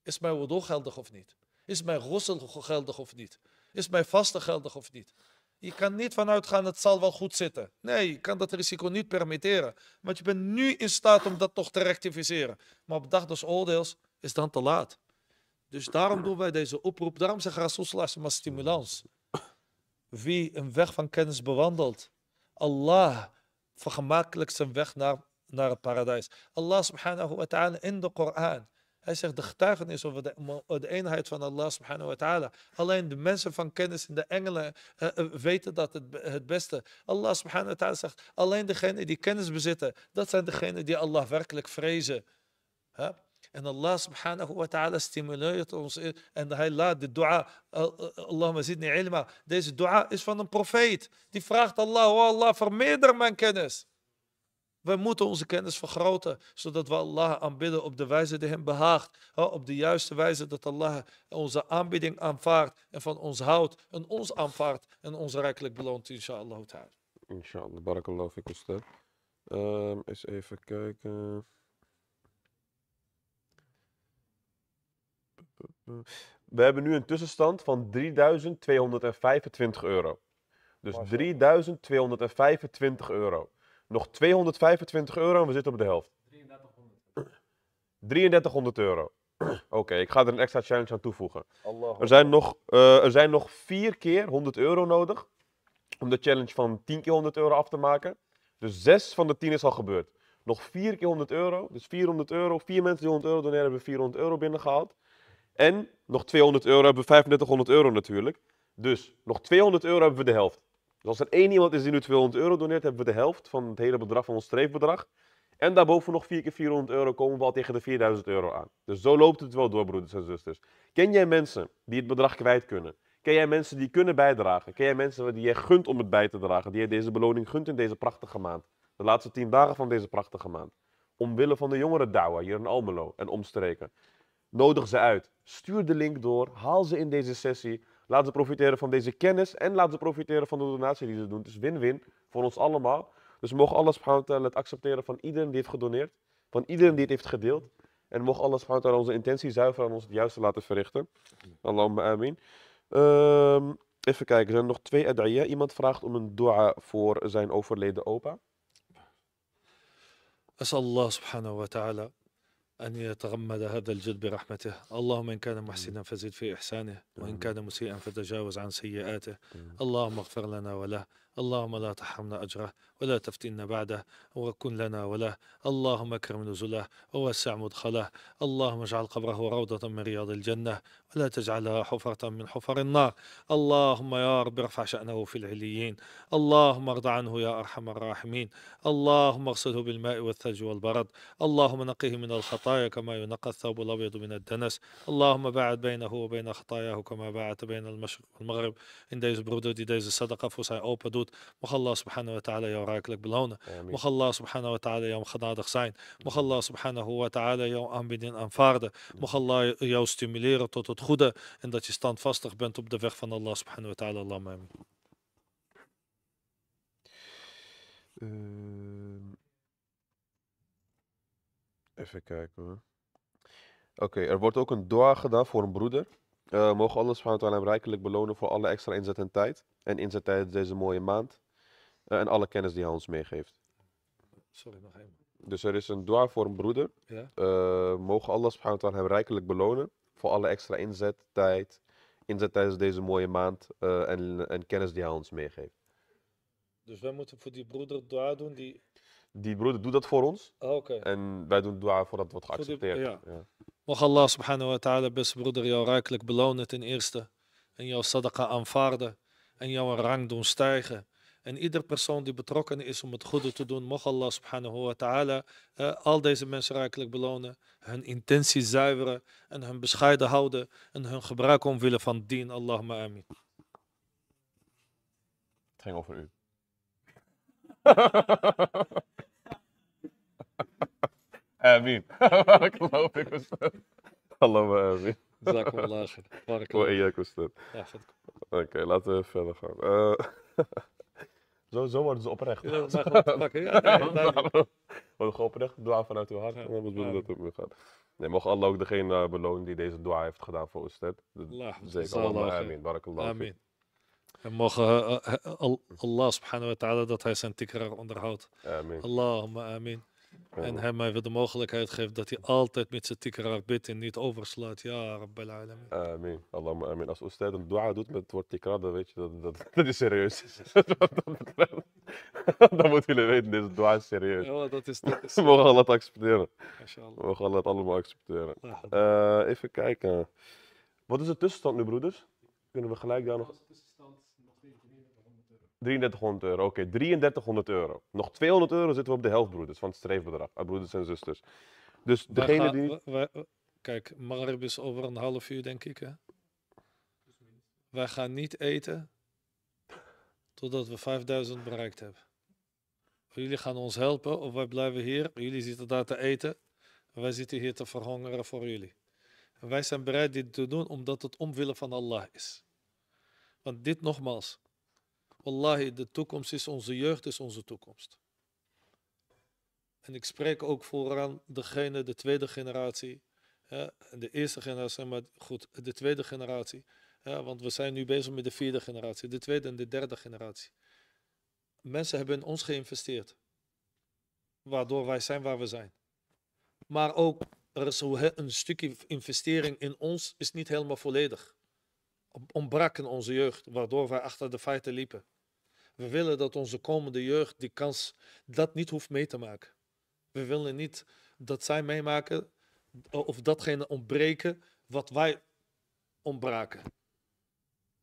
Is mijn wudu geldig of niet? Is mijn rossel geldig of niet? Is mijn vaste geldig of niet? Je kan niet vanuit gaan, het zal wel goed zitten. Nee, je kan dat risico niet permitteren. Want je bent nu in staat om dat toch te rectificeren. Maar op dag des oordeels is dan te laat. Dus daarom doen wij deze oproep. Daarom zegt Rasulullah maar stimulans. Wie een weg van kennis bewandelt. Allah vergemakkelijkt zijn weg naar, naar het paradijs. Allah subhanahu wa ta'ala in de Koran hij zegt de getuigenis over de, de, eenheid van Allah subhanahu wa ta'ala. Alleen de mensen van kennis en de engelen eh, eh, weten dat het, het beste. Allah subhanahu wa ta'ala zegt alleen degenen die kennis bezitten. Dat zijn degenen die Allah werkelijk vrezen. En Allah subhanahu wa ta'ala stimuleert ons. En hij laat de dua, eh, Allahumma zidni ilma. Deze dua is van een profeet. Die vraagt Allah, oh Allah, vermeerder mijn kennis. Wij moeten onze kennis vergroten, zodat we Allah aanbidden op de wijze die hem behaagt. Op de juiste wijze dat Allah onze aanbidding aanvaardt en van ons houdt en ons aanvaardt en ons rijkelijk beloont, inshallah. Inshallah, Ik fik ustad. Um, eens even kijken. We hebben nu een tussenstand van 3225 euro. Dus 3225 euro. Nog 225 euro en we zitten op de helft. 3300. 3300 euro. (clears throat) Oké, ik ga er een extra challenge aan toevoegen. er, zijn nog, uh, er zijn nog vier keer 100 euro nodig om de challenge van 10 keer 100 euro af te maken. Dus 6 van de 10 is al gebeurd. Nog 4 keer 100 euro, dus 400 euro. Vier mensen die 100 euro doneren hebben 400 euro binnengehaald. En nog 200 euro hebben we 3500 euro natuurlijk. Dus nog 200 euro hebben we de helft. Dus als er één iemand is die nu 200 euro doneert, hebben we de helft van het hele bedrag van ons streefbedrag. En daarboven nog 4 keer 400 euro komen we al tegen de 4000 euro aan. Dus zo loopt het wel door, broeders en zusters. Ken jij mensen die het bedrag kwijt kunnen? Ken jij mensen die kunnen bijdragen? Ken jij mensen die jij gunt om het bij te dragen? Die jij deze beloning gunt in deze prachtige maand? De laatste 10 dagen van deze prachtige maand. Omwille van de jongeren Dawa hier in Almelo en omstreken. Nodig ze uit. Stuur de link door. Haal ze in deze sessie. Laat ze profiteren van deze kennis en laat ze profiteren van de donatie die ze doen. Het is win-win voor ons allemaal. Dus mogen Allah eh, subhanahu het accepteren van iedereen die heeft gedoneerd, van iedereen die het heeft gedeeld. En mogen Allah subhanahu onze intentie zuiveren en ons het juiste laten verrichten. Allahumma amin. Ehm, even kijken, er zijn nog twee adaya. Iemand vraagt om een dua voor zijn overleden opa. As Allah subhanahu wa ta'ala أن يتغمد هذا الجد برحمته اللهم إن كان محسنا فزد في إحسانه وإن كان مسيئا فتجاوز عن سيئاته اللهم اغفر لنا وله اللهم لا تحرمنا أجره ولا تفتنا بعده وكن لنا وله اللهم اكرم نزله ووسع مدخله اللهم اجعل قبره روضة من رياض الجنة ولا تجعلها حفرة من حفر النار اللهم يا رب ارفع شأنه في العليين اللهم ارض عنه يا أرحم الراحمين اللهم اغسله بالماء والثلج والبرد اللهم نقيه من الخطايا كما ينقى الثوب الأبيض من الدنس اللهم باعد بينه وبين خطاياه كما باعد بين المشرق والمغرب In days of brother, days of sadaqah, for doet. Allah subhanahu wa ta'ala jou rijkelijk belonen. Amen. Mag Allah subhanahu wa ta'ala jou genadig zijn. Mag Allah subhanahu wa ta'ala jou aanbieden en aanvaarden. Mag Allah jou stimuleren tot het goede en dat je standvastig bent op de weg van Allah subhanahu wa ta'ala. Allah uh, ehm. even kijken hoor. Oké, er wordt ook een dua gedaan voor een broeder. Eh, mogen Allah subhanahu wa hem rijkelijk belonen voor alle extra inzet en tijd. En inzet tijdens deze mooie maand. Eh, en alle kennis die hij ons meegeeft. Sorry, nog één. Dus er is een dua voor een broeder. Ja? Eh, mogen Allah subhanahu wa hem rijkelijk belonen voor alle extra inzet, tijd. Inzet tijdens deze mooie maand. en, en kennis die hij ons meegeeft. Dus wij moeten voor die broeder dua doen die... Die broeder doet dat voor ons. Oh, oké. En wij doen dua dat wordt geaccepteerd. ja. Mocht Allah subhanahu wa ta'ala, beste broeder, jou rijkelijk belonen ten eerste. En jouw sadaqa aanvaarden. En jouw rang doen stijgen. En ieder persoon die betrokken is om het goede te doen, mocht Allah subhanahu wa ta'ala eh, al deze mensen rijkelijk belonen, hun intentie zuiveren en hun bescheiden houden en hun gebruik omwille van dien. Allah amin. Het ging over u. (laughs) Amin. (laughs) geloof ik was dat. Hallo, Amin. Zakallah. Barakallah. was dat. Ja, Oké, laten we verder gaan. Uh, (laughs) zo, zo worden ze oprecht. Ja, dat gewoon te pakken. Ja, (laughs) Worden gewoon oprecht, dua vanuit uw hart. En dan moet dat ook weer gaan. Nee, mogen Allah ook degene eh, belonen die deze dua heeft gedaan voor Ustad. Zeker. Allah, amin. Barakallah. Amin. En mogen uh, Allah subhanahu wa ta'ala dat hij zijn tikrar onderhoudt. Amen. Allahumma amin. En hem even de mogelijkheid geeft dat hij altijd met zijn tikrar bidt en niet overslaat. Ja, Rabbal Alamin. Amen. Allahumma amen. Als een dua doet met het woord tikrar, dan weet je dat dat, (laughs) is serieus. (laughs) dan moeten jullie weten, deze dua is serieus. Ja, dat is dat. Is, (laughs) mogen Allah het accepteren. Inshallah. Mogen Allah het allemaal accepteren. Eh, even kijken. Wat is de tussenstand nu, broeders? Kunnen we gelijk daar nog... 3300 euro. Oké, 3300 euro. Nog 200 euro zitten we op de helft, broeders, van het streefbedrag. Ah, broeders en zusters. Dus degene die. kijk, Marib is over een half uur, denk ik. Hè? Wij gaan niet eten totdat we 5000 bereikt hebben. Jullie gaan ons helpen of wij blijven hier. Jullie zitten daar te eten. Wij zitten hier te verhongeren voor jullie. En wij zijn bereid dit te doen omdat het omwille van Allah is. Want dit nogmaals, Wallahi, de toekomst is onze jeugd, is onze toekomst. En ik spreek ook vooraan degene, de tweede generatie, ja, de eerste generatie, maar goed, de tweede generatie. Ja, want we zijn nu bezig met de vierde generatie, de tweede en de derde generatie. Mensen hebben in ons geïnvesteerd, waardoor wij zijn waar we zijn. Maar ook er is een stukje investering in ons is niet helemaal volledig ontbrak onze jeugd, waardoor wij achter de feiten liepen. We willen dat onze komende jeugd die kans dat niet hoeft mee te maken. We willen niet dat zij meemaken of datgene ontbreken wat wij ontbraken.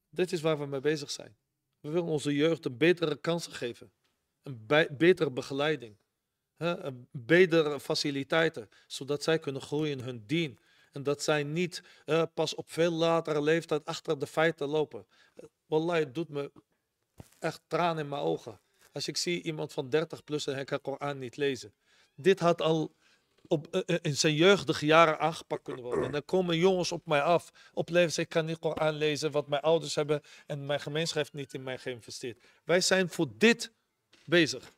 Dit is waar we mee bezig zijn. We willen onze jeugd een betere kans geven. Een betere begeleiding. Hè? Een betere faciliteiten. Zodat zij kunnen groeien in hun dien. En dat zij niet eh, pas op veel latere leeftijd achter de feiten lopen. Wallah, het doet me echt tranen in mijn ogen. Als ik zie iemand van 30 plus en hij kan Koran niet lezen. Dit had al op, eh, eh, in zijn jeugdige jaren aangepakt kunnen worden. En dan komen jongens op mij af, op ze ik kan niet Koran lezen, wat mijn ouders hebben en mijn gemeenschap niet in mij geïnvesteerd. Wij zijn voor dit bezig.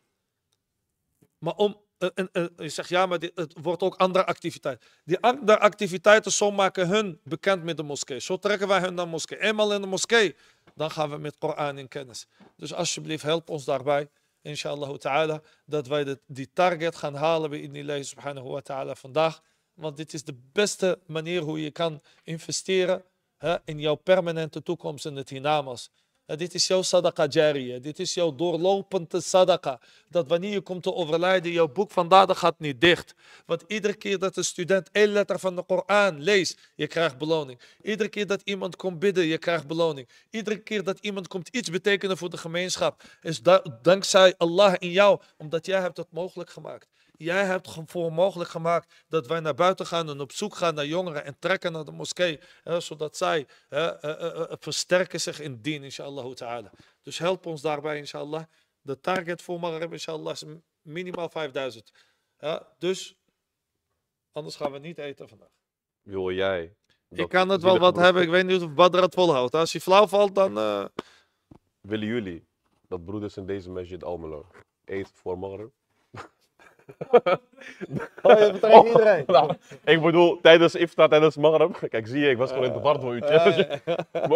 Maar om en, je zegt ja, maar het wordt ook andere activiteit. Die andere activiteiten, zo maken hun bekend met de moskee. Zo trekken wij hun naar de moskee. Eenmaal in de moskee, dan gaan we met Koran in kennis. Dus alsjeblieft, help ons daarbij, inshallah ta'ala, dat wij die target gaan halen bij Idnillah subhanahu wa ta'ala vandaag. Want dit is de beste manier hoe je kan investeren hè, in jouw permanente toekomst in het hinamas. Eh, dit is jouw sadaqa jariya. Eh, dit is jouw doorlopende sadaqa. Dat wanneer je komt te overlijden, jouw boek van daden gaat niet dicht. Want iedere keer dat een student één letter van de Koran leest, je krijgt beloning. Iedere keer dat iemand komt bidden, je krijgt beloning. Iedere keer dat iemand komt iets betekenen voor de gemeenschap, is dankzij Allah in jou, omdat jij hebt dat mogelijk gemaakt. Jij hebt voor mogelijk gemaakt dat wij naar buiten gaan en op zoek gaan naar jongeren en trekken naar de moskee. Hè, zodat zij eh, eh, eh, versterken zich in dien, inshallah Dus help ons daarbij, inshallah. De target voor Maghreb, inshallah, is minimaal 5000. Ja, dus anders gaan we niet eten vandaag. Wil jij. ik kan het wel wat hebben. Ik weet niet of Badra het volhoudt. Als hij flauw valt, dan... Willen jullie dat broeders in deze masjid Almelo Eet voor Maghreb? (laughs) Oh, je oh, iedereen. (laughs) Nou, ik bedoel, tijdens IFTA, tijdens maghrib. (laughs) Kijk, zie je, ik was gewoon in de war van u.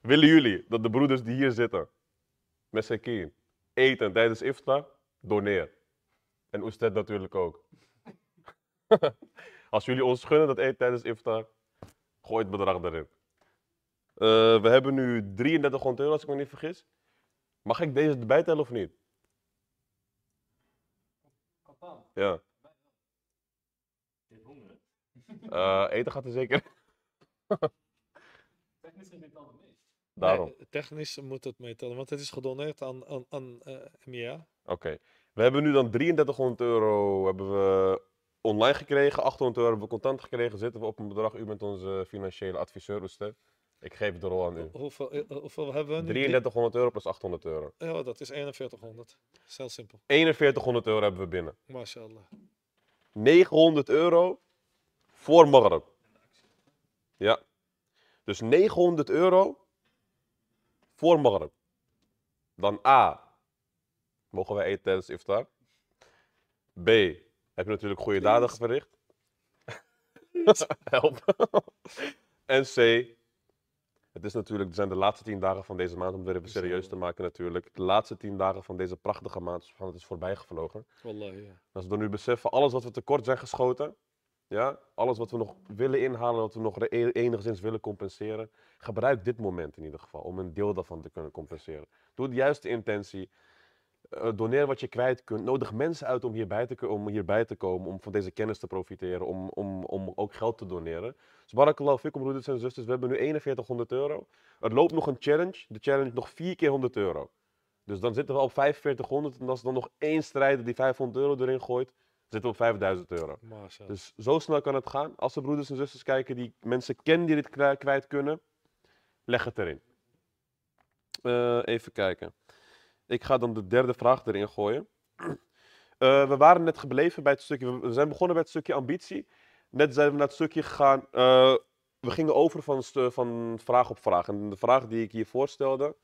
willen jullie dat de broeders die hier zitten, met zijn kind, eten tijdens iftar? Doneer. En Oested natuurlijk ook. Als jullie ons gunnen dat eten tijdens iftar, gooi het bedrag erin. Eh, we hebben nu 33 euro, als ik me niet vergis. Mag ik deze erbij tellen of niet? Ja. Eh, eten gaat er zeker. (laughs) Technisch geen het mee. Daarom. Eh, technisch moet het meetellen, want het is gedoneerd aan, aan, aan eh, MIA. Oké. We hebben nu dan 3300 euro hebben we online gekregen, 800 euro hebben we contant gekregen, zitten we op een bedrag. U bent onze financiële adviseur, Oester. Ik geef de rol aan u. Hoeveel, eh, eh, hoeveel hebben we nu? 3300 euro plus 800 euro. Ja, dat is 4100. Zelfs heel simpel. 4100 euro hebben we binnen. MashaAllah. 900 euro voor Maghreb. Ja. Dus 900 euro voor Maghreb. Dan A. Mogen wij eten tijdens iftar? B. Heb je natuurlijk goede daden verricht? (laughs) Help. en C. Het is natuurlijk, het zijn de laatste tien dagen van deze maand, om het even eh, serieus te maken natuurlijk. De laatste tien dagen van deze prachtige maand, van het is voorbijgevlogen. gevlogen. Als we nu beseffen, alles wat we tekort zijn geschoten, ja, alles wat we nog willen inhalen, wat we nog e- enigszins willen compenseren, gebruik dit moment in ieder geval om een deel daarvan te kunnen compenseren. Doe de juiste intentie, eh, doneer wat je kwijt kunt. Nodig mensen uit om hierbij, te, om hierbij te komen, om van deze kennis te profiteren, om, om, om ook geld te doneren. Dus barakallahu fikum, broeders en zusters, we hebben nu 4100 euro. Er loopt nog een challenge, de challenge nog 4 keer 100 euro. Dus dan zitten we op 4500 en als er dan nog één strijder die 500 euro erin gooit, zitten we op 5000 euro. Dus zo snel kan het gaan. Als de broeders en zusters kijken die mensen kennen die dit kwijt kunnen, leg het erin. Eh, even kijken. Ik ga dan de derde vraag erin gooien. (clears throat) Eh, we waren net gebleven bij het stukje. We zijn begonnen bij het stukje ambitie. Net zijn we naar het stukje gegaan. Eh, we gingen over van, van vraag op vraag. En de vraag die ik hier voorstelde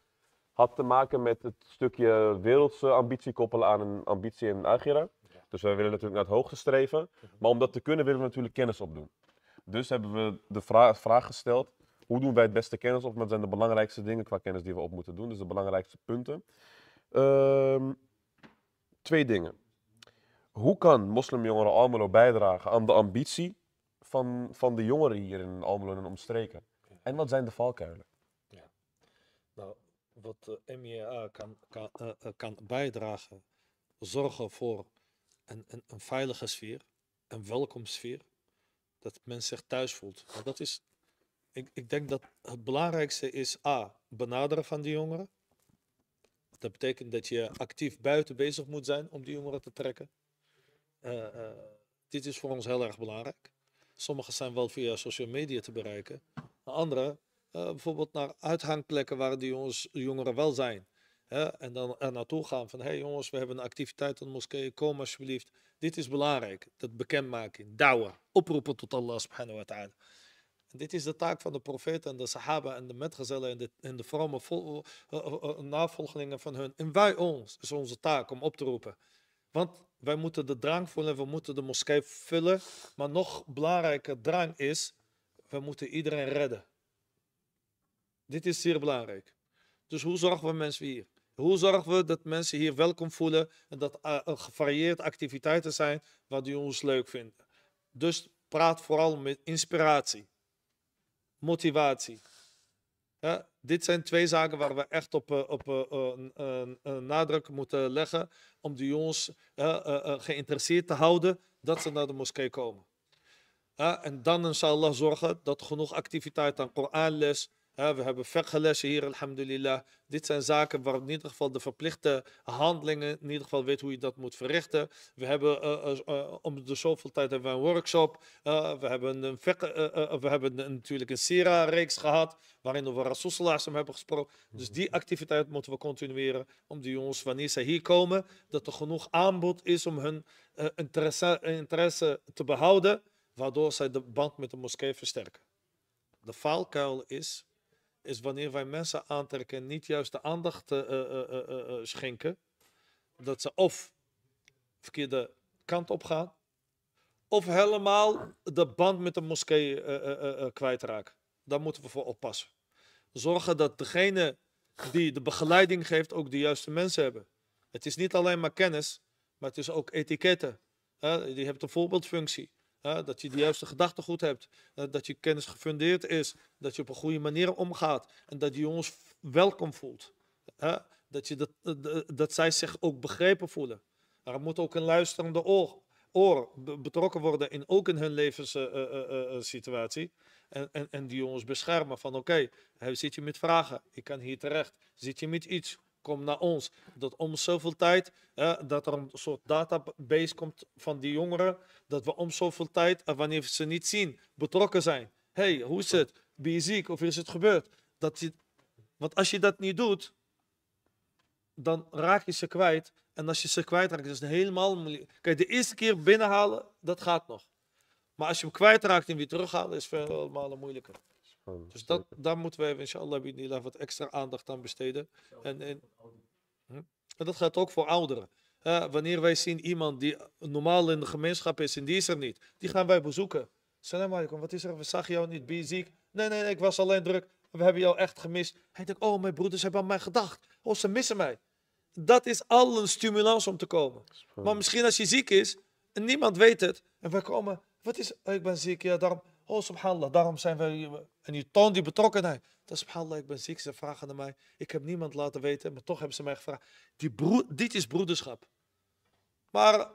had te maken met het stukje wereldse ambitie koppelen aan een ambitie in Agira. Dus wij willen natuurlijk naar het hoogste streven. Mhm. Maar om dat te kunnen willen we natuurlijk kennis opdoen. Dus hebben we de vraag gesteld, hoe doen wij het beste kennis op? Wat zijn de belangrijkste dingen qua kennis die we op moeten doen? Dus de belangrijkste punten. Ehm, twee dingen. Hoe kan moslimjongeren Almelo bijdragen aan de ambitie van, van de jongeren hier in Almelo en omstreken? En wat zijn de valkuilen? Ja. Nou, wat de eh, MEA kan, kan, eh, eh, kan bijdragen, zorgen voor een, een, een veilige sfeer, een welkomstsfeer, dat men zich thuis voelt. dat is, ik, ik denk dat het belangrijkste is A, benaderen van die jongeren. Dat betekent dat je actief buiten bezig moet zijn om die jongeren te trekken. Eh, eh, dit is voor ons heel erg belangrijk. Sommigen zijn wel via social media te bereiken. anderen, andere, eh, bijvoorbeeld naar uithangplekken waar die jongens, jongeren wel zijn. en dan er naartoe gaan van, hé hey jongens, we hebben een activiteit aan de moskee, kom alsjeblieft. Dit is belangrijk, dat bekendmaken, dawa, oproepen tot Allah subhanahu wa ta'ala dit is de taak van de profeten en de sahaba en de metgezellen en de, de vrome vol, eh, eh, eh, navolgelingen van hun. En wij ons, is onze taak om op te roepen. Want wij moeten de drang voelen, we moeten de moskee vullen. Maar nog belangrijker drang is, we moeten iedereen redden. Dit is zeer belangrijk. Dus hoe zorgen we mensen hier? Hoe zorgen we dat mensen hier welkom voelen en dat er gevarieerd gevarieerde activiteiten zijn wat die ons leuk vinden? Dus praat vooral met inspiratie motivatie. dit zijn twee zaken waar we echt op, eh, op, eh, eh, een nadruk moeten leggen om de jongens geïnteresseerd te houden dat ze naar de moskee komen. en dan zal Allah zorgen dat genoeg activiteit aan Koranles, we hebben fiqh hier, alhamdulillah. Dit zijn zaken waar in ieder geval de verplichte handelingen, in ieder geval weet hoe je dat moet verrichten. We hebben eh, eh, eh, om de zoveel tijd hebben we een workshop. Uh, we hebben, een fiqh, we hebben natuurlijk een Sira-reeks gehad, waarin we Rasul hebben gesproken. Dus die mhm. activiteit moeten we continueren om die jongens, wanneer ze hier komen, dat er genoeg aanbod is om hun interesse, interesse te behouden, waardoor zij de band met de moskee versterken. De faalkuil is is wanneer wij mensen aantrekken en niet juist de aandacht eh, eh, eh, schenken, dat ze of verkeerde kant op gaan, of helemaal de band met de moskee kwijtraken. Daar moeten we voor oppassen. Zorgen dat degene die de begeleiding geeft ook de juiste mensen hebben. Het is niet alleen maar kennis, maar het is ook etiketten. die hebben een voorbeeldfunctie dat je de juiste gedachten goed hebt. dat je kennis gefundeerd is. Dat je op een goede manier omgaat. En dat je jongens welkom voelt. dat, je dat, eh, eh, dat zij zich ook begrepen voelen. Er moet ook een luisterende oor, oor betrokken worden in ook in hun levenssituatie. Eh, en, en, en, die jongens beschermen van oké, zit je met vragen? Ik kan hier terecht. Zit je met iets? kom naar ons. Dat om zoveel tijd, dat er een soort database komt van die jongeren, dat we om zoveel tijd, eh, wanneer ze niet zien, betrokken zijn. hey, hoe is het? Ben je ziek? Of is het gebeurd? Dat je, want als je dat niet doet, dan raak je ze kwijt. En als je ze kwijtraakt, is het helemaal Kijk, de eerste keer binnenhalen, dat gaat nog. Maar als je hem kwijtraakt en weer terughalen, is het veel moeilijker dus dat, daar moeten wij, inshallah, wat extra aandacht aan besteden. En, en, hm? en dat gaat ook voor ouderen. wanneer wij zien iemand die normaal in de gemeenschap is en die is er niet, die gaan wij bezoeken. Salam alaikum, wat is er? We zag jou niet, ben je ziek? Nee, nee, ik was alleen druk. We hebben jou echt gemist. Hij denkt, oh, mijn broeders hebben aan mij gedacht. Oh, ze missen mij. Dat is al een stimulans om te komen. Maar misschien als je ziek is en niemand weet het en wij komen, wat is, oh, ik ben ziek, ja, daarom. Oh, subhanallah, daarom zijn wij... En je toont die betrokkenheid. Dat subhanallah, ik ben ziek, ze vragen naar mij. Ik heb niemand laten weten, maar toch hebben ze mij gevraagd. Die bro, dit is broederschap. Maar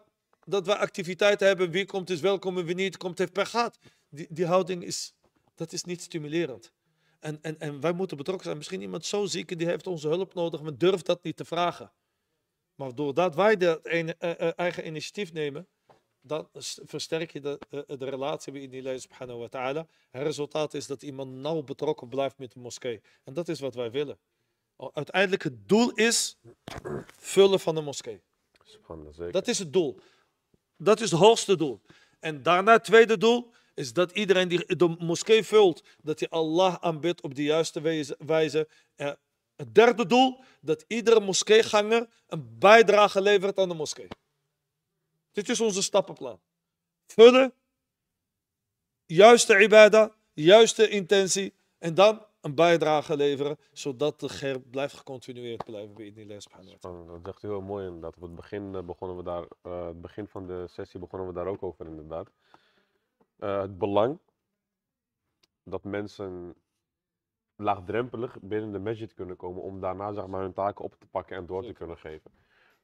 dat wij activiteiten hebben, wie komt is welkom en wie niet komt heeft per gat. Die, die houding is, dat is niet stimulerend. En, en, en wij moeten betrokken zijn. Misschien iemand zo ziek die heeft onze hulp nodig, maar durft dat niet te vragen. Maar doordat wij dat eh, eh, eigen initiatief nemen, dan versterk je de, de, eh, de relatie bij Allah subhanahu wa ta'ala. Het resultaat is dat iemand nauw betrokken blijft met de moskee. En dat is wat wij willen. Uiteindelijk het doel is vullen van de moskee. Zeker. Dat is het doel. Dat is het hoogste doel. En daarna het tweede doel is dat iedereen die de moskee vult, dat hij Allah aanbidt op de juiste wijze. En eh, het derde doel, dat iedere moskeeganger een bijdrage levert aan de moskee. Dit is onze stappenplan. Vullen, juiste ibada, juiste intentie en dan een bijdrage leveren, zodat de gerb blijft gecontinueerd blijven bij die subhanahu Dat is echt heel mooi inderdaad. Op het begin eh, begonnen we daar, eh, het begin van de sessie begonnen we daar ook over inderdaad. Eh, het belang dat mensen laagdrempelig binnen de magic kunnen komen om daarna zeg maar, hun taken op te pakken en door te kunnen geven.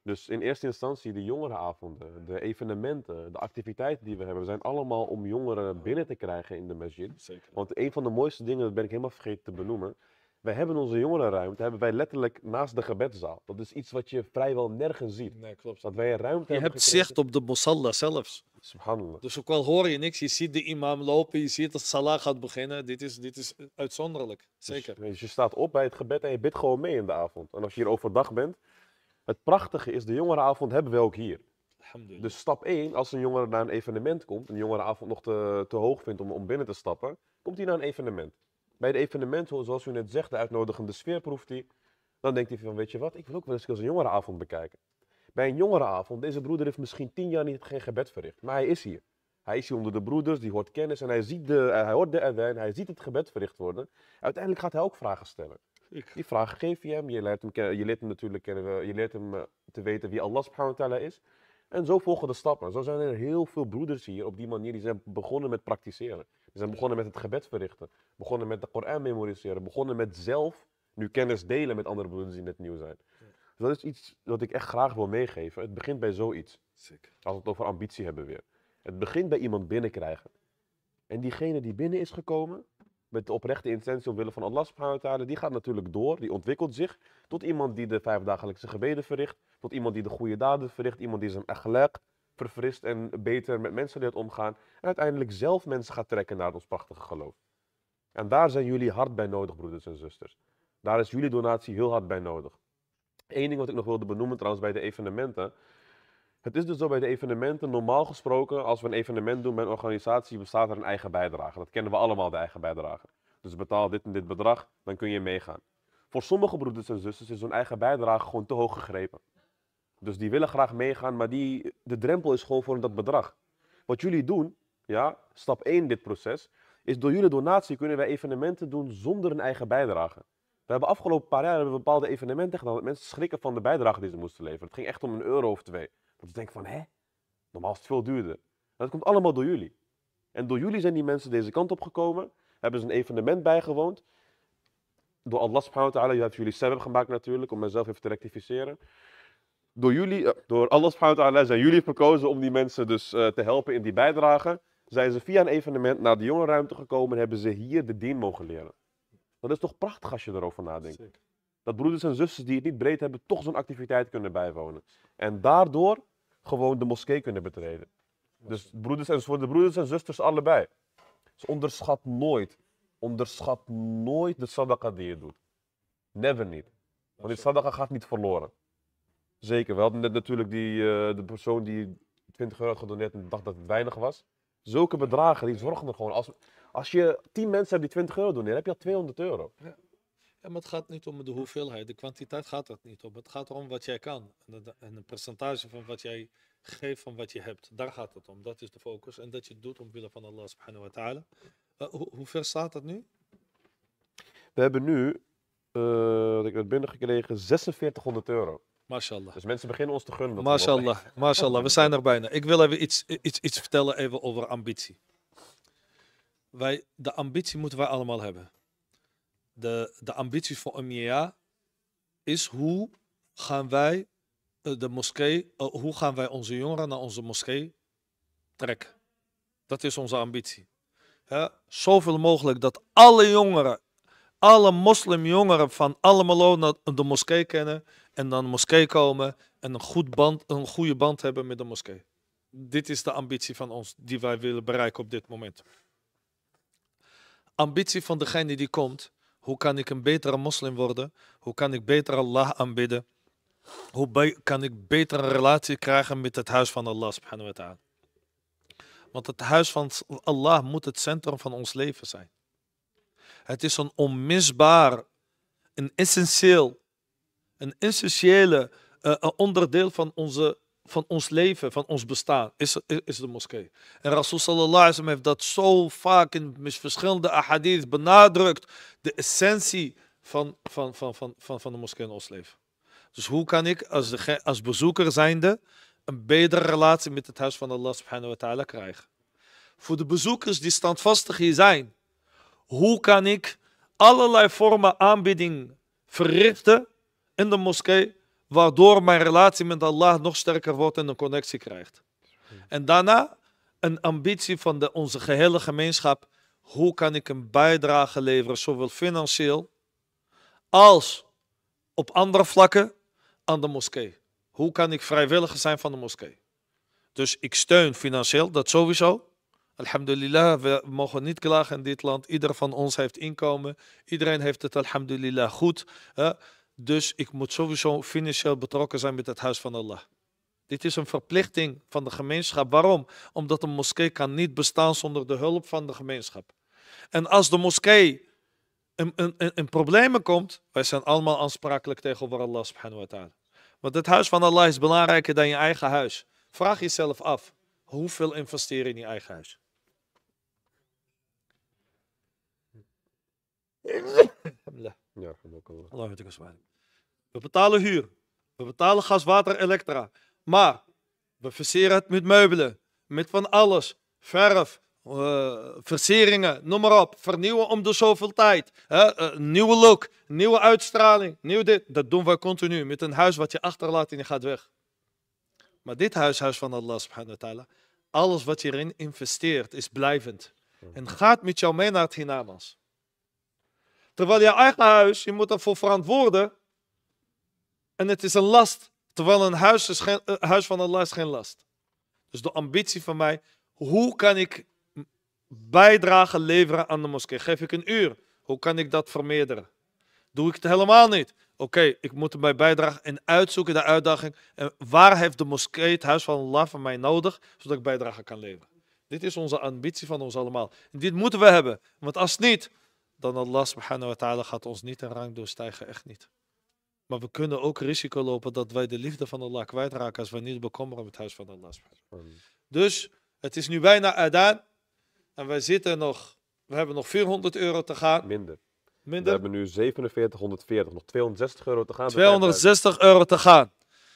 Dus in eerste instantie de jongerenavonden, de evenementen, de activiteiten die we hebben, zijn allemaal om jongeren binnen te krijgen in de masjid. Want een van de mooiste dingen, dat ben ik helemaal vergeten te benoemen. Wij hebben onze jongerenruimte, hebben wij letterlijk naast de gebedzaal. Dat is iets wat je vrijwel nergens ziet. Nee, klopt. Dat wij een ruimte je hebt zicht op de mosalla zelfs. Subhanallah. Dus ook al hoor je niks, je ziet de imam lopen, je ziet dat salah gaat beginnen. Dit is, dit is uitzonderlijk, dus zeker. Dus, dus je staat op bij het gebed en je bidt gewoon mee in de avond. En als je hier overdag bent, het prachtige is, de jongerenavond hebben we ook hier. Dus stap 1, als een jongere naar een evenement komt, een jongerenavond nog te, te hoog vindt om, om binnen te stappen, komt hij naar een evenement. Bij het evenement, zoals u net zegt, de uitnodigende sfeer proeft hij. Dan denkt hij van, weet je wat, ik wil ook wel eens een jongerenavond bekijken. Bij een jongerenavond, deze broeder heeft misschien tien jaar niet, geen gebed verricht, maar hij is hier. Hij is hier onder de broeders, die hoort kennis en hij, ziet de, eh, hij hoort de erwijn, hij ziet het gebed verricht worden. Uiteindelijk gaat hij ook vragen stellen. Ik. Die vraag geef je hem. Je leert hem, je leert hem natuurlijk eh, Je leert hem eh, te weten wie Allah subhanahu wa ta'ala is. En zo volgen de stappen. Zo zijn er heel veel broeders hier op die manier. Die zijn begonnen met praktiseren. Die zijn begonnen met het gebed verrichten. Begonnen met de Koran memoriseren. Begonnen met zelf nu kennis delen met andere broeders die net nieuw zijn. Dus dat is iets wat ik echt graag wil meegeven. Het begint bij zoiets. Als we het over ambitie hebben weer. Het begint bij iemand binnenkrijgen. En diegene die binnen is gekomen, met de oprechte intentie omwille van Allah subhanahu wa die gaat natuurlijk door, die ontwikkelt zich tot iemand die de vijfdagelijkse gebeden verricht, tot iemand die de goede daden verricht, iemand die zijn akhlaq verfrist en beter met mensen leert omgaan en uiteindelijk zelf mensen gaat trekken naar ons prachtige geloof. En daar zijn jullie hard bij nodig, broeders en zusters. Daar is jullie donatie heel hard bij nodig. Eén ding wat ik nog wilde benoemen trouwens bij de evenementen, het is dus zo bij de evenementen, normaal gesproken, als we een evenement doen bij een organisatie, bestaat er een eigen bijdrage. Dat kennen we allemaal, de eigen bijdrage. Dus betaal dit en dit bedrag, dan kun je meegaan. Voor sommige broeders en zusters is hun eigen bijdrage gewoon te hoog gegrepen. Dus die willen graag meegaan, maar die, de drempel is gewoon voor dat bedrag. Wat jullie doen, ja, stap 1 in dit proces, is door jullie donatie kunnen wij evenementen doen zonder een eigen bijdrage. We hebben afgelopen paar jaar hebben we bepaalde evenementen gedaan dat mensen schrikken van de bijdrage die ze moesten leveren. Het ging echt om een euro of twee. Dat ze denken van, hé, Normaal is het veel duurder. dat komt allemaal door jullie. En door jullie zijn die mensen deze kant op gekomen, hebben ze een evenement bijgewoond. Door Allah subhanahu wa ta'ala, heeft jullie zelf gemaakt natuurlijk, om mezelf even te rectificeren. Door jullie, eh, door Allah subhanahu wa ta'ala zijn jullie verkozen om die mensen dus eh, te helpen in die bijdrage. Zijn ze via een evenement naar de jongerenruimte gekomen en hebben ze hier de dien mogen leren. Dat is toch prachtig als je erover nadenkt. Zeker. Dat broeders en zusters die het niet breed hebben, toch zo'n activiteit kunnen bijwonen. En daardoor gewoon de moskee kunnen betreden. Dus broeders en, voor de broeders en zusters allebei. Dus onderschat nooit, onderschat nooit de sadaqa die je doet. Never niet. Want die sadaqa gaat niet verloren. Zeker, we hadden net natuurlijk die, eh, de persoon die 20 euro had gedoneerd en dacht dat het weinig was. Zulke bedragen, die zorgen er gewoon. Als, als je 10 mensen hebt die 20 euro doneren, heb je al 200 euro. Ja maar het gaat niet om de hoeveelheid, de kwantiteit gaat dat niet om. Het gaat om wat jij kan en, een percentage van wat jij geeft van wat je hebt. Daar gaat het om, dat is de focus. En dat je het doet omwille van Allah subhanahu wa ta'ala. Uh, hoe ver staat dat nu? We hebben nu, uh, wat ik werd binnengekregen, 4600 euro. MashaAllah. Dus mensen beginnen ons te gunnen. MashaAllah, mashallah, we zijn er bijna. Ik wil even iets, iets, iets vertellen even over ambitie. Wij, de ambitie moeten wij allemaal hebben de, de ambitie van Omia is hoe gaan wij eh, de moskee, eh, hoe gaan wij onze jongeren naar onze moskee trekken. Dat is onze ambitie. Ja, zoveel mogelijk dat alle jongeren, alle moslimjongeren van alle naar de moskee kennen en dan de moskee komen en een, goed band, een goede band hebben met de moskee. Dit is de ambitie van ons die wij willen bereiken op dit moment. Ambitie van degene die komt hoe kan ik een betere moslim worden? Hoe kan ik beter Allah aanbidden? Hoe kan ik beter een relatie krijgen met het huis van Allah subhanahu wa ta'ala? Want het huis van Allah moet het centrum van ons leven zijn. Het is een onmisbaar, een essentieel, een essentiële eh, onderdeel van onze van ons leven, van ons bestaan, is, is de moskee. En Rasul sallallahu alaihi heeft dat zo vaak in verschillende ahadith benadrukt. De essentie van, van, van, van, van, van de moskee in ons leven. Dus hoe kan ik als, de, als bezoeker zijnde een betere relatie met het huis van Allah subhanahu wa ta'ala krijgen? Voor de bezoekers die standvastig hier zijn, hoe kan ik allerlei vormen aanbieding verrichten in de moskee waardoor mijn relatie met Allah nog sterker wordt en een connectie krijgt. En daarna een ambitie van de, onze gehele gemeenschap. Hoe kan ik een bijdrage leveren, zowel financieel als op andere vlakken aan de moskee? Hoe kan ik vrijwilliger zijn van de moskee? Dus ik steun financieel, dat sowieso. Alhamdulillah, we mogen niet klagen in dit land. Ieder van ons heeft inkomen. Iedereen heeft het, alhamdulillah, goed. Dus ik moet sowieso financieel betrokken zijn met het huis van Allah. Dit is een verplichting van de gemeenschap. Waarom? Omdat een moskee kan niet bestaan zonder de hulp van de gemeenschap. En als de moskee in, in, in problemen komt, wij zijn allemaal aansprakelijk tegenover Allah subhanahu wa ta'ala. Want het huis van Allah is belangrijker dan je eigen huis. Vraag jezelf af, hoeveel investeren in je eigen huis? (laughs) Alhamdulillah. Ja, Allah We betalen huur. We betalen gas, water, elektra. Maar we versieren het met meubelen. Met van alles. Verf. Eh, versieringen, verseringen, noem maar op. Vernieuwen om de zoveel tijd. Eh, nieuwe look, nieuwe uitstraling, nieuw dit. Dat doen we continu met een huis wat je achterlaat en je gaat weg. Maar dit huishuis van Allah subhanahu wa ta'ala, alles wat je erin investeert is blijvend. En gaat met jou mee naar het hiernamaals. Terwijl je eigen huis, je moet ervoor verantwoorden. En het is een last. Terwijl een huis, is een eh, huis van Allah is geen last. Dus de ambitie van mij, hoe kan ik bijdrage leveren aan de moskee? Geef ik een uur? Hoe kan ik dat vermeerderen? Doe ik het helemaal niet? Oké, ik moet erbij bijdragen en uitzoeken de uitdaging. En waar heeft de moskee, het huis van Allah, van mij nodig, zodat ik bijdrage kan leveren? Dit is onze ambitie van ons allemaal. En dit moeten we hebben. Want als niet, dan Allah subhanahu wa ta'ala gaat ons niet in rang doorstijgen, echt niet. Maar we kunnen ook risico lopen dat wij de liefde van Allah kwijtraken als we niet bekommeren om het huis van Allah. Mm. Dus het is nu bijna Adaan en wij zitten nog, we hebben nog 400 euro te gaan. Minder. Minder. We hebben nu 47, 140, nog 260 euro te gaan. 260 euro te gaan.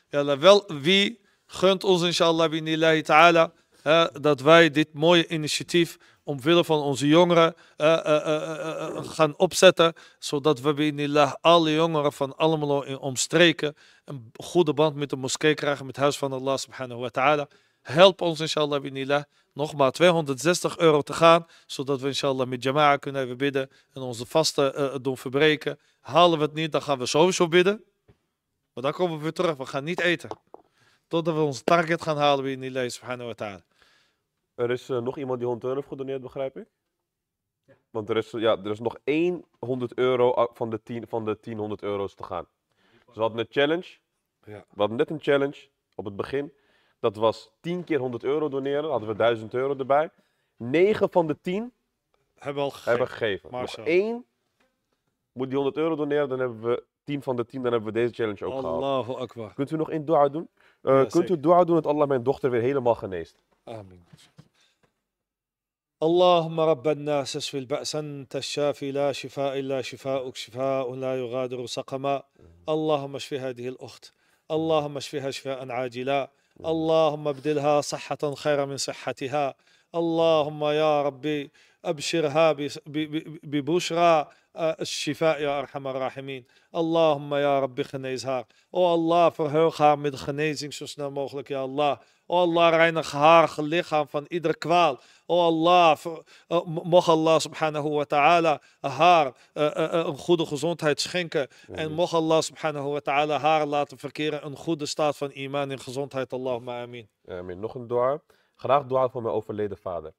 Ja, wel wie gunt ons inshallah binillahi ta'ala eh, dat wij dit mooie initiatief omwille van onze jongeren eh, eh, gaan opzetten. Zodat we binillah alle jongeren van allemaal in omstreken een goede band met de moskee krijgen, met het huis van Allah subhanahu wa ta'ala. Help ons inshallah binillah nog maar 260 euro te gaan, zodat we inshallah met jama'a kunnen even bidden en onze vasten doen verbreken. Halen we het niet, dan gaan we sowieso bidden. Maar dan komen we weer terug, we gaan niet eten totdat we ons target gaan halen bij Allah subhanahu wa ta'ala. Er is eh, nog iemand die 100 euro heeft gedoneerd, begrijp ik? Ja. Want er is, ja, er is nog één 100 euro van de 10, van de 10 100 euro's te gaan. Dus we hadden een challenge. Ja. We hadden net een challenge op het begin. Dat was 10 keer 100 euro doneren. hadden we 1000 euro erbij. 9 van de 10 hebben we al gegeven. Hebben gegeven. Maar één moet die 100 euro doneren. Dan hebben we 10 van de 10. Dan hebben we deze challenge ook Allahu gehaald. Allahu Akbar. Kunt u nog één dua doen? Uh, kunt u dua doen dat Allah mijn dochter weer helemaal geneest? Amen. اللهم رب الناس اشف البأس أنت الشافي لا شفاء إلا شفاؤك شفاء لا يغادر سقما اللهم اشف هذه الأخت اللهم اشفها شفاء عاجلا اللهم ابدلها صحة خير من صحتها اللهم يا ربي أبشرها ببشرى Shifa, ya arhamar rahimin. Allahumma ya Rabbi haar. O Allah, verheug haar met genezing zo snel mogelijk, ya Allah. O Allah, reinig haar lichaam van iedere kwaal. O Allah, Allah subhanahu wa ta'ala haar eh, eh, eh, een goede gezondheid schenken. En mocht Allah subhanahu wa ta'ala haar laten verkeren een goede staat van iman en gezondheid. Allahumma amin. Nog een dua. Graag dua voor mijn overleden vader.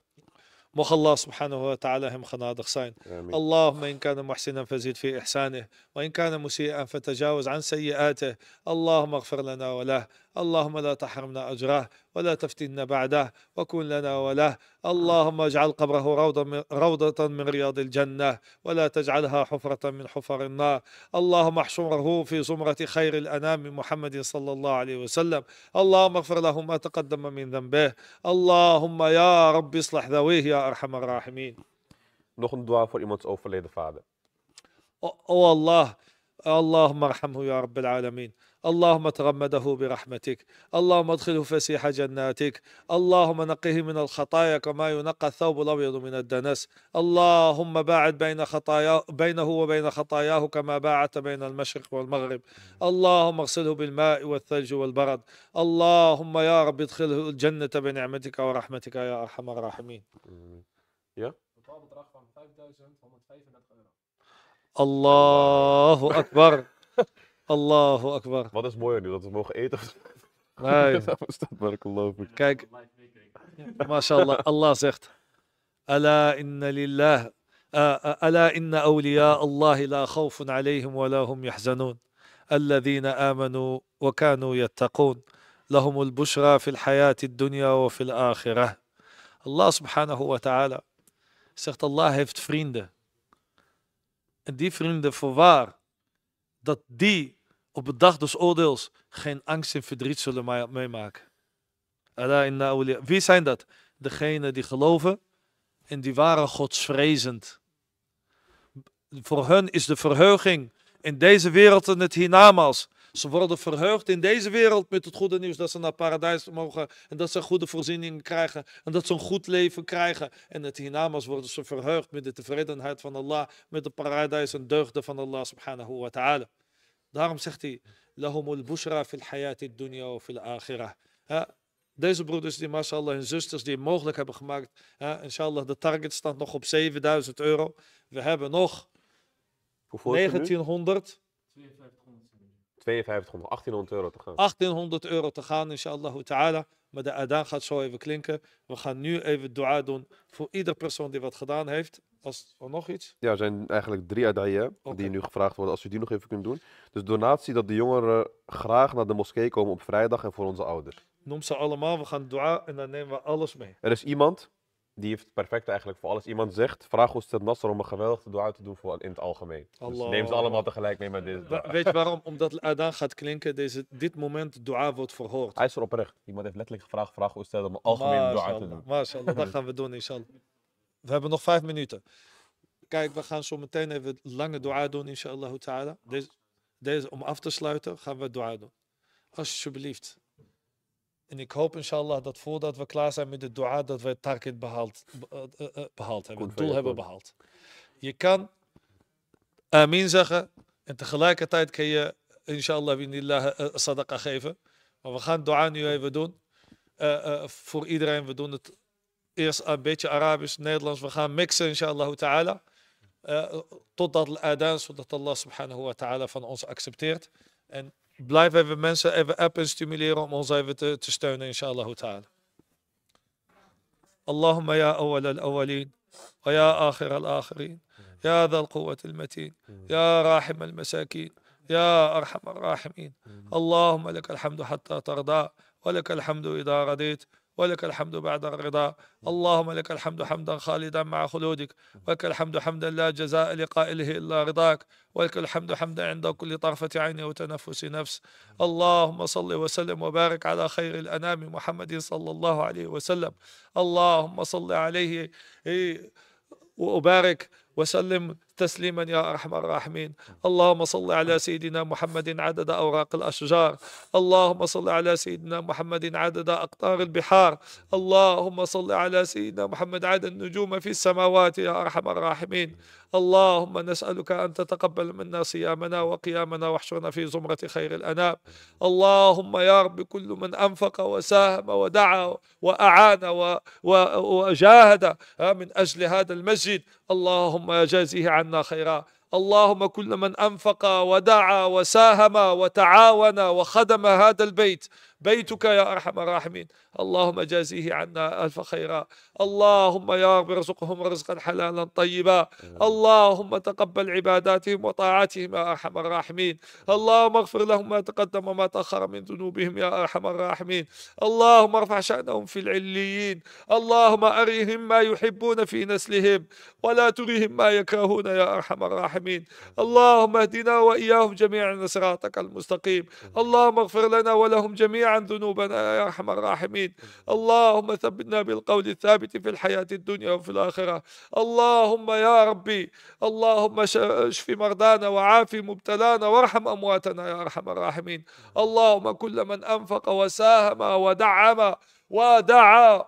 مخ الله سبحانه وتعالى هم خنادق صين آمين. اللهم إن كان محسنا فزيد في إحسانه وإن كان مسيئا فتجاوز عن سيئاته اللهم اغفر لنا وله اللهم لا تحرمنا أجره ولا تفتنا بعده وكن لنا وله نعم. اللهم اجعل قبره روضة من, روضة من رياض الجنة ولا تجعلها حفرة من حفر النار اللهم احشره في زمرة خير الأنام محمد صلى الله عليه وسلم اللهم اغفر له ما تقدم من ذنبه اللهم يا رب اصلح ذويه يا أرحم الراحمين Nog een dua voor iemands overleden vader. Oh, oh Allah, Allahumma arhamhu ya rabbil اللهم تغمده برحمتك اللهم ادخله فسيح جناتك اللهم نقه من الخطايا كما ينقى الثوب الابيض من الدنس اللهم باعد بين خطايا بينه وبين خطاياه كما باعدت بين المشرق والمغرب اللهم اغسله بالماء والثلج والبرد اللهم يا رب ادخله الجنه بنعمتك ورحمتك يا ارحم الراحمين طيب الله اكبر Allahu akbar. Wat is mooier nu, dat we mogen eten? Nee. (laughs) dat Kijk, mashallah, Allah zegt, Ala inna lillah, eh, eh, Ala inna awliya Allah la khawfun alayhim wa lahum yahzanun. الذين آمنوا وكانوا يتقون لهم البشرى في الحياة الدنيا وفي الآخرة Allah subhanahu wa ta'ala zegt Allah heeft vrienden. En die vrienden voor waar? dat die op de dag des oordeels geen angst en verdriet zullen meemaken. Wie zijn dat? Degenen die geloven en die waren godsvrezend. Voor hen is de verheuging in deze wereld en het hiernamaals. Ze worden verheugd in deze wereld met het goede nieuws dat ze naar paradijs mogen en dat ze goede voorzieningen krijgen en dat ze een goed leven krijgen. En het hiernamaals worden ze verheugd met de tevredenheid van Allah, met de paradijs en deugden van Allah subhanahu wa ta'ala. Daarom zegt hij, lahumul bushra fil hayati dunya wa fil akhirah. Deze broeders die mashallah en zusters die het mogelijk hebben gemaakt. inshallah, de target staat nog op 7000 euro. We hebben nog 1900. 5200, 1800 euro te gaan. 1800 euro te gaan, inshallah Maar de adaan gaat zo even klinken. We gaan nu even dua doen voor ieder persoon die wat gedaan heeft. Als, nog iets? Ja, er zijn eigenlijk drie adayen die nu gevraagd worden. Als u die nog even kunt doen. Dus donatie dat de jongeren graag naar de moskee komen op vrijdag en voor onze ouders. Noem ze allemaal, we gaan dua en dan nemen we alles mee. Er is iemand, die heeft perfect eigenlijk voor alles. Iemand zegt, vraag te Nasser om een geweldige dua te doen voor in het algemeen. Dus neem ze allemaal tegelijk mee met deze dua. Weet je waarom? Omdat adan gaat klinken, deze, dit moment dua wordt verhoord. Hij is er oprecht. Iemand heeft letterlijk gevraagd, vraag Oostad om een algemeen dua te doen. MashaAllah, dat gaan we doen inshallah. We hebben nog vijf minuten. Kijk, we gaan zo meteen even lange dua doen, inshallah Deze, om af te sluiten, gaan we dua doen. Alsjeblieft. En ik hoop inshallah dat voordat we klaar zijn met de dua, dat we het target behaald, eh, eh, eh, hebben. Het doel hebben behaald. Je kan amin zeggen en tegelijkertijd kun je inshallah binillah sadaqa geven. Maar we gaan dua nu even doen. voor iedereen, we doen het eerst een beetje Arabisch, Nederlands. We gaan mixen, inshallah ta'ala. Uh, totdat het Allah subhanahu wa ta'ala van ons accepteert. En blijf even mensen even appen stimuleren om ons even te, steunen, inshallah ta'ala. Allahumma ya awal al-awalin, wa ya akhir al-akhirin, ya dhal quwwat al-matin, ya rahim al-masakin, ya arham al-rahimin. Allahumma al hamdu hatta tarda, wa al hamdu idha ولك الحمد بعد الرضا اللهم لك الحمد حمدا خالدا مع خلودك ولك الحمد حمدا لا جزاء لقائله إلا رضاك ولك الحمد حمدا عند كل طرفة عين وتنفس نفس اللهم صل وسلم وبارك على خير الأنام محمد صلى الله عليه وسلم اللهم صل عليه إيه، وأبارك وسلم تسليما يا أرحم الراحمين اللهم صل على سيدنا محمد عدد أوراق الأشجار اللهم صل على سيدنا محمد عدد أقطار البحار اللهم صل على سيدنا محمد عدد النجوم في السماوات يا أرحم الراحمين اللهم نسألك أن تتقبل منا صيامنا وقيامنا واحشرنا في زمرة خير الأنام اللهم يا رب كل من أنفق وساهم ودعا وأعان وجاهد من أجل هذا المسجد اللهم جازيه عن عنا خيرا اللهم كل من أنفق ودعا وساهم وتعاون وخدم هذا البيت بيتك يا أرحم الراحمين اللهم جازيه عنا ألف خيرا اللهم يا رب ارزقهم رزقا حلالا طيبا اللهم تقبل عباداتهم وطاعاتهم يا أرحم الراحمين اللهم اغفر لهم ما تقدم وما تأخر من ذنوبهم يا أرحم الراحمين اللهم ارفع شأنهم في العليين اللهم أريهم ما يحبون في نسلهم ولا تريهم ما يكرهون يا أرحم الراحمين اللهم اهدنا وإياهم جميعا صراطك المستقيم اللهم اغفر لنا ولهم جميعا عن ذنوبنا يا أرحم الراحمين اللهم ثبتنا بالقول الثابت في الحياة الدنيا وفي الآخرة اللهم يا ربي اللهم اشف مرضانا وعاف مبتلانا وارحم أمواتنا يا أرحم الراحمين اللهم كل من أنفق وساهم ودعم ودعا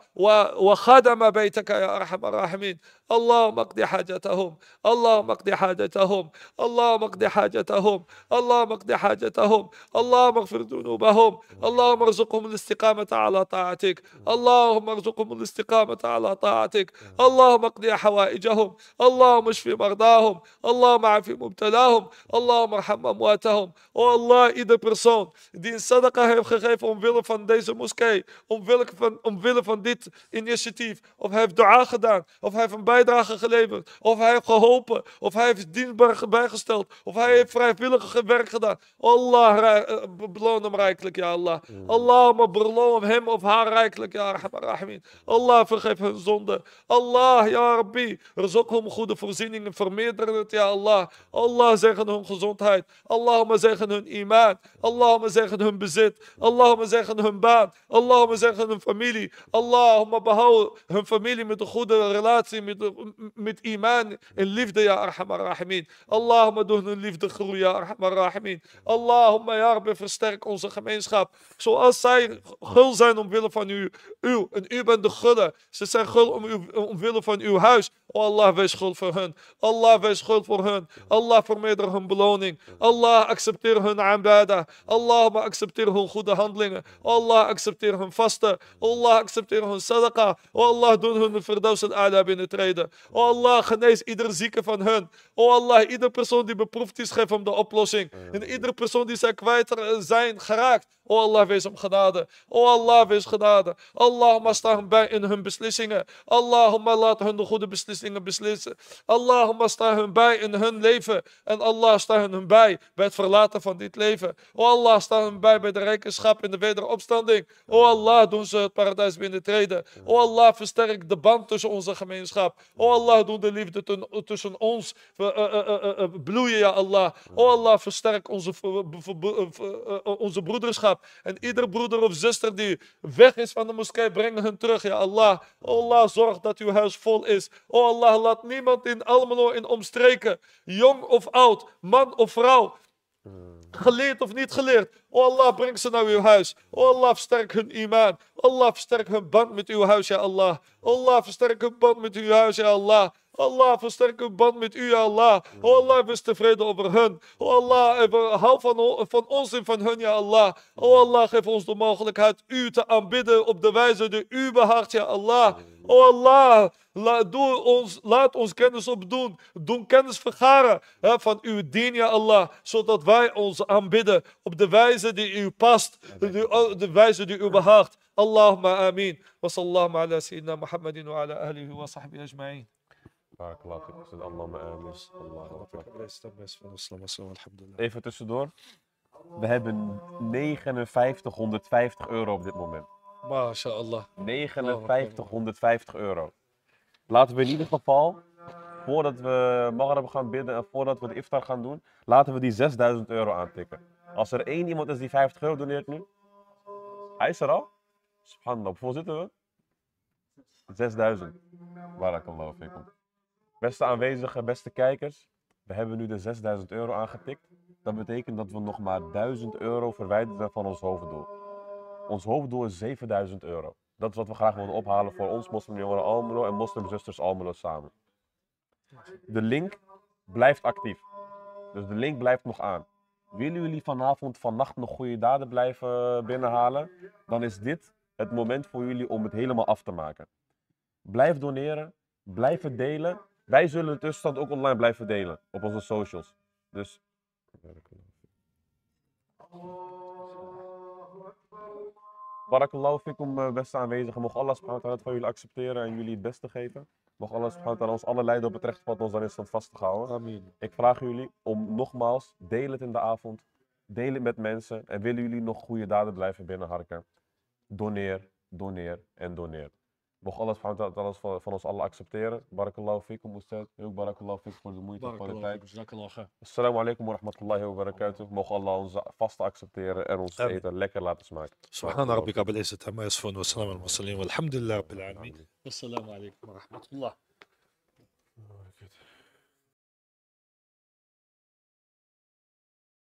وخدم بيتك يا ارحم الراحمين اللهم اقض حاجتهم اللهم اقض حاجتهم اللهم اقض حاجتهم اللهم اقض حاجتهم اللهم اغفر ذنوبهم اللهم ارزقهم الاستقامة على طاعتك اللهم ارزقهم الاستقامة على طاعتك اللهم اقض حوائجهم اللهم اشف مرضاهم اللهم عاف مبتلاهم اللهم ارحم امواتهم oh Allah ieder persoon die een sadaqa heeft gegeven omwille van deze moskee omwille van, omwille van dit initiatief of hij heeft dua gedaan of hij heeft een bijdrage geleverd. Of hij heeft geholpen. Of hij heeft dienstbaar bijgesteld. Of hij heeft vrijwillig werk gedaan. Allah eh, beloon hem rijkelijk, ja Allah. Mm. Allahumma beloon hem of haar rijkelijk, ja Rahman Allah vergeef hun zonde. Allah, ja Rabbi. ook om goede voorzieningen. vermeerderen het, ja Allah. Allah zeggen hun gezondheid. Allahumma zeggen hun iman. Allahumma zeggen hun bezit. Allahumma zeggen hun baan. Allahumma zeggen hun familie. Allahumma behoud hun familie met een goede relatie, met met iman en liefde, ja Arhamar Rahimin. Allahumma, doe hun liefde groei ja Arhamar Rahimin. Allahumma, ja Rabbi, versterk onze gemeenschap. Zoals zij gul zijn omwille van u. u en u bent de gulle. Ze zijn gul om, om omwille van uw huis. O Allah, wees schuld voor hun. Allah, wees schuld voor hun. Allah, vermeerder hun beloning. Allah, accepteer hun aanbada. Allah, accepteert accepteer hun goede handelingen. Allah, accepteer hun vasten. Allah, accepteer hun sadaqa. Allah, doe hun de verdoos en ala binnentreden. O Allah, genees ieder zieke van hun. O Allah, ieder persoon die beproefd is, geef hem de oplossing. En iedere persoon die zij kwijt zijn geraakt. O Allah, wees hem genade. O Allah, wees genade. Allahumma sta hem bij in hun beslissingen. Allahumma laat hun de goede beslissingen beslissingen beslissen. Allahumma sta hun bij in hun leven. En Allah sta hun bij bij het verlaten van dit leven. O Allah sta hun bij bij de rekenschap in de wederopstanding. O Allah doen ze het paradijs binnentreden. O Allah versterk de band tussen onze gemeenschap. O Allah doen de liefde tussen ons eh, eh, eh, bloeien, ja Allah. O Allah versterk onze, onze broederschap. En ieder broeder of zuster die weg is van de moskee, breng hen terug, ja Allah. Allah zorg dat uw huis vol is. O Allah laat niemand in Almelo in omstreken, jong of oud, man of vrouw, Geleerd of niet geleerd. O Allah, breng ze naar uw huis. O Allah, versterk hun iman. Allah, versterk hun band met uw huis, ja Allah. Allah, versterk hun band met uw huis, ja Allah. Allah, versterk uw band met u, Allah. Oh, Allah, wees tevreden over hen. Oh, Allah, Allah, hou van, van ons en van hun, ja Allah. O oh, Allah, geef ons de mogelijkheid u te aanbidden op de wijze die u behaagt, ja Allah. Allah, laat, ons, kennis opdoen. Doen kennis vergaren hè, van uw dien, ja Allah. Zodat wij ons aanbidden op de wijze die u past. De, wijze die u behaagt. Allahumma amin. Wa sallallahu ala sayyidina Muhammadin wa ala alihi wa Barakallah fikum. Allah amin. Allahu akbar. Even tussendoor. We hebben 5950 euro op dit moment. MashaAllah. 5950 euro. Laten we in ieder geval, voordat we Maghreb gaan bidden en voordat we de iftar gaan doen, laten we die 6000 euro aantikken. Als er één iemand is die 50 euro doneert nu, hij is er al. Subhanallah, hoeveel zitten we? 6000. Barakallahu fikum. Beste aanwezigen, beste kijkers, we hebben nu de 6000 euro aangetikt. Dat betekent dat we nog maar 1000 euro verwijderd zijn van ons hoofddoel. Ons hoofddoel is 7000 euro. Dat is wat we graag willen ophalen voor ons moslimjongeren Almelo en moslimzusters Almelo samen. De link blijft actief. Dus de link blijft nog aan. Willen jullie vanavond, vannacht nog goede daden blijven binnenhalen? Dan is dit het moment voor jullie om het helemaal af te maken. Blijf doneren, blijf het delen wij zullen de tussenstand ook online blijven delen op onze socials. Dus. Barakallahu fikum, eh, beste aanwezigen. Mocht Allah subhanahu van jullie accepteren en jullie het beste geven. Mocht Allah subhanahu ons alle lijden op het recht pad ons daarin stand vast te houden. Amen. Ik vraag jullie om nogmaals, deel het in de avond. Deel het met mensen. En willen jullie nog goede daden blijven binnenharken? Doneer, doneer en doneer. Mocht Allah subhanahu wa van, van ons allen accepteren. Barakallahu fikum, Ustad. En ook barakallahu fikum voor de moeite en voor de tijd. Assalamu alaikum wa rahmatullahi wa barakatuh. Mocht Allah ons vast accepteren en ons eten lekker laten smaken. Subhana rabbika bil izzat amma yasfun wa salam al Walhamdulillah bil alamin. Assalamu alaikum wa rahmatullahi